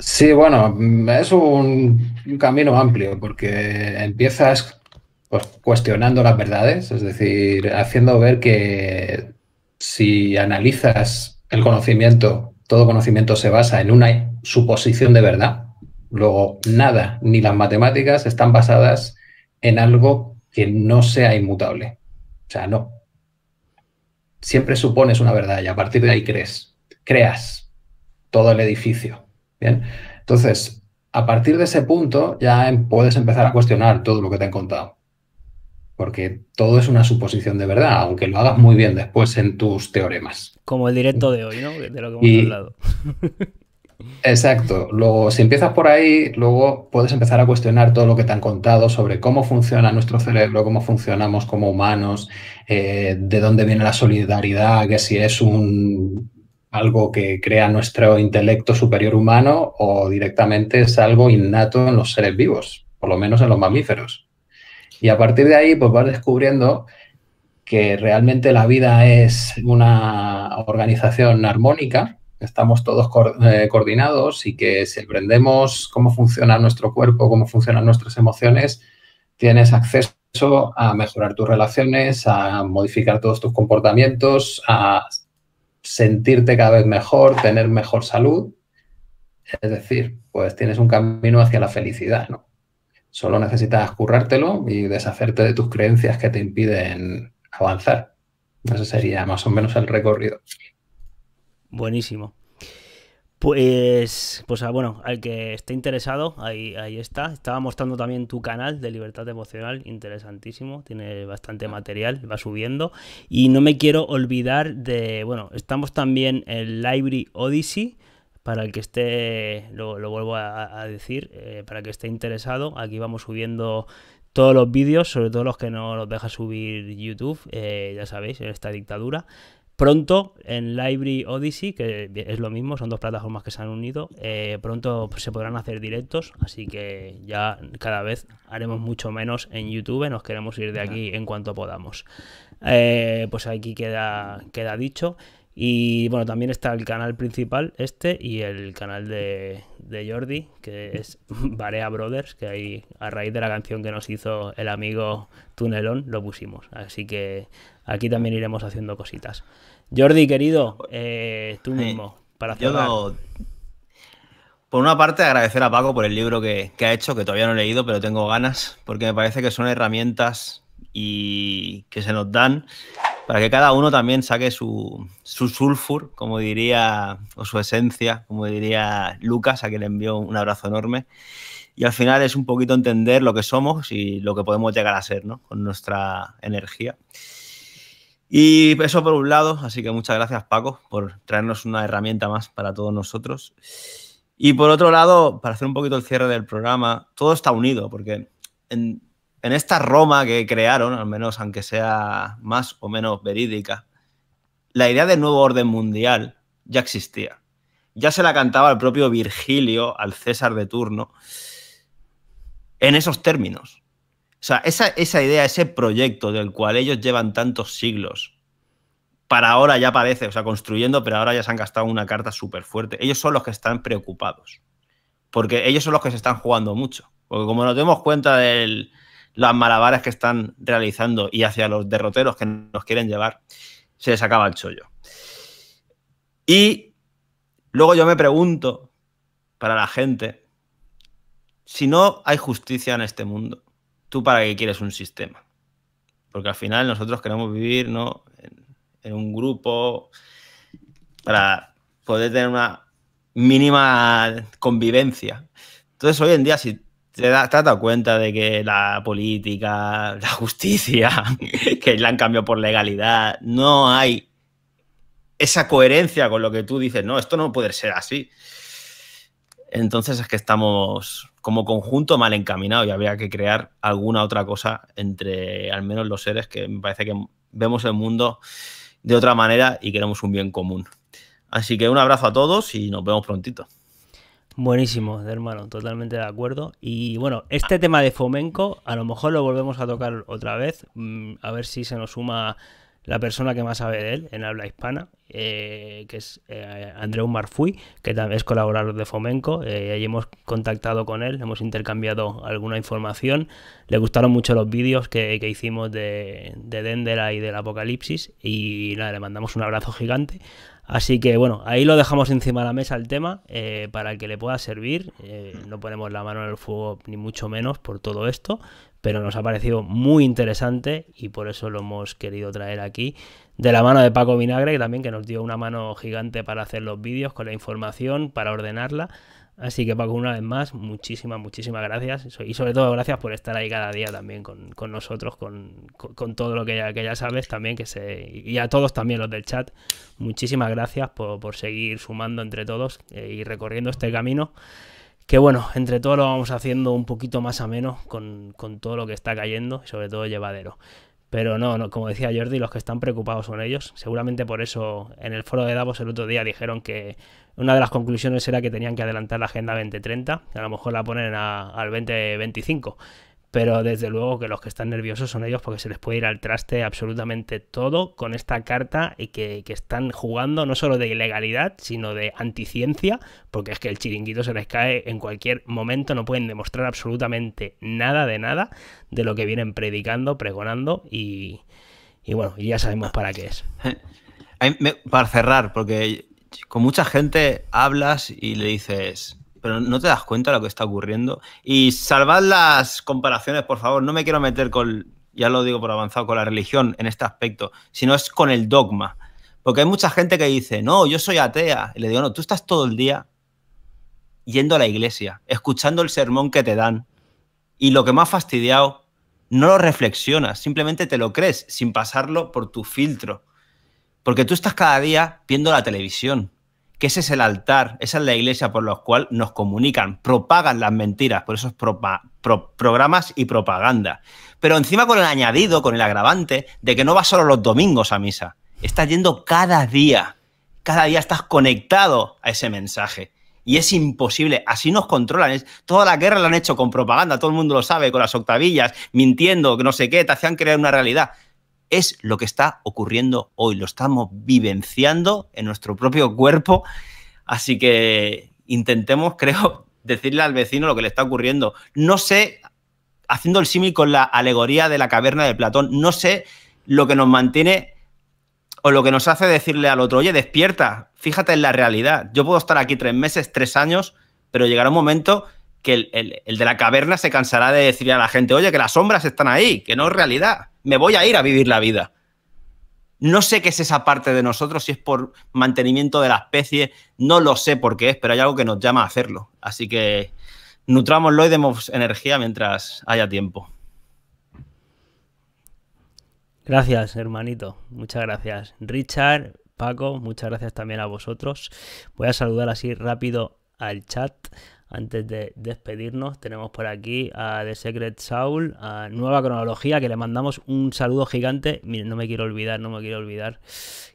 Sí, bueno, mm, es un, camino amplio porque empiezas pues, cuestionando las verdades, es decir, haciendo ver que si analizas el conocimiento, todo conocimiento se basa en una suposición de verdad. Luego, nada, ni las matemáticas están basadas en algo que no sea inmutable. O sea, no. Siempre supones una verdad y a partir de ahí crees, creas todo el edificio. Bien. Entonces, a partir de ese punto ya em, puedes empezar a cuestionar todo lo que te han contado porque todo es una suposición de verdad, aunque lo hagas muy bien después en tus teoremas. Como el directo de hoy, ¿no? De lo que hemos hablado. Exacto. Luego, si empiezas por ahí, luego puedes empezar a cuestionar todo lo que te han contado sobre cómo funciona nuestro cerebro, cómo funcionamos como humanos, eh, de dónde viene la solidaridad, que si es un algo que crea nuestro intelecto superior humano o directamente es algo innato en los seres vivos, por lo menos en los mamíferos. Y a partir de ahí, pues vas descubriendo que realmente la vida es una organización armónica, estamos todos eh, coordinados y que si aprendemos cómo funciona nuestro cuerpo, cómo funcionan nuestras emociones, tienes acceso a mejorar tus relaciones, a modificar todos tus comportamientos, a sentirte cada vez mejor, tener mejor salud. Es decir, pues tienes un camino hacia la felicidad, ¿no? Solo necesitas currártelo y deshacerte de tus creencias que te impiden avanzar. Ese sería más o menos el recorrido. Buenísimo. Pues, pues ah, bueno, al que esté interesado, ahí, ahí está. Estaba mostrando también tu canal de libertad emocional, interesantísimo. Tiene bastante material, va subiendo. Y no me quiero olvidar de, bueno, estamos también en Library Odyssey para el que esté, lo, vuelvo a, decir, eh, para el que esté interesado, aquí vamos subiendo todos los vídeos, sobre todo los que no los deja subir YouTube, eh, ya sabéis, esta dictadura. Pronto en Library Odyssey, que es lo mismo, son dos plataformas que se han unido, eh, pronto se podrán hacer directos, así que ya cada vez haremos mucho menos en YouTube, nos queremos ir de aquí en cuanto podamos. pues aquí queda, queda dicho. Y bueno, también está el canal principal, este, y el canal de, Jordi, que es Varea Brothers, que ahí a raíz de la canción que nos hizo el amigo Tunelón lo pusimos. Así que aquí también iremos haciendo cositas. Jordi, querido, eh, tú mismo, para cerrar. por una parte, agradecer a Paco por el libro que, que ha hecho, que todavía no he leído, pero tengo ganas, porque me parece que son herramientas y que se nos dan para que cada uno también saque su, su sulfur, como diría, o su esencia, como diría Lucas, a quien le envío un abrazo enorme. Y al final es un poquito entender lo que somos y lo que podemos llegar a ser, ¿no? Con nuestra energía. Y eso por un lado, así que muchas gracias Paco por traernos una herramienta más para todos nosotros. Y por otro lado, para hacer un poquito el cierre del programa, todo está unido, porque en, en esta Roma que crearon, al menos aunque sea más o menos verídica, la idea del nuevo orden mundial ya existía. Ya se la cantaba el propio Virgilio al César de turno en esos términos. O sea, esa, idea, ese proyecto del cual ellos llevan tantos siglos, para ahora ya parece, o sea, construyendo, pero ahora ya se han gastado una carta súper fuerte. Ellos son los que están preocupados, porque ellos son los que se están jugando mucho. Porque como nos demos cuenta del, las malabares que están realizando y hacia los derroteros que nos quieren llevar, se les acaba el chollo. Y luego yo me pregunto para la gente, si no hay justicia en este mundo, ¿tú para qué quieres un sistema? Porque al final nosotros queremos vivir ¿no? en, en un grupo para poder tener una mínima convivencia. Entonces hoy en día, si ¿Te, has dado cuenta de que la política, la justicia, que la han cambiado por legalidad, no hay esa coherencia con lo que tú dices? No, esto no puede ser así. Entonces es que estamos como conjunto mal encaminados y habría que crear alguna otra cosa entre al menos los seres que me parece que vemos el mundo de otra manera y queremos un bien común. Así que un abrazo a todos y nos vemos prontito. Buenísimo, hermano, totalmente de acuerdo. Y bueno, este tema de Fomenco, a lo mejor lo volvemos a tocar otra vez, mm, a ver si se nos suma la persona que más sabe de él en habla hispana, eh, que es eh, Andreu Marfui, que también es colaborador de Fomenco. Eh, hemos contactado con él, hemos intercambiado alguna información. Le gustaron mucho los vídeos que, hicimos de, de Dendera y del Apocalipsis. Y nada, le mandamos un abrazo gigante. Así que bueno, ahí lo dejamos encima de la mesa el tema eh, para que le pueda servir. Eh, no ponemos la mano en el fuego ni mucho menos por todo esto, pero nos ha parecido muy interesante y por eso lo hemos querido traer aquí de la mano de Paco Vinagre, que también que nos dio una mano gigante para hacer los vídeos con la información, para ordenarla. Así que Paco, una vez más, muchísimas, muchísimas gracias. Y sobre todo gracias por estar ahí cada día también con, nosotros, con, todo lo que ya, que ya sabes también, que se, y a todos también los del chat. Muchísimas gracias por, seguir sumando entre todos eh, y recorriendo este camino. Que bueno, entre todos lo vamos haciendo un poquito más ameno con, con todo lo que está cayendo y sobre todo llevadero. Pero no, no, como decía Jordi, los que están preocupados son ellos. Seguramente por eso en el foro de Davos el otro día dijeron que una de las conclusiones era que tenían que adelantar la Agenda 2030, a lo mejor la ponen a, al 2025, pero desde luego que los que están nerviosos son ellos porque se les puede ir al traste absolutamente todo con esta carta y que, que están jugando no solo de ilegalidad, sino de anticiencia, porque es que el chiringuito se les cae en cualquier momento, no pueden demostrar absolutamente nada de nada de lo que vienen predicando, pregonando y, y bueno, ya sabemos para qué es. para cerrar, porque con mucha gente hablas y le dices, pero no te das cuenta de lo que está ocurriendo. Y salvad las comparaciones, por favor, no me quiero meter con, ya lo digo por avanzado, con la religión en este aspecto, sino es con el dogma. Porque hay mucha gente que dice, no, yo soy atea. Y le digo, no, tú estás todo el día yendo a la iglesia, escuchando el sermón que te dan. Y lo que más fastidiado, no lo reflexionas, simplemente te lo crees sin pasarlo por tu filtro. Porque tú estás cada día viendo la televisión, que ese es el altar, esa es la iglesia por la cual nos comunican, propagan las mentiras, por esos programas y propaganda. Pero encima con el añadido, con el agravante de que no vas solo los domingos a misa, estás yendo cada día, cada día estás conectado a ese mensaje. Y es imposible, así nos controlan. toda la guerra la han hecho con propaganda, todo el mundo lo sabe, con las octavillas, mintiendo, que no sé qué, te hacían creer una realidad es lo que está ocurriendo hoy, lo estamos vivenciando en nuestro propio cuerpo, así que intentemos, creo, decirle al vecino lo que le está ocurriendo. No sé, haciendo el símil con la alegoría de la caverna de Platón, no sé lo que nos mantiene o lo que nos hace decirle al otro, oye, despierta, fíjate en la realidad. Yo puedo estar aquí tres meses, tres años, pero llegará un momento que el, de la caverna se cansará de decirle a la gente, oye, que las sombras están ahí, que no es realidad, me voy a ir a vivir la vida. No sé qué es esa parte de nosotros, si es por mantenimiento de la especie, no lo sé por qué es, pero hay algo que nos llama a hacerlo. Así que nutrámoslo y demos energía mientras haya tiempo. Gracias, hermanito. Muchas gracias. Richard, Paco, muchas gracias también a vosotros. Voy a saludar así rápido al chat. Antes de despedirnos, tenemos por aquí a The Secret Soul, a Nueva Cronología, que le mandamos un saludo gigante. Miren, no me quiero olvidar, no me quiero olvidar.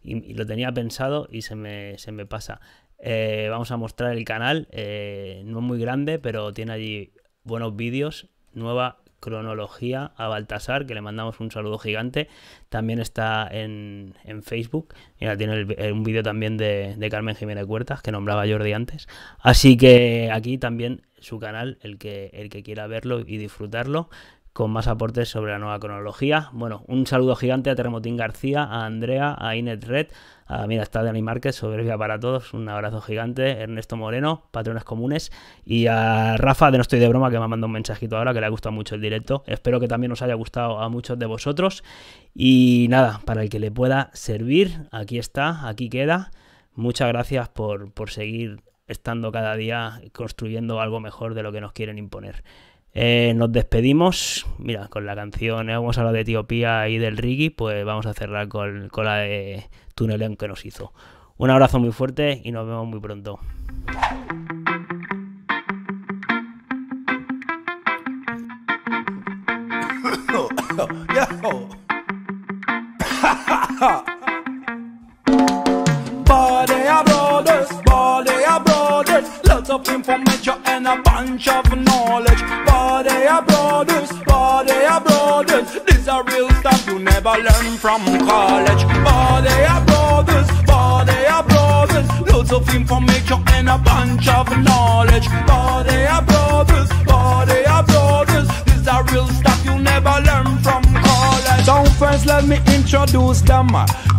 Y, lo tenía pensado y se me, se me pasa. Eh, vamos a mostrar el canal, eh, no es muy grande, pero tiene allí buenos vídeos. Nueva cronología a Baltasar, que le mandamos un saludo gigante. También está en, en Facebook. Mira, tiene eh, un vídeo también de, Carmen Jiménez Huertas, que nombraba Jordi antes. Así que aquí también su canal, el que, el que quiera verlo y disfrutarlo con más aportes sobre la nueva cronología. Bueno, un saludo gigante a Terremotín García, a Andrea, a Inetred, Red, a Mira está Dani Márquez, soberbia para todos, un abrazo gigante, Ernesto Moreno, Patrones Comunes, y a Rafa de No Estoy de Broma, que me ha mandado un mensajito ahora, que le ha gustado mucho el directo. Espero que también os haya gustado a muchos de vosotros. Y nada, para el que le pueda servir, aquí está, aquí queda. Muchas gracias por, por seguir estando cada día construyendo algo mejor de lo que nos quieren imponer. Eh, nos despedimos, mira, con la canción, vamos eh, a hablar de Etiopía y del Rigi, pues vamos a cerrar con, con la de Tuneleón que nos hizo. Un abrazo muy fuerte y nos vemos muy pronto. of information and a bunch of knowledge. But they are brothers, but they are brothers. These are real stuff you never learn from college. But they are brothers, but they are brothers. Loads of information and a bunch of knowledge. But they are brothers, but they are brothers. These are real stuff you never learn from do friends first let me introduce them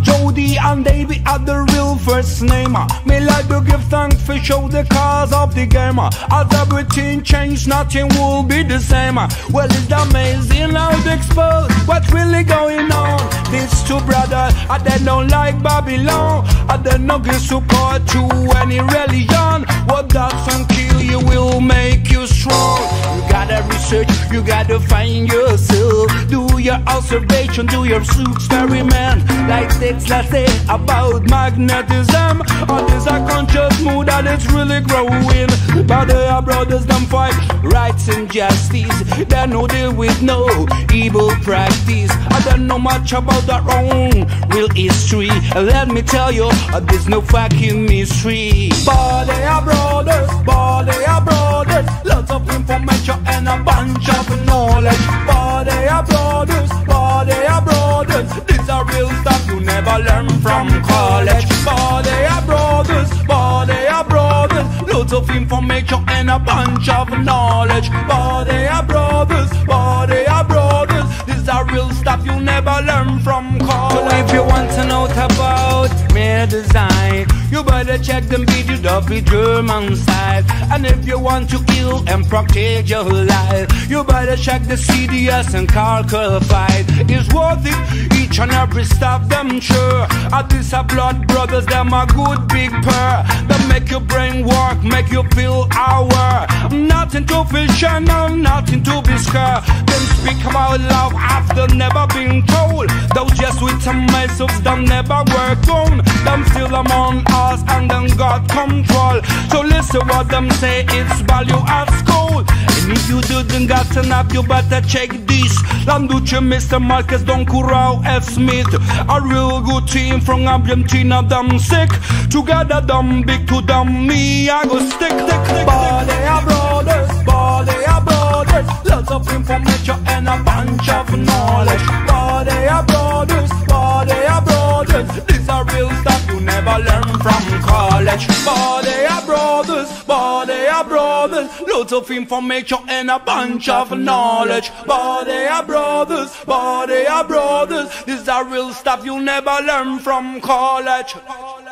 Jody and David are the real first name Me like to give thanks for show the cause of the game As everything change, nothing will be the same Well it's amazing how to expose what's really going on These two brothers, I they don't like Babylon I they not give support to any religion What well, that's and failure will make you strong. You gotta research, you gotta find yourself. Do your observation, do your experiment. Like Tesla said about magnetism. All these a conscious mood that is really growing. But they are brothers that fight rights and justice. They no deal with no evil practice. I don't know much about that own real history. Let me tell you, there's no fucking mystery. But they are brothers, but they information and a bunch of knowledge. But they are brothers, but they are brothers. These are real stuff you never learn from college. But they are brothers, but they are brothers. Loads of information and a bunch of knowledge. But they are brothers, but they are brothers. These are real stuff you never learn from college you want to know about me design, you better check them video of the German side. And if you want to kill and protect your life, you better check the CDS and Carcel fight. It's worth it, each and every stop, them sure. At this a blood brothers, them a good big pair. They make your brain work, make you feel our. Nothing to fashion, no, nothing to be scared. Them speak about love after never been told. Those just with some subs them never work on Them still among us and them got control So listen what them say, it's value at school And if you didn't got enough, you better check this Landucci, Mr. Marquez, Don Curao, F. Smith A real good team from Argentina, them sick Together them big, to them me, I go stick, stick, stick, But they are brothers, but they are brothers Lots of information and a bunch of knowledge never learn from college. But they are brothers, but they are brothers. Lots of information and a bunch of knowledge. But they are brothers, but they are brothers. This is real stuff you never learn from college.